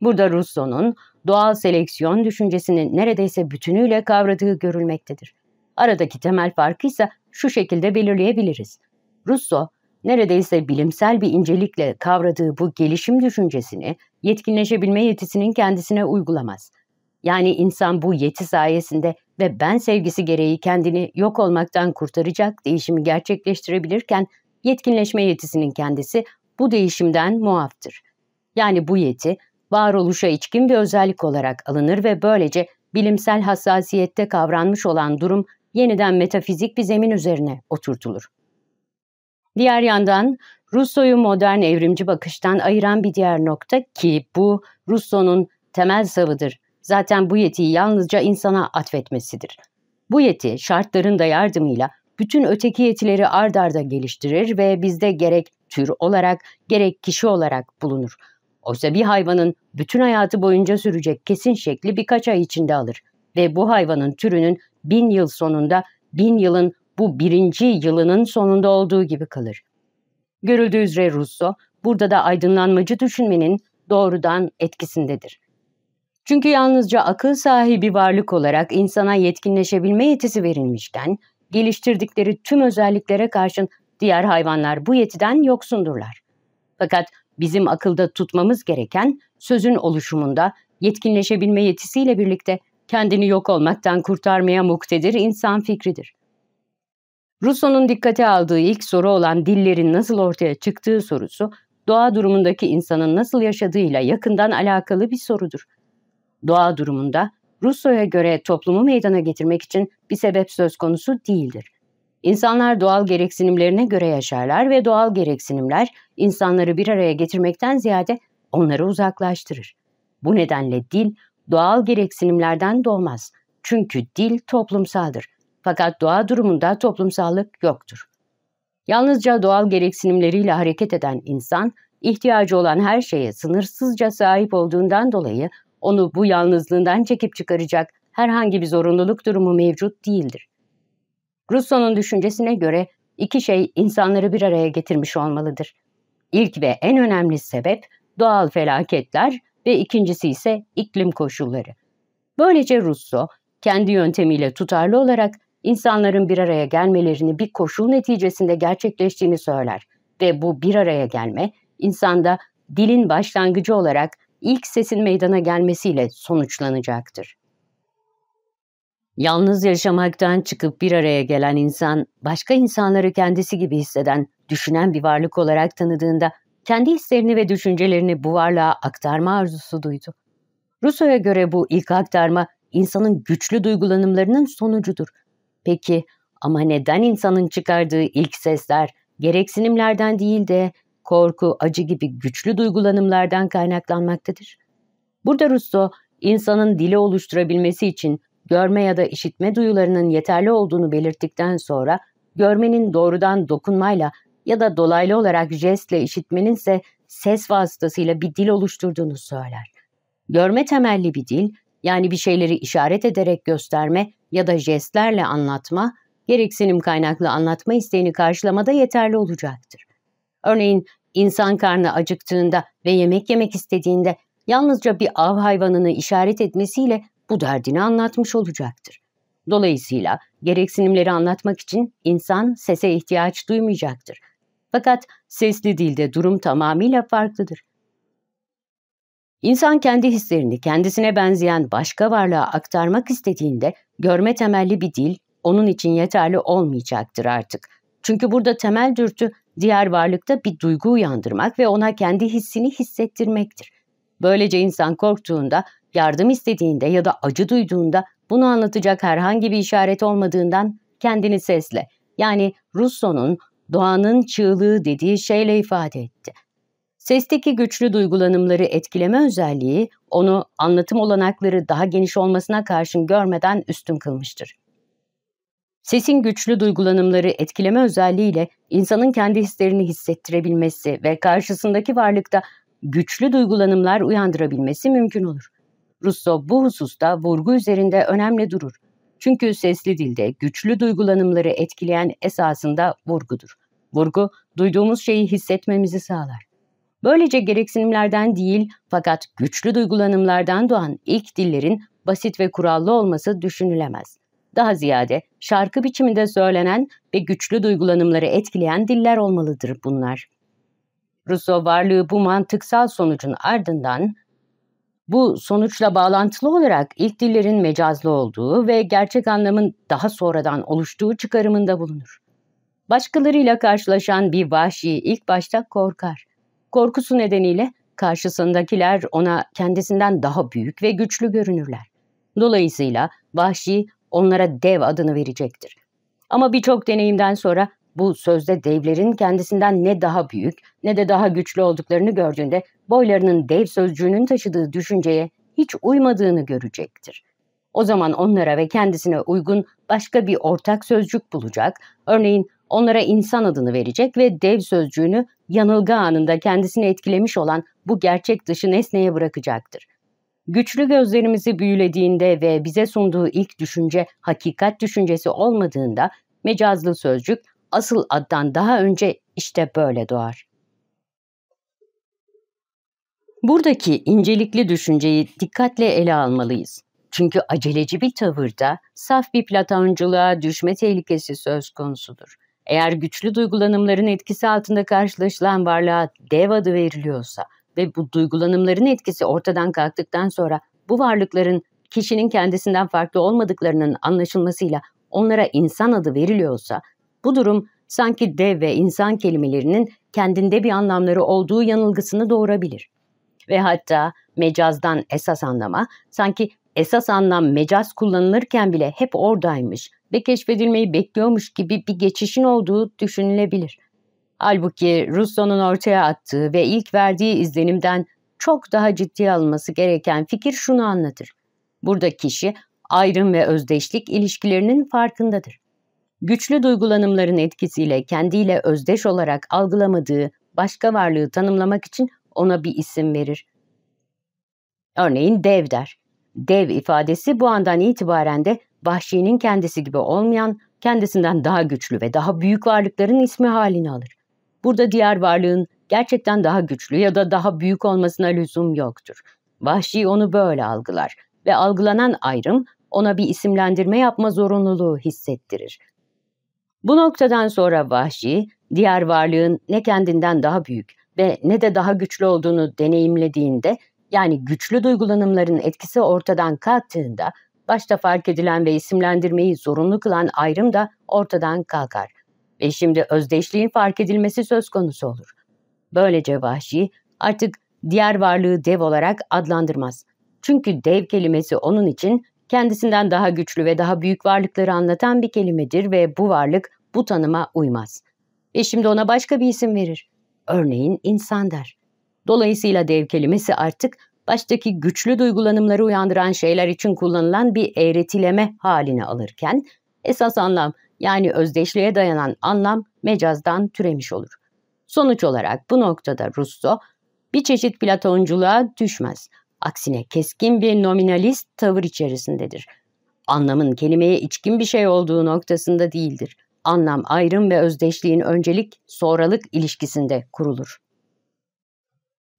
Burada Rousseau'nun doğal seleksiyon düşüncesinin neredeyse bütünüyle kavradığı görülmektedir. Aradaki temel farkı ise şu şekilde belirleyebiliriz. Rousseau, neredeyse bilimsel bir incelikle kavradığı bu gelişim düşüncesini yetkinleşebilme yetisinin kendisine uygulamaz. Yani insan bu yeti sayesinde ve ben sevgisi gereği kendini yok olmaktan kurtaracak değişimi gerçekleştirebilirken yetkinleşme yetisinin kendisi bu değişimden muaftır. Yani bu yeti varoluşa içkin bir özellik olarak alınır ve böylece bilimsel hassasiyette kavranmış olan durum yeniden metafizik bir zemin üzerine oturtulur. Diğer yandan Russo'yu modern evrimci bakıştan ayıran bir diğer nokta ki bu Russo'nun temel savıdır. Zaten bu yetiyi yalnızca insana atfetmesidir. Bu yeti şartların da yardımıyla bütün öteki yetileri ard arda geliştirir ve bizde gerek tür olarak gerek kişi olarak bulunur. Oysa bir hayvanın bütün hayatı boyunca sürecek kesin şekli birkaç ay içinde alır ve bu hayvanın türünün bin yıl sonunda bin yılın bu birinci yılının sonunda olduğu gibi kalır. Görüldüğü üzere Russo, burada da aydınlanmacı düşünmenin doğrudan etkisindedir. Çünkü yalnızca akıl sahibi varlık olarak insana yetkinleşebilme yetisi verilmişken, geliştirdikleri tüm özelliklere karşın diğer hayvanlar bu yetiden yoksundurlar. Fakat bizim akılda tutmamız gereken sözün oluşumunda yetkinleşebilme yetisiyle birlikte kendini yok olmaktan kurtarmaya muktedir insan fikridir. Rousseau'nun dikkate aldığı ilk soru olan dillerin nasıl ortaya çıktığı sorusu, doğa durumundaki insanın nasıl yaşadığıyla yakından alakalı bir sorudur. Doğa durumunda Rousseau'ya göre toplumu meydana getirmek için bir sebep söz konusu değildir. İnsanlar doğal gereksinimlerine göre yaşarlar ve doğal gereksinimler insanları bir araya getirmekten ziyade onları uzaklaştırır. Bu nedenle dil doğal gereksinimlerden doğmaz. Çünkü dil toplumsaldır fakat doğa durumunda toplumsallık yoktur. Yalnızca doğal gereksinimleriyle hareket eden insan, ihtiyacı olan her şeye sınırsızca sahip olduğundan dolayı onu bu yalnızlığından çekip çıkaracak herhangi bir zorunluluk durumu mevcut değildir. Rousseau'nun düşüncesine göre iki şey insanları bir araya getirmiş olmalıdır. İlk ve en önemli sebep doğal felaketler ve ikincisi ise iklim koşulları. Böylece Rousseau kendi yöntemiyle tutarlı olarak İnsanların bir araya gelmelerini bir koşul neticesinde gerçekleştiğini söyler ve bu bir araya gelme insanda dilin başlangıcı olarak ilk sesin meydana gelmesiyle sonuçlanacaktır. Yalnız yaşamaktan çıkıp bir araya gelen insan, başka insanları kendisi gibi hisseden, düşünen bir varlık olarak tanıdığında kendi hislerini ve düşüncelerini bu varlığa aktarma arzusu duydu. Rousseau'ya göre bu ilk aktarma insanın güçlü duygulanımlarının sonucudur Peki ama neden insanın çıkardığı ilk sesler gereksinimlerden değil de korku, acı gibi güçlü duygulanımlardan kaynaklanmaktadır? Burada Russo, insanın dili oluşturabilmesi için görme ya da işitme duyularının yeterli olduğunu belirttikten sonra görmenin doğrudan dokunmayla ya da dolaylı olarak jestle işitmenin ise ses vasıtasıyla bir dil oluşturduğunu söyler. Görme temelli bir dil, yani bir şeyleri işaret ederek gösterme ya da jestlerle anlatma, gereksinim kaynaklı anlatma isteğini karşılamada yeterli olacaktır. Örneğin insan karnı acıktığında ve yemek yemek istediğinde yalnızca bir av hayvanını işaret etmesiyle bu derdini anlatmış olacaktır. Dolayısıyla gereksinimleri anlatmak için insan sese ihtiyaç duymayacaktır. Fakat sesli dilde durum tamamıyla farklıdır. İnsan kendi hislerini kendisine benzeyen başka varlığa aktarmak istediğinde görme temelli bir dil onun için yeterli olmayacaktır artık. Çünkü burada temel dürtü diğer varlıkta bir duygu uyandırmak ve ona kendi hissini hissettirmektir. Böylece insan korktuğunda, yardım istediğinde ya da acı duyduğunda bunu anlatacak herhangi bir işaret olmadığından kendini sesle yani Russo'nun doğanın çığlığı dediği şeyle ifade etti. Sesteki güçlü duygulanımları etkileme özelliği onu anlatım olanakları daha geniş olmasına karşın görmeden üstün kılmıştır. Sesin güçlü duygulanımları etkileme özelliğiyle insanın kendi hislerini hissettirebilmesi ve karşısındaki varlıkta güçlü duygulanımlar uyandırabilmesi mümkün olur. Russo bu hususta vurgu üzerinde önemli durur. Çünkü sesli dilde güçlü duygulanımları etkileyen esasında vurgudur. Vurgu, duyduğumuz şeyi hissetmemizi sağlar. Böylece gereksinimlerden değil fakat güçlü duygulanımlardan doğan ilk dillerin basit ve kurallı olması düşünülemez. Daha ziyade şarkı biçiminde söylenen ve güçlü duygulanımları etkileyen diller olmalıdır bunlar. Rousseau varlığı bu mantıksal sonucun ardından bu sonuçla bağlantılı olarak ilk dillerin mecazlı olduğu ve gerçek anlamın daha sonradan oluştuğu çıkarımında bulunur. Başkalarıyla karşılaşan bir vahşi ilk başta korkar. Korkusu nedeniyle karşısındakiler ona kendisinden daha büyük ve güçlü görünürler. Dolayısıyla vahşi onlara dev adını verecektir. Ama birçok deneyimden sonra bu sözde devlerin kendisinden ne daha büyük ne de daha güçlü olduklarını gördüğünde boylarının dev sözcüğünün taşıdığı düşünceye hiç uymadığını görecektir. O zaman onlara ve kendisine uygun başka bir ortak sözcük bulacak, örneğin onlara insan adını verecek ve dev sözcüğünü yanılgı anında kendisini etkilemiş olan bu gerçek dışı nesneye bırakacaktır. Güçlü gözlerimizi büyülediğinde ve bize sunduğu ilk düşünce hakikat düşüncesi olmadığında mecazlı sözcük asıl addan daha önce işte böyle doğar. Buradaki incelikli düşünceyi dikkatle ele almalıyız. Çünkü aceleci bir tavırda saf bir platonculuğa düşme tehlikesi söz konusudur. Eğer güçlü duygulanımların etkisi altında karşılaşılan varlığa dev adı veriliyorsa ve bu duygulanımların etkisi ortadan kalktıktan sonra bu varlıkların kişinin kendisinden farklı olmadıklarının anlaşılmasıyla onlara insan adı veriliyorsa bu durum sanki dev ve insan kelimelerinin kendinde bir anlamları olduğu yanılgısını doğurabilir. Ve hatta mecazdan esas anlama sanki esas anlam mecaz kullanılırken bile hep oradaymış ve keşfedilmeyi bekliyormuş gibi bir geçişin olduğu düşünülebilir. Halbuki Rousseau'nun ortaya attığı ve ilk verdiği izlenimden çok daha ciddiye alınması gereken fikir şunu anlatır. Burada kişi ayrım ve özdeşlik ilişkilerinin farkındadır. Güçlü duygulanımların etkisiyle kendiyle özdeş olarak algılamadığı başka varlığı tanımlamak için ona bir isim verir. Örneğin dev der. Dev ifadesi bu andan itibaren de Vahşi'nin kendisi gibi olmayan, kendisinden daha güçlü ve daha büyük varlıkların ismi halini alır. Burada diğer varlığın gerçekten daha güçlü ya da daha büyük olmasına lüzum yoktur. Vahşi onu böyle algılar ve algılanan ayrım ona bir isimlendirme yapma zorunluluğu hissettirir. Bu noktadan sonra vahşi, diğer varlığın ne kendinden daha büyük ve ne de daha güçlü olduğunu deneyimlediğinde yani güçlü duygulanımların etkisi ortadan kalktığında başta fark edilen ve isimlendirmeyi zorunlu kılan ayrım da ortadan kalkar ve şimdi özdeşliğin fark edilmesi söz konusu olur. Böylece vahşi artık diğer varlığı dev olarak adlandırmaz. Çünkü dev kelimesi onun için kendisinden daha güçlü ve daha büyük varlıkları anlatan bir kelimedir ve bu varlık bu tanıma uymaz. Ve şimdi ona başka bir isim verir. Örneğin insan der. Dolayısıyla dev kelimesi artık baştaki güçlü duygulanımları uyandıran şeyler için kullanılan bir eğretileme halini alırken esas anlam yani özdeşliğe dayanan anlam mecazdan türemiş olur. Sonuç olarak bu noktada Russo bir çeşit platonculuğa düşmez. Aksine keskin bir nominalist tavır içerisindedir. Anlamın kelimeye içkin bir şey olduğu noktasında değildir. Anlam ayrım ve özdeşliğin öncelik sonralık ilişkisinde kurulur.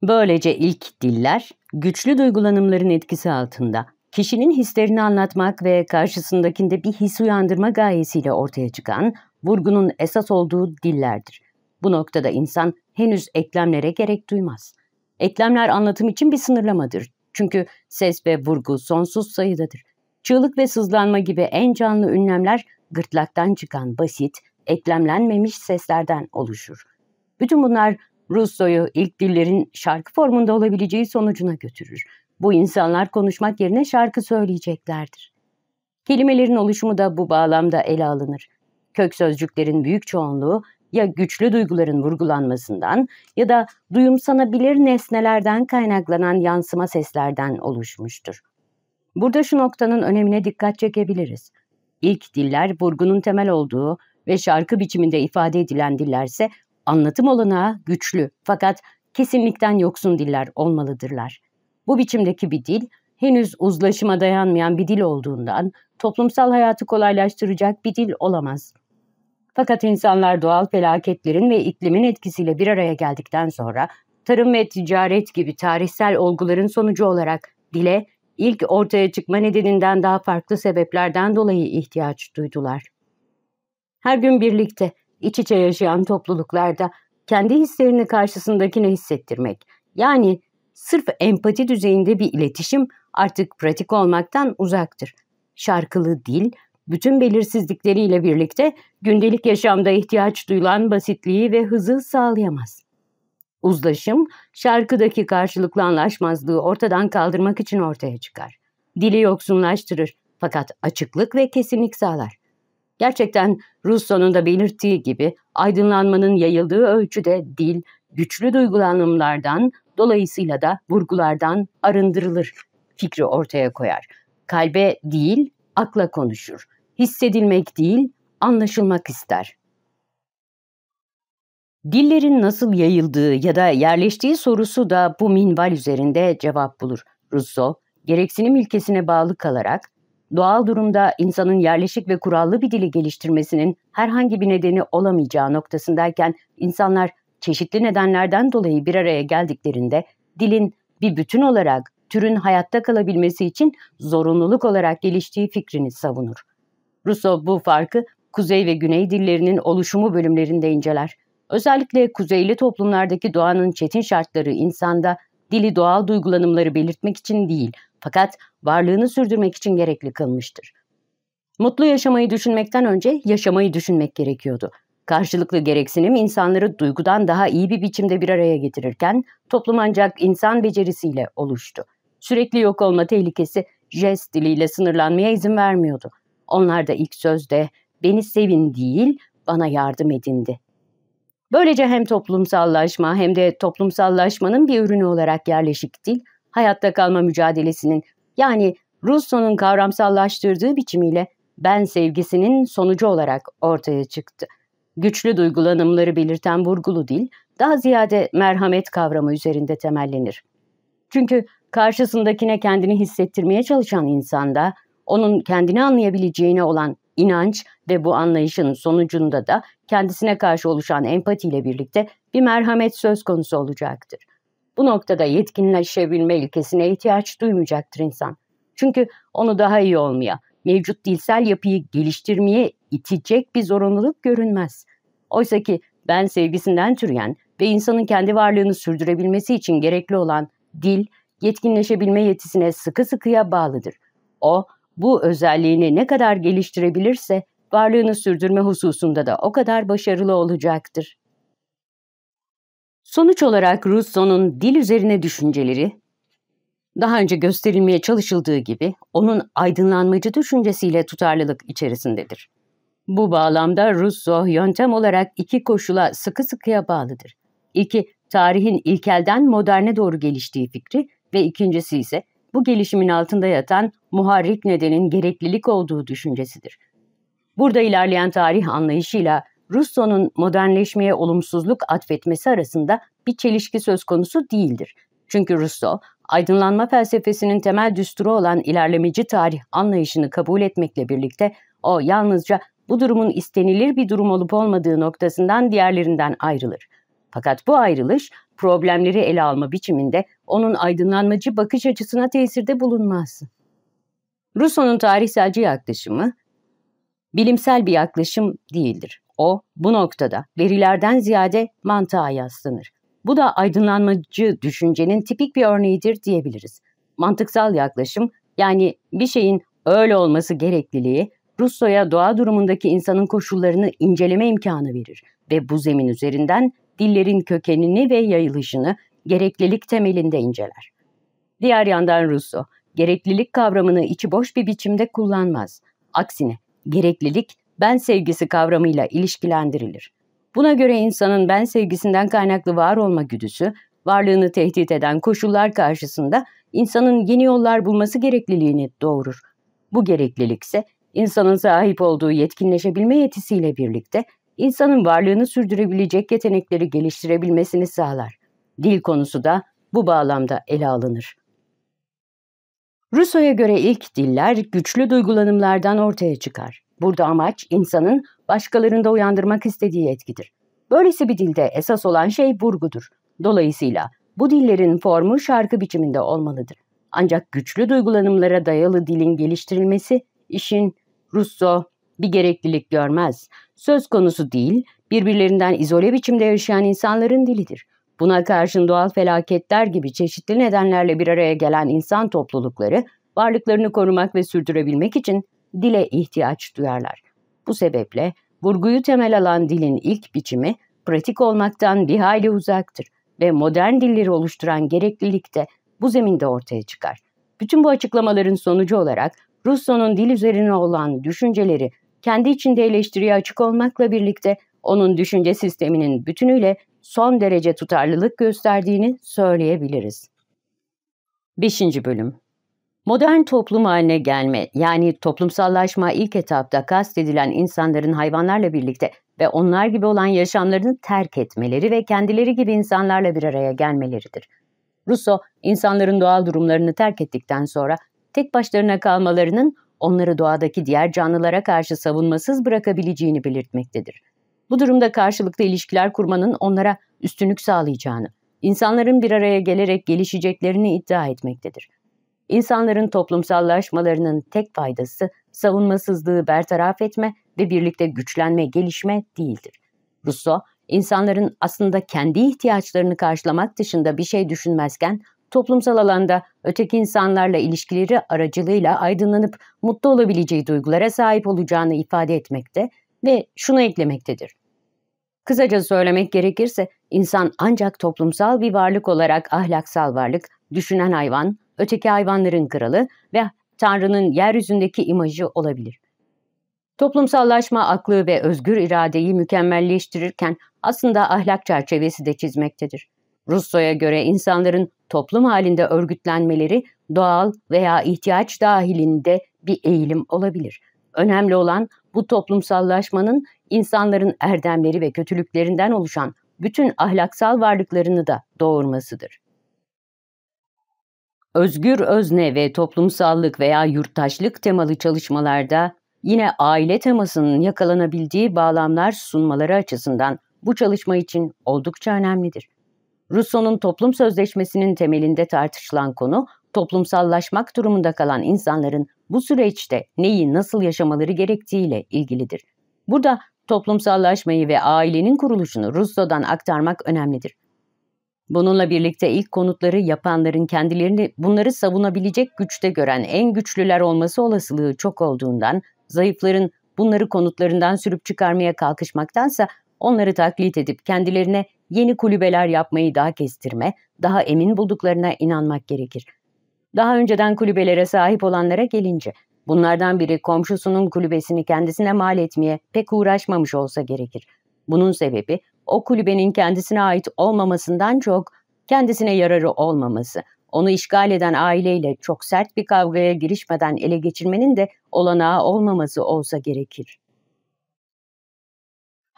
Böylece ilk diller güçlü duygulanımların etkisi altında kişinin hislerini anlatmak ve karşısındakinde bir his uyandırma gayesiyle ortaya çıkan vurgunun esas olduğu dillerdir. Bu noktada insan henüz eklemlere gerek duymaz. Eklemler anlatım için bir sınırlamadır. Çünkü ses ve vurgu sonsuz sayıdadır. Çığlık ve sızlanma gibi en canlı ünlemler gırtlaktan çıkan basit, eklemlenmemiş seslerden oluşur. Bütün bunlar Russo'yu ilk dillerin şarkı formunda olabileceği sonucuna götürür. Bu insanlar konuşmak yerine şarkı söyleyeceklerdir. Kelimelerin oluşumu da bu bağlamda ele alınır. Kök sözcüklerin büyük çoğunluğu ya güçlü duyguların vurgulanmasından ya da duyumsanabilir nesnelerden kaynaklanan yansıma seslerden oluşmuştur. Burada şu noktanın önemine dikkat çekebiliriz. İlk diller vurgunun temel olduğu ve şarkı biçiminde ifade edilen dillerse anlatım olanağı güçlü fakat kesinlikten yoksun diller olmalıdırlar. Bu biçimdeki bir dil henüz uzlaşıma dayanmayan bir dil olduğundan toplumsal hayatı kolaylaştıracak bir dil olamaz. Fakat insanlar doğal felaketlerin ve iklimin etkisiyle bir araya geldikten sonra tarım ve ticaret gibi tarihsel olguların sonucu olarak dile ilk ortaya çıkma nedeninden daha farklı sebeplerden dolayı ihtiyaç duydular. Her gün birlikte iç içe yaşayan topluluklarda kendi hislerini karşısındakine hissettirmek, yani sırf empati düzeyinde bir iletişim artık pratik olmaktan uzaktır. Şarkılı dil, bütün belirsizlikleriyle birlikte gündelik yaşamda ihtiyaç duyulan basitliği ve hızı sağlayamaz. Uzlaşım, şarkıdaki karşılıklı anlaşmazlığı ortadan kaldırmak için ortaya çıkar. Dili yoksunlaştırır fakat açıklık ve kesinlik sağlar. Gerçekten Rousseau'nun da belirttiği gibi aydınlanmanın yayıldığı ölçüde dil güçlü duygulanımlardan dolayısıyla da vurgulardan arındırılır fikri ortaya koyar. Kalbe değil akla konuşur. Hissedilmek değil anlaşılmak ister. Dillerin nasıl yayıldığı ya da yerleştiği sorusu da bu minval üzerinde cevap bulur. Rousseau, gereksinim ilkesine bağlı kalarak doğal durumda insanın yerleşik ve kurallı bir dili geliştirmesinin herhangi bir nedeni olamayacağı noktasındayken insanlar çeşitli nedenlerden dolayı bir araya geldiklerinde dilin bir bütün olarak türün hayatta kalabilmesi için zorunluluk olarak geliştiği fikrini savunur. Rousseau bu farkı kuzey ve güney dillerinin oluşumu bölümlerinde inceler. Özellikle kuzeyli toplumlardaki doğanın çetin şartları insanda dili doğal duygulanımları belirtmek için değil, fakat varlığını sürdürmek için gerekli kılmıştır. Mutlu yaşamayı düşünmekten önce yaşamayı düşünmek gerekiyordu. Karşılıklı gereksinim insanları duygudan daha iyi bir biçimde bir araya getirirken toplum ancak insan becerisiyle oluştu. Sürekli yok olma tehlikesi jest diliyle sınırlanmaya izin vermiyordu. Onlar da ilk sözde beni sevin değil bana yardım edindi Böylece hem toplumsallaşma hem de toplumsallaşmanın bir ürünü olarak yerleşik dil, hayatta kalma mücadelesinin yani Russon'un kavramsallaştırdığı biçimiyle ben sevgisinin sonucu olarak ortaya çıktı. Güçlü duygulanımları belirten vurgulu dil, daha ziyade merhamet kavramı üzerinde temellenir. Çünkü karşısındakine kendini hissettirmeye çalışan insanda, onun kendini anlayabileceğine olan inanç ve bu anlayışın sonucunda da kendisine karşı oluşan empatiyle birlikte bir merhamet söz konusu olacaktır. Bu noktada yetkinleşebilme ilkesine ihtiyaç duymayacaktır insan. Çünkü onu daha iyi olmaya, mevcut dilsel yapıyı geliştirmeye itecek bir zorunluluk görünmez. Oysa ki ben sevgisinden türeyen ve insanın kendi varlığını sürdürebilmesi için gerekli olan dil, yetkinleşebilme yetisine sıkı sıkıya bağlıdır. O, bu özelliğini ne kadar geliştirebilirse varlığını sürdürme hususunda da o kadar başarılı olacaktır. Sonuç olarak Rousseau'nun dil üzerine düşünceleri, daha önce gösterilmeye çalışıldığı gibi onun aydınlanmacı düşüncesiyle tutarlılık içerisindedir. Bu bağlamda Rousseau yöntem olarak iki koşula sıkı sıkıya bağlıdır. İki, tarihin ilkelden moderne doğru geliştiği fikri ve ikincisi ise bu gelişimin altında yatan muharrik nedenin gereklilik olduğu düşüncesidir. Burada ilerleyen tarih anlayışıyla Russo'nun modernleşmeye olumsuzluk atfetmesi arasında bir çelişki söz konusu değildir. Çünkü Russo, aydınlanma felsefesinin temel düsturu olan ilerlemeci tarih anlayışını kabul etmekle birlikte o yalnızca bu durumun istenilir bir durum olup olmadığı noktasından diğerlerinden ayrılır. Fakat bu ayrılış problemleri ele alma biçiminde onun aydınlanmacı bakış açısına tesirde bulunmaz. Rousseau'nun tarihselci yaklaşımı bilimsel bir yaklaşım değildir. O bu noktada verilerden ziyade mantığa yaslanır. Bu da aydınlanmacı düşüncenin tipik bir örneğidir diyebiliriz. Mantıksal yaklaşım yani bir şeyin öyle olması gerekliliği Rousseau'ya doğa durumundaki insanın koşullarını inceleme imkanı verir ve bu zemin üzerinden dillerin kökenini ve yayılışını gereklilik temelinde inceler. Diğer yandan Russo, gereklilik kavramını içi boş bir biçimde kullanmaz. Aksine gereklilik ben sevgisi kavramıyla ilişkilendirilir. Buna göre insanın ben sevgisinden kaynaklı var olma güdüsü, varlığını tehdit eden koşullar karşısında insanın yeni yollar bulması gerekliliğini doğurur. Bu gereklilik ise insanın sahip olduğu yetkinleşebilme yetisiyle birlikte insanın varlığını sürdürebilecek yetenekleri geliştirebilmesini sağlar. Dil konusu da bu bağlamda ele alınır. Rousseau'ya göre ilk diller güçlü duygulanımlardan ortaya çıkar. Burada amaç insanın başkalarında uyandırmak istediği etkidir. Böylesi bir dilde esas olan şey vurgudur. Dolayısıyla bu dillerin formu şarkı biçiminde olmalıdır. Ancak güçlü duygulanımlara dayalı dilin geliştirilmesi işin Rousseau, bir gereklilik görmez. Söz konusu değil, birbirlerinden izole biçimde yaşayan insanların dilidir. Buna karşın doğal felaketler gibi çeşitli nedenlerle bir araya gelen insan toplulukları, varlıklarını korumak ve sürdürebilmek için dile ihtiyaç duyarlar. Bu sebeple vurguyu temel alan dilin ilk biçimi pratik olmaktan bir hayli uzaktır ve modern dilleri oluşturan gereklilik de bu zeminde ortaya çıkar. Bütün bu açıklamaların sonucu olarak Rousseau'nun dil üzerine olan düşünceleri kendi içinde eleştiriye açık olmakla birlikte onun düşünce sisteminin bütünüyle son derece tutarlılık gösterdiğini söyleyebiliriz. 5. Bölüm Modern toplum haline gelme yani toplumsallaşma ilk etapta kastedilen insanların hayvanlarla birlikte ve onlar gibi olan yaşamlarını terk etmeleri ve kendileri gibi insanlarla bir araya gelmeleridir. Rousseau, insanların doğal durumlarını terk ettikten sonra tek başlarına kalmalarının onları doğadaki diğer canlılara karşı savunmasız bırakabileceğini belirtmektedir. Bu durumda karşılıklı ilişkiler kurmanın onlara üstünlük sağlayacağını, insanların bir araya gelerek gelişeceklerini iddia etmektedir. İnsanların toplumsallaşmalarının tek faydası savunmasızlığı bertaraf etme ve birlikte güçlenme, gelişme değildir. Rousseau, insanların aslında kendi ihtiyaçlarını karşılamak dışında bir şey düşünmezken toplumsal alanda öteki insanlarla ilişkileri aracılığıyla aydınlanıp mutlu olabileceği duygulara sahip olacağını ifade etmekte ve şunu eklemektedir. Kısaca söylemek gerekirse insan ancak toplumsal bir varlık olarak ahlaksal varlık, düşünen hayvan, öteki hayvanların kralı ve Tanrı'nın yeryüzündeki imajı olabilir. Toplumsallaşma aklı ve özgür iradeyi mükemmelleştirirken aslında ahlak çerçevesi de çizmektedir. Rousseau'ya göre insanların toplum halinde örgütlenmeleri doğal veya ihtiyaç dahilinde bir eğilim olabilir. Önemli olan bu toplumsallaşmanın insanların erdemleri ve kötülüklerinden oluşan bütün ahlaksal varlıklarını da doğurmasıdır. Özgür özne ve toplumsallık veya yurttaşlık temalı çalışmalarda yine aile temasının yakalanabildiği bağlamlar sunmaları açısından bu çalışma için oldukça önemlidir. Rousseau'nun toplum sözleşmesinin temelinde tartışılan konu toplumsallaşmak durumunda kalan insanların bu süreçte neyi nasıl yaşamaları gerektiğiyle ilgilidir. Burada toplumsallaşmayı ve ailenin kuruluşunu Rousseau'dan aktarmak önemlidir. Bununla birlikte ilk konutları yapanların kendilerini bunları savunabilecek güçte gören en güçlüler olması olasılığı çok olduğundan zayıfların bunları konutlarından sürüp çıkarmaya kalkışmaktansa onları taklit edip kendilerine yeni kulübeler yapmayı daha kestirme, daha emin bulduklarına inanmak gerekir. Daha önceden kulübelere sahip olanlara gelince, bunlardan biri komşusunun kulübesini kendisine mal etmeye pek uğraşmamış olsa gerekir. Bunun sebebi o kulübenin kendisine ait olmamasından çok kendisine yararı olmaması, onu işgal eden aileyle çok sert bir kavgaya girişmeden ele geçirmenin de olanağı olmaması olsa gerekir.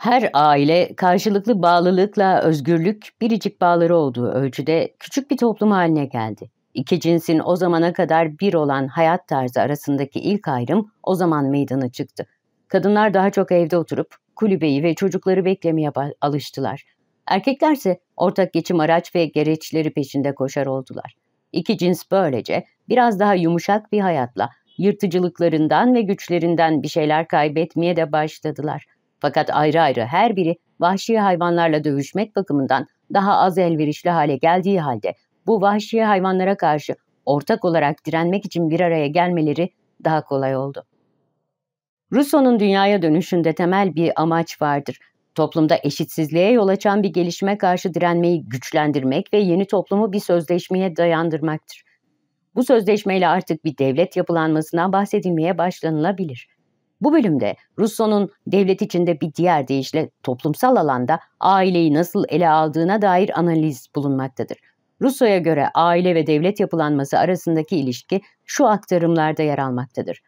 Her aile karşılıklı bağlılıkla özgürlük biricik bağları olduğu ölçüde küçük bir toplum haline geldi. İki cinsin o zamana kadar bir olan hayat tarzı arasındaki ilk ayrım o zaman meydana çıktı. Kadınlar daha çok evde oturup kulübeyi ve çocukları beklemeye alıştılar. Erkeklerse ortak geçim araç ve gereçleri peşinde koşar oldular. İki cins böylece biraz daha yumuşak bir hayatla yırtıcılıklarından ve güçlerinden bir şeyler kaybetmeye de başladılar.'' Fakat ayrı ayrı her biri vahşi hayvanlarla dövüşmek bakımından daha az elverişli hale geldiği halde bu vahşi hayvanlara karşı ortak olarak direnmek için bir araya gelmeleri daha kolay oldu. Rousseau'nun dünyaya dönüşünde temel bir amaç vardır. Toplumda eşitsizliğe yol açan bir gelişme karşı direnmeyi güçlendirmek ve yeni toplumu bir sözleşmeye dayandırmaktır. Bu sözleşmeyle artık bir devlet yapılanmasından bahsedilmeye başlanılabilir. Bu bölümde Russo'nun devlet içinde bir diğer deyişle toplumsal alanda aileyi nasıl ele aldığına dair analiz bulunmaktadır. Russo'ya göre aile ve devlet yapılanması arasındaki ilişki şu aktarımlarda yer almaktadır.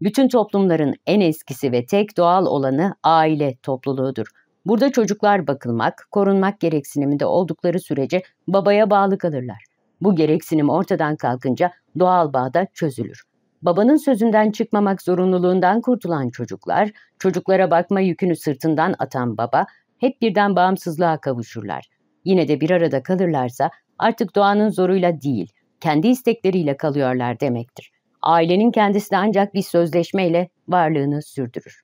Bütün toplumların en eskisi ve tek doğal olanı aile topluluğudur. Burada çocuklar bakılmak, korunmak gereksiniminde oldukları sürece babaya bağlı kalırlar. Bu gereksinim ortadan kalkınca doğal bağda çözülür. Babanın sözünden çıkmamak zorunluluğundan kurtulan çocuklar, çocuklara bakma yükünü sırtından atan baba hep birden bağımsızlığa kavuşurlar. Yine de bir arada kalırlarsa artık doğanın zoruyla değil, kendi istekleriyle kalıyorlar demektir. Ailenin kendisi de ancak bir sözleşmeyle varlığını sürdürür.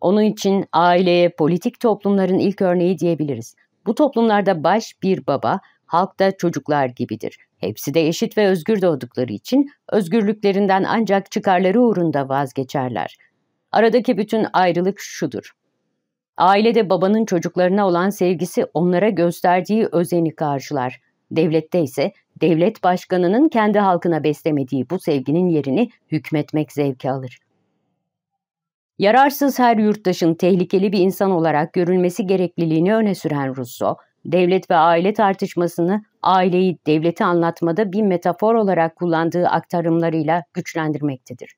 Onun için aileye politik toplumların ilk örneği diyebiliriz. Bu toplumlarda baş bir baba, halk da çocuklar gibidir. Hepsi de eşit ve özgür doğdukları için özgürlüklerinden ancak çıkarları uğrunda vazgeçerler. Aradaki bütün ayrılık şudur. Ailede babanın çocuklarına olan sevgisi onlara gösterdiği özeni karşılar. Devlette ise devlet başkanının kendi halkına beslemediği bu sevginin yerini hükmetmek zevki alır. Yararsız her yurttaşın tehlikeli bir insan olarak görülmesi gerekliliğini öne süren Rousseau, Devlet ve aile tartışmasını aileyi devleti anlatmada bir metafor olarak kullandığı aktarımlarıyla güçlendirmektedir.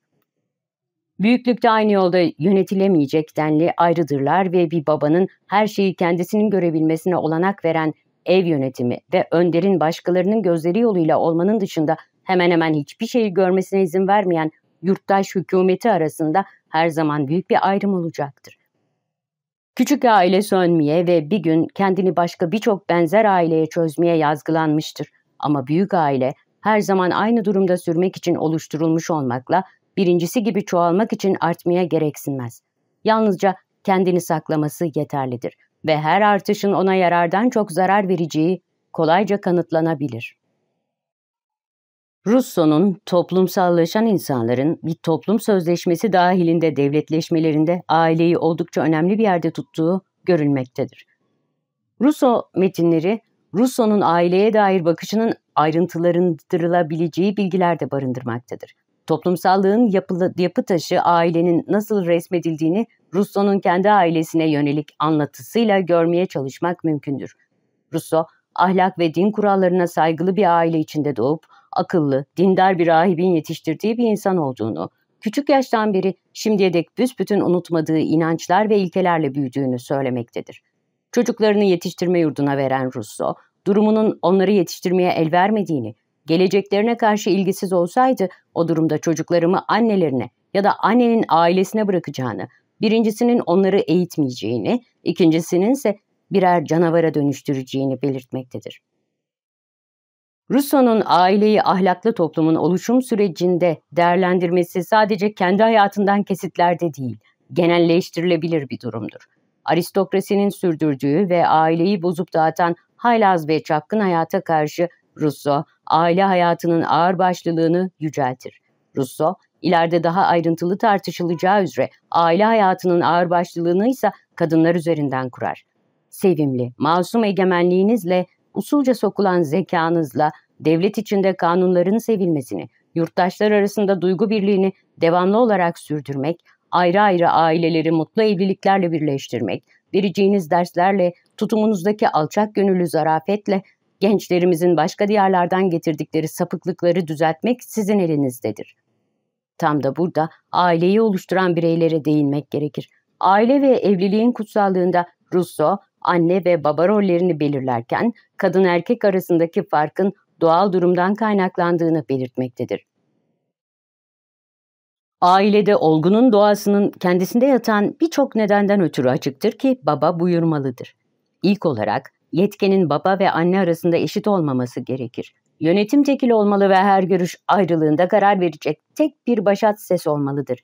Büyüklükte aynı yolda yönetilemeyecek denli ayrıdırlar ve bir babanın her şeyi kendisinin görebilmesine olanak veren ev yönetimi ve önderin başkalarının gözleri yoluyla olmanın dışında hemen hemen hiçbir şeyi görmesine izin vermeyen yurttaş hükümeti arasında her zaman büyük bir ayrım olacaktır. Küçük aile sönmeye ve bir gün kendini başka birçok benzer aileye çözmeye yazgılanmıştır. Ama büyük aile her zaman aynı durumda sürmek için oluşturulmuş olmakla birincisi gibi çoğalmak için artmaya gereksinmez. Yalnızca kendini saklaması yeterlidir ve her artışın ona yarardan çok zarar vereceği kolayca kanıtlanabilir. Rousseau'nun toplumsallaşan insanların bir toplum sözleşmesi dahilinde devletleşmelerinde aileyi oldukça önemli bir yerde tuttuğu görülmektedir. Russo metinleri Russon'un aileye dair bakışının ayrıntılarındırılabileceği bilgiler de barındırmaktadır. Toplumsallığın yapılı, yapı taşı ailenin nasıl resmedildiğini Russon'un kendi ailesine yönelik anlatısıyla görmeye çalışmak mümkündür. Russo, ahlak ve din kurallarına saygılı bir aile içinde doğup akıllı, dindar bir rahibin yetiştirdiği bir insan olduğunu, küçük yaştan beri şimdiye dek büsbütün unutmadığı inançlar ve ilkelerle büyüdüğünü söylemektedir. Çocuklarını yetiştirme yurduna veren Russo, durumunun onları yetiştirmeye el vermediğini, geleceklerine karşı ilgisiz olsaydı o durumda çocuklarımı annelerine ya da annenin ailesine bırakacağını, birincisinin onları eğitmeyeceğini, ikincisinin ise birer canavara dönüştüreceğini belirtmektedir. Russo'nun aileyi ahlaklı toplumun oluşum sürecinde değerlendirmesi sadece kendi hayatından kesitlerde değil, genelleştirilebilir bir durumdur. Aristokrasinin sürdürdüğü ve aileyi bozup dağıtan haylaz ve çapkın hayata karşı Russo aile hayatının ağırbaşlılığını yüceltir. Russo ileride daha ayrıntılı tartışılacağı üzere aile hayatının ağırbaşlılığını ise kadınlar üzerinden kurar. Sevimli, masum egemenliğinizle usulca sokulan zekanızla devlet içinde kanunların sevilmesini, yurttaşlar arasında duygu birliğini devamlı olarak sürdürmek, ayrı ayrı aileleri mutlu evliliklerle birleştirmek, vereceğiniz derslerle, tutumunuzdaki alçak gönüllü zarafetle, gençlerimizin başka diyarlardan getirdikleri sapıklıkları düzeltmek sizin elinizdedir. Tam da burada aileyi oluşturan bireylere değinmek gerekir. Aile ve evliliğin kutsallığında Rousseau, anne ve baba rollerini belirlerken kadın erkek arasındaki farkın doğal durumdan kaynaklandığını belirtmektedir. Ailede olgunun doğasının kendisinde yatan birçok nedenden ötürü açıktır ki baba buyurmalıdır. İlk olarak yetkinin baba ve anne arasında eşit olmaması gerekir. Yönetim tekili olmalı ve her görüş ayrılığında karar verecek tek bir başat ses olmalıdır.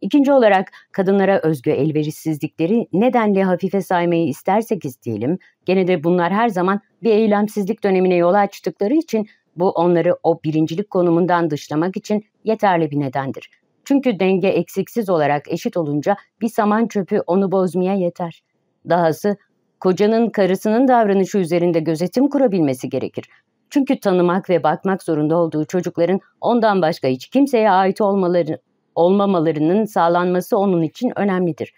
İkinci olarak kadınlara özgü elverişsizlikleri nedenle hafife saymayı istersek isteyelim, gene de bunlar her zaman bir eylemsizlik dönemine yol açtıkları için bu onları o birincilik konumundan dışlamak için yeterli bir nedendir. Çünkü denge eksiksiz olarak eşit olunca bir saman çöpü onu bozmaya yeter. Dahası kocanın karısının davranışı üzerinde gözetim kurabilmesi gerekir. Çünkü tanımak ve bakmak zorunda olduğu çocukların ondan başka hiç kimseye ait olmaları olmamalarının sağlanması onun için önemlidir.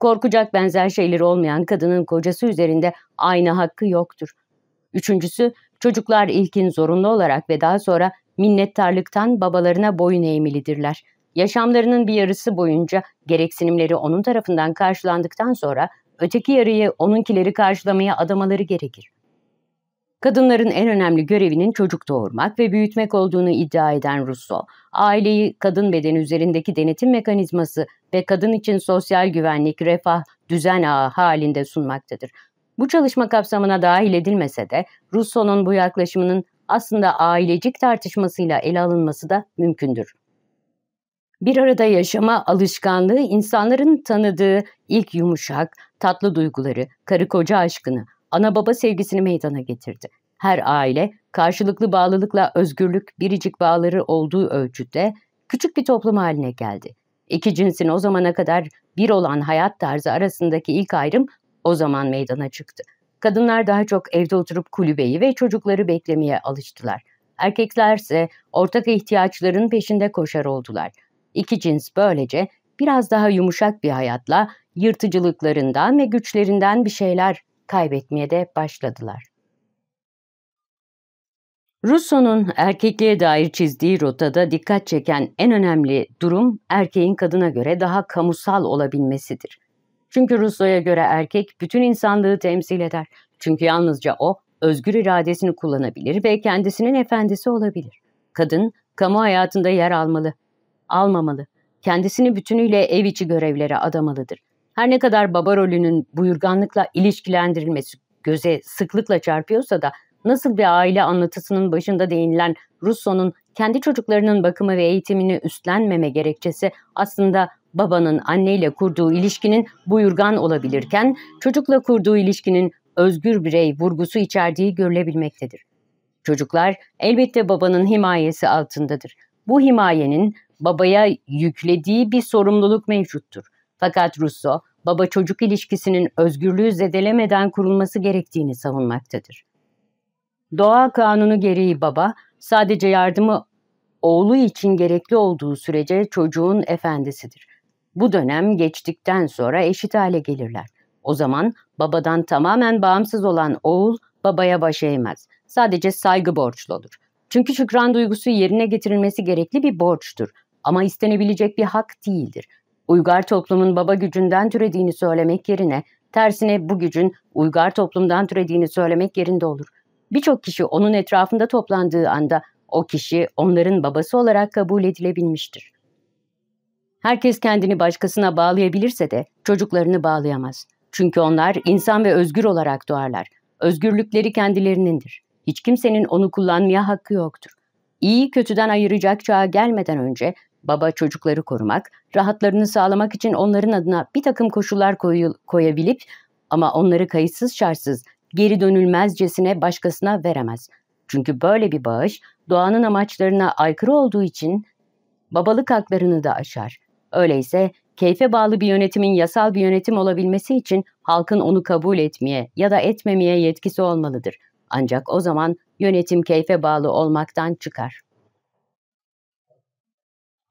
Korkacak benzer şeyleri olmayan kadının kocası üzerinde aynı hakkı yoktur. Üçüncüsü, çocuklar ilkin zorunlu olarak ve daha sonra minnettarlıktan babalarına boyun eğmelidirler. Yaşamlarının bir yarısı boyunca gereksinimleri onun tarafından karşılandıktan sonra öteki yarıyı onunkileri karşılamaya adamaları gerekir. Kadınların en önemli görevinin çocuk doğurmak ve büyütmek olduğunu iddia eden Rousseau, aileyi kadın bedeni üzerindeki denetim mekanizması ve kadın için sosyal güvenlik, refah, düzen ağı halinde sunmaktadır. Bu çalışma kapsamına dahil edilmese de Rousseau'nun bu yaklaşımının aslında ailecik tartışmasıyla ele alınması da mümkündür. Bir arada yaşama alışkanlığı insanların tanıdığı ilk yumuşak, tatlı duyguları, karı koca aşkını, ana baba sevgisini meydana getirdi. Her aile karşılıklı bağlılıkla özgürlük, biricik bağları olduğu ölçüde küçük bir toplum haline geldi. İki cinsin o zamana kadar bir olan hayat tarzı arasındaki ilk ayrım o zaman meydana çıktı. Kadınlar daha çok evde oturup kulübeyi ve çocukları beklemeye alıştılar. Erkeklerse ortak ihtiyaçların peşinde koşar oldular. İki cins böylece biraz daha yumuşak bir hayatla yırtıcılıklarından ve güçlerinden bir şeyler kaybetmeye de başladılar. Russo'nun erkekliğe dair çizdiği rotada dikkat çeken en önemli durum erkeğin kadına göre daha kamusal olabilmesidir. Çünkü Russo'ya göre erkek bütün insanlığı temsil eder. Çünkü yalnızca o özgür iradesini kullanabilir ve kendisinin efendisi olabilir. Kadın kamu hayatında yer almalı, almamalı, kendisini bütünüyle ev içi görevlere adamalıdır. Her ne kadar baba rolünün buyurganlıkla ilişkilendirilmesi göze sıklıkla çarpıyorsa da nasıl bir aile anlatısının başında değinilen Russo'nun kendi çocuklarının bakımı ve eğitimini üstlenmeme gerekçesi aslında babanın anneyle kurduğu ilişkinin buyurgan olabilirken çocukla kurduğu ilişkinin özgür birey vurgusu içerdiği görülebilmektedir. Çocuklar elbette babanın himayesi altındadır. Bu himayenin babaya yüklediği bir sorumluluk mevcuttur. Fakat Russo baba çocuk ilişkisinin özgürlüğü zedelemeden kurulması gerektiğini savunmaktadır. Doğa kanunu gereği baba sadece yardımı oğlu için gerekli olduğu sürece çocuğun efendisidir. Bu dönem geçtikten sonra eşit hale gelirler. O zaman babadan tamamen bağımsız olan oğul babaya baş eğmez. Sadece saygı borçlu olur. Çünkü şükran duygusu yerine getirilmesi gerekli bir borçtur ama istenebilecek bir hak değildir uygar toplumun baba gücünden türediğini söylemek yerine tersine bu gücün uygar toplumdan türediğini söylemek yerinde olur. Birçok kişi onun etrafında toplandığı anda o kişi onların babası olarak kabul edilebilmiştir. Herkes kendini başkasına bağlayabilirse de çocuklarını bağlayamaz. Çünkü onlar insan ve özgür olarak doğarlar. Özgürlükleri kendilerinindir. Hiç kimsenin onu kullanmaya hakkı yoktur. İyi kötüden ayıracak çağa gelmeden önce Baba çocukları korumak, rahatlarını sağlamak için onların adına bir takım koşullar koyu, koyabilip ama onları kayıtsız şartsız, geri dönülmezcesine başkasına veremez. Çünkü böyle bir bağış doğanın amaçlarına aykırı olduğu için babalık haklarını da aşar. Öyleyse keyfe bağlı bir yönetimin yasal bir yönetim olabilmesi için halkın onu kabul etmeye ya da etmemeye yetkisi olmalıdır. Ancak o zaman yönetim keyfe bağlı olmaktan çıkar.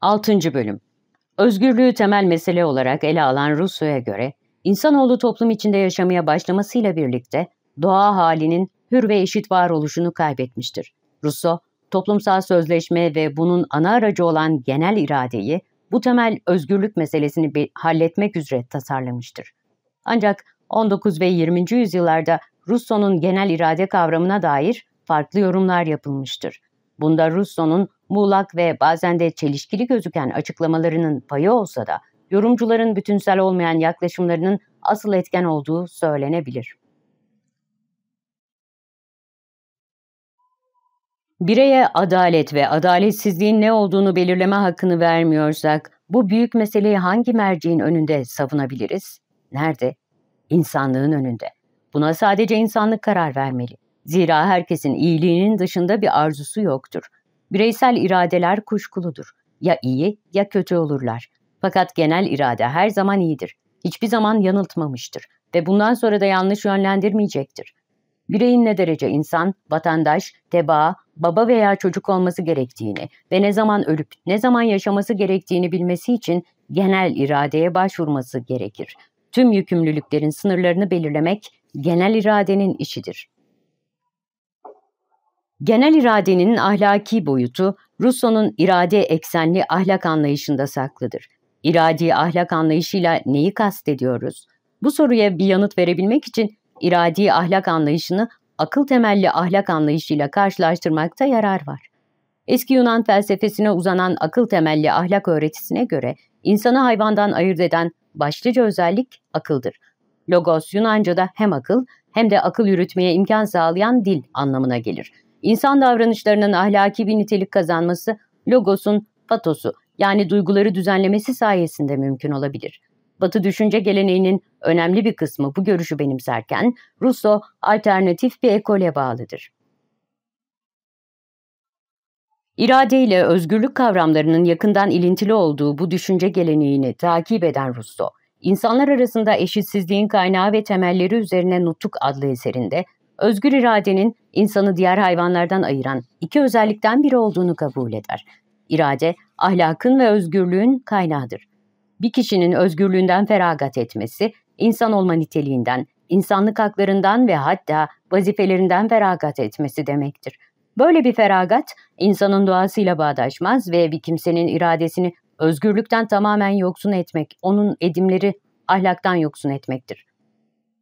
6. Bölüm Özgürlüğü temel mesele olarak ele alan Rousseau'ya göre, insanoğlu toplum içinde yaşamaya başlamasıyla birlikte doğa halinin hür ve eşit varoluşunu kaybetmiştir. Rousseau, toplumsal sözleşme ve bunun ana aracı olan genel iradeyi bu temel özgürlük meselesini halletmek üzere tasarlamıştır. Ancak 19 ve 20. yüzyıllarda Rousseau'nun genel irade kavramına dair farklı yorumlar yapılmıştır. Bunda Rousseau'nun muğlak ve bazen de çelişkili gözüken açıklamalarının payı olsa da yorumcuların bütünsel olmayan yaklaşımlarının asıl etken olduğu söylenebilir. Bireye adalet ve adaletsizliğin ne olduğunu belirleme hakkını vermiyorsak, bu büyük meseleyi hangi merceğin önünde savunabiliriz? Nerede? İnsanlığın önünde. Buna sadece insanlık karar vermeli. Zira herkesin iyiliğinin dışında bir arzusu yoktur. Bireysel iradeler kuşkuludur. Ya iyi ya kötü olurlar. Fakat genel irade her zaman iyidir. Hiçbir zaman yanıltmamıştır ve bundan sonra da yanlış yönlendirmeyecektir. Bireyin ne derece insan, vatandaş, tebaa, baba veya çocuk olması gerektiğini ve ne zaman ölüp ne zaman yaşaması gerektiğini bilmesi için genel iradeye başvurması gerekir. Tüm yükümlülüklerin sınırlarını belirlemek genel iradenin işidir. Genel iradenin ahlaki boyutu, Rousseau'nun irade eksenli ahlak anlayışında saklıdır. İradi ahlak anlayışıyla neyi kastediyoruz? Bu soruya bir yanıt verebilmek için iradi ahlak anlayışını akıl temelli ahlak anlayışıyla karşılaştırmakta yarar var. Eski Yunan felsefesine uzanan akıl temelli ahlak öğretisine göre insanı hayvandan ayırt eden başlıca özellik akıldır. Logos Yunanca'da hem akıl hem de akıl yürütmeye imkan sağlayan dil anlamına gelir. İnsan davranışlarının ahlaki bir nitelik kazanması logosun patosu yani duyguları düzenlemesi sayesinde mümkün olabilir. Batı düşünce geleneğinin önemli bir kısmı bu görüşü benimserken Rousseau alternatif bir ekole bağlıdır. İrade ile özgürlük kavramlarının yakından ilintili olduğu bu düşünce geleneğini takip eden Rousseau, insanlar arasında eşitsizliğin kaynağı ve temelleri üzerine Nutuk adlı eserinde özgür iradenin insanı diğer hayvanlardan ayıran iki özellikten biri olduğunu kabul eder. İrade, ahlakın ve özgürlüğün kaynağıdır. Bir kişinin özgürlüğünden feragat etmesi, insan olma niteliğinden, insanlık haklarından ve hatta vazifelerinden feragat etmesi demektir. Böyle bir feragat, insanın doğasıyla bağdaşmaz ve bir kimsenin iradesini özgürlükten tamamen yoksun etmek, onun edimleri ahlaktan yoksun etmektir.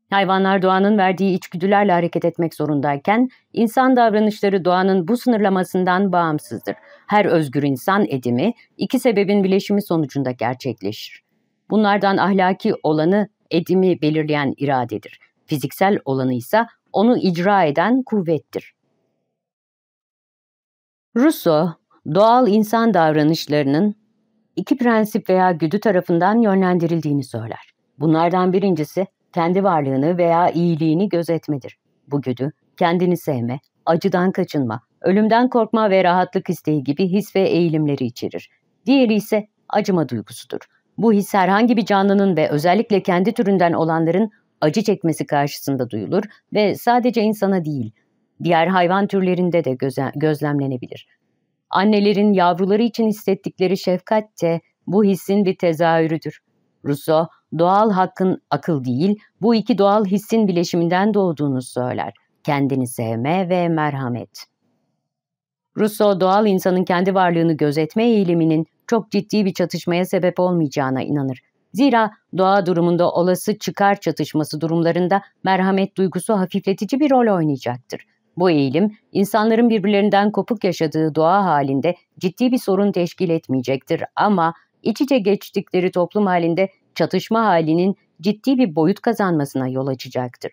Hayvanlar doğanın verdiği içgüdülerle hareket etmek zorundayken, insan davranışları doğanın bu sınırlamasından bağımsızdır. Her özgür insan edimi, iki sebebin bileşimi sonucunda gerçekleşir. Bunlardan ahlaki olanı, edimi belirleyen iradedir. Fiziksel olanı ise onu icra eden kuvvettir. Russo doğal insan davranışlarının iki prensip veya güdü tarafından yönlendirildiğini söyler. Bunlardan birincisi kendi varlığını veya iyiliğini gözetmedir. Bu güdü, kendini sevme, acıdan kaçınma, ölümden korkma ve rahatlık isteği gibi his ve eğilimleri içerir. Diğeri ise acıma duygusudur. Bu his herhangi bir canlının ve özellikle kendi türünden olanların acı çekmesi karşısında duyulur ve sadece insana değil, diğer hayvan türlerinde de göze gözlemlenebilir. Annelerin yavruları için hissettikleri şefkat de bu hissin bir tezahürüdür. Rousseau, doğal hakkın akıl değil, bu iki doğal hissin bileşiminden doğduğunu söyler. Kendini sevme ve merhamet. Rousseau doğal insanın kendi varlığını gözetme eğiliminin çok ciddi bir çatışmaya sebep olmayacağına inanır. Zira doğa durumunda olası çıkar çatışması durumlarında merhamet duygusu hafifletici bir rol oynayacaktır. Bu eğilim insanların birbirlerinden kopuk yaşadığı doğa halinde ciddi bir sorun teşkil etmeyecektir ama iç içe geçtikleri toplum halinde çatışma halinin ciddi bir boyut kazanmasına yol açacaktır.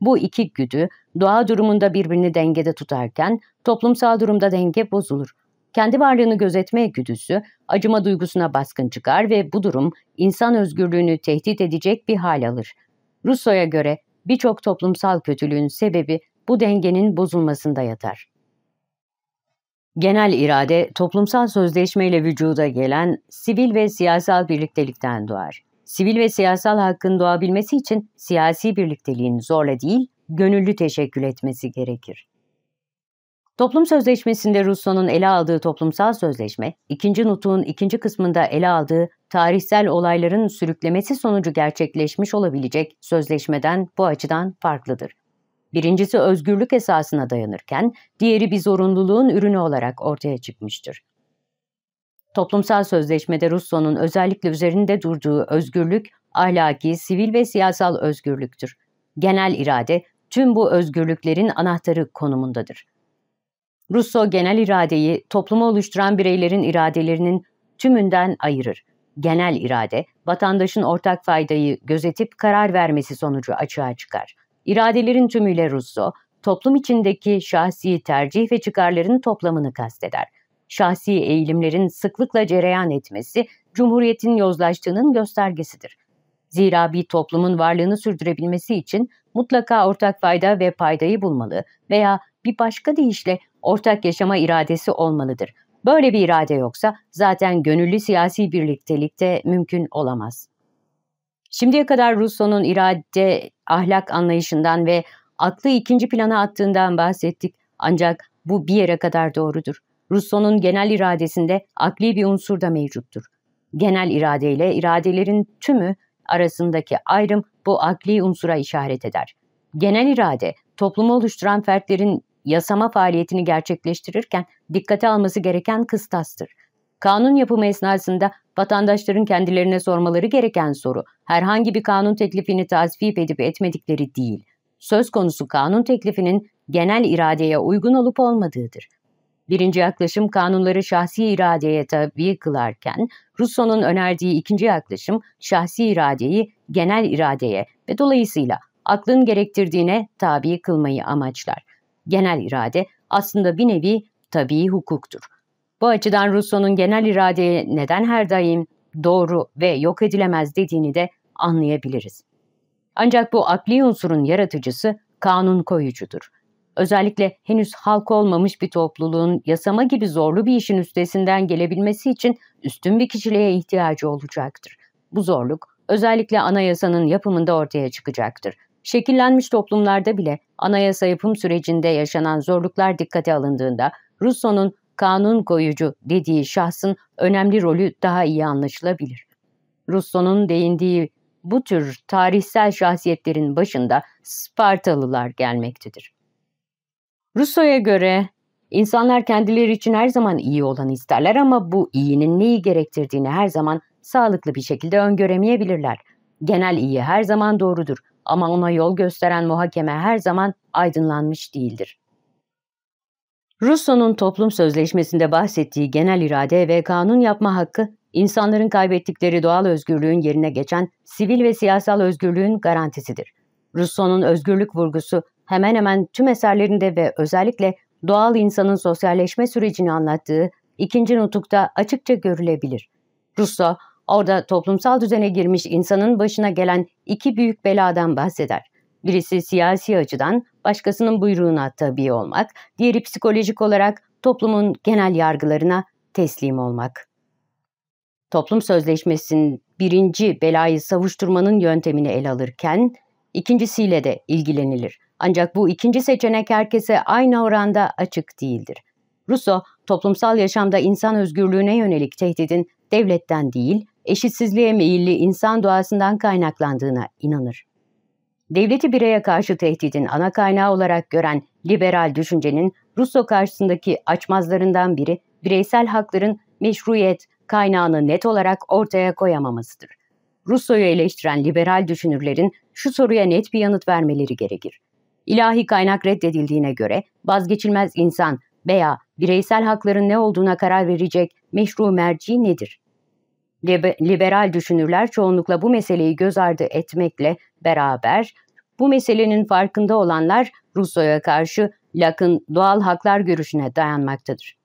Bu iki güdü doğa durumunda birbirini dengede tutarken toplumsal durumda denge bozulur. Kendi varlığını gözetme güdüsü acıma duygusuna baskın çıkar ve bu durum insan özgürlüğünü tehdit edecek bir hal alır. Rousseau'ya göre birçok toplumsal kötülüğün sebebi bu dengenin bozulmasında yatar. Genel irade toplumsal sözleşmeyle vücuda gelen sivil ve siyasal birliktelikten doğar. Sivil ve siyasal hakkın doğabilmesi için siyasi birlikteliğin zorla değil, gönüllü teşekkül etmesi gerekir. Toplum Sözleşmesi'nde Rousseau'nun ele aldığı toplumsal sözleşme, ikinci nutuğun ikinci kısmında ele aldığı tarihsel olayların sürüklemesi sonucu gerçekleşmiş olabilecek sözleşmeden bu açıdan farklıdır. Birincisi özgürlük esasına dayanırken, diğeri bir zorunluluğun ürünü olarak ortaya çıkmıştır. Toplumsal sözleşmede Russo'nun özellikle üzerinde durduğu özgürlük, ahlaki, sivil ve siyasal özgürlüktür. Genel irade, tüm bu özgürlüklerin anahtarı konumundadır. Russo genel iradeyi toplumu oluşturan bireylerin iradelerinin tümünden ayırır. Genel irade, vatandaşın ortak faydayı gözetip karar vermesi sonucu açığa çıkar. İradelerin tümüyle Russo, toplum içindeki şahsi tercih ve çıkarların toplamını kasteder şahsi eğilimlerin sıklıkla cereyan etmesi Cumhuriyet'in yozlaştığının göstergesidir. Zira bir toplumun varlığını sürdürebilmesi için mutlaka ortak fayda ve paydayı bulmalı veya bir başka deyişle ortak yaşama iradesi olmalıdır. Böyle bir irade yoksa zaten gönüllü siyasi birliktelik de mümkün olamaz. Şimdiye kadar Russo'nun irade, ahlak anlayışından ve aklı ikinci plana attığından bahsettik. Ancak bu bir yere kadar doğrudur. Rousseau'nun genel iradesinde akli bir unsur da mevcuttur. Genel irade ile iradelerin tümü arasındaki ayrım bu akli unsura işaret eder. Genel irade, toplumu oluşturan fertlerin yasama faaliyetini gerçekleştirirken dikkate alması gereken kıstastır. Kanun yapımı esnasında vatandaşların kendilerine sormaları gereken soru, herhangi bir kanun teklifini tasvip edip etmedikleri değil, söz konusu kanun teklifinin genel iradeye uygun olup olmadığıdır. Birinci yaklaşım kanunları şahsi iradeye tabi kılarken, Rousseau'nun önerdiği ikinci yaklaşım şahsi iradeyi genel iradeye ve dolayısıyla aklın gerektirdiğine tabi kılmayı amaçlar. Genel irade aslında bir nevi tabii hukuktur. Bu açıdan Rousseau'nun genel iradeye neden her daim doğru ve yok edilemez dediğini de anlayabiliriz. Ancak bu akli unsurun yaratıcısı kanun koyucudur. Özellikle henüz halk olmamış bir topluluğun yasama gibi zorlu bir işin üstesinden gelebilmesi için üstün bir kişiliğe ihtiyacı olacaktır. Bu zorluk özellikle anayasanın yapımında ortaya çıkacaktır. Şekillenmiş toplumlarda bile anayasa yapım sürecinde yaşanan zorluklar dikkate alındığında Russon'un kanun koyucu dediği şahsın önemli rolü daha iyi anlaşılabilir. Russon'un değindiği bu tür tarihsel şahsiyetlerin başında Spartalılar gelmektedir. Russo'ya göre insanlar kendileri için her zaman iyi olanı isterler ama bu iyinin neyi gerektirdiğini her zaman sağlıklı bir şekilde öngöremeyebilirler. Genel iyi her zaman doğrudur ama ona yol gösteren muhakeme her zaman aydınlanmış değildir. Russon'un toplum sözleşmesinde bahsettiği genel irade ve kanun yapma hakkı, insanların kaybettikleri doğal özgürlüğün yerine geçen sivil ve siyasal özgürlüğün garantisidir. Russon'un özgürlük vurgusu hemen hemen tüm eserlerinde ve özellikle doğal insanın sosyalleşme sürecini anlattığı ikinci nutukta açıkça görülebilir. Russo orada toplumsal düzene girmiş insanın başına gelen iki büyük beladan bahseder. Birisi siyasi açıdan başkasının buyruğuna tabi olmak, diğeri psikolojik olarak toplumun genel yargılarına teslim olmak. Toplum sözleşmesinin birinci belayı savuşturmanın yöntemini ele alırken ikincisiyle de ilgilenilir. Ancak bu ikinci seçenek herkese aynı oranda açık değildir. Russo, toplumsal yaşamda insan özgürlüğüne yönelik tehdidin devletten değil, eşitsizliğe meyilli insan doğasından kaynaklandığına inanır. Devleti bireye karşı tehdidin ana kaynağı olarak gören liberal düşüncenin Russo karşısındaki açmazlarından biri bireysel hakların meşruiyet kaynağını net olarak ortaya koyamamasıdır. Russo'yu eleştiren liberal düşünürlerin şu soruya net bir yanıt vermeleri gerekir. İlahi kaynak reddedildiğine göre vazgeçilmez insan veya bireysel hakların ne olduğuna karar verecek meşru merci nedir? Liberal düşünürler çoğunlukla bu meseleyi göz ardı etmekle beraber bu meselenin farkında olanlar Rousseau'ya karşı Locke'ın doğal haklar görüşüne dayanmaktadır.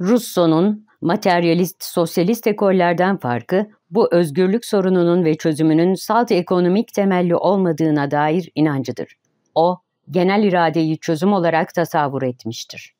Rousseau'nun materyalist, sosyalist ekollerden farkı bu özgürlük sorununun ve çözümünün salt ekonomik temelli olmadığına dair inancıdır. O, genel iradeyi çözüm olarak tasavvur etmiştir.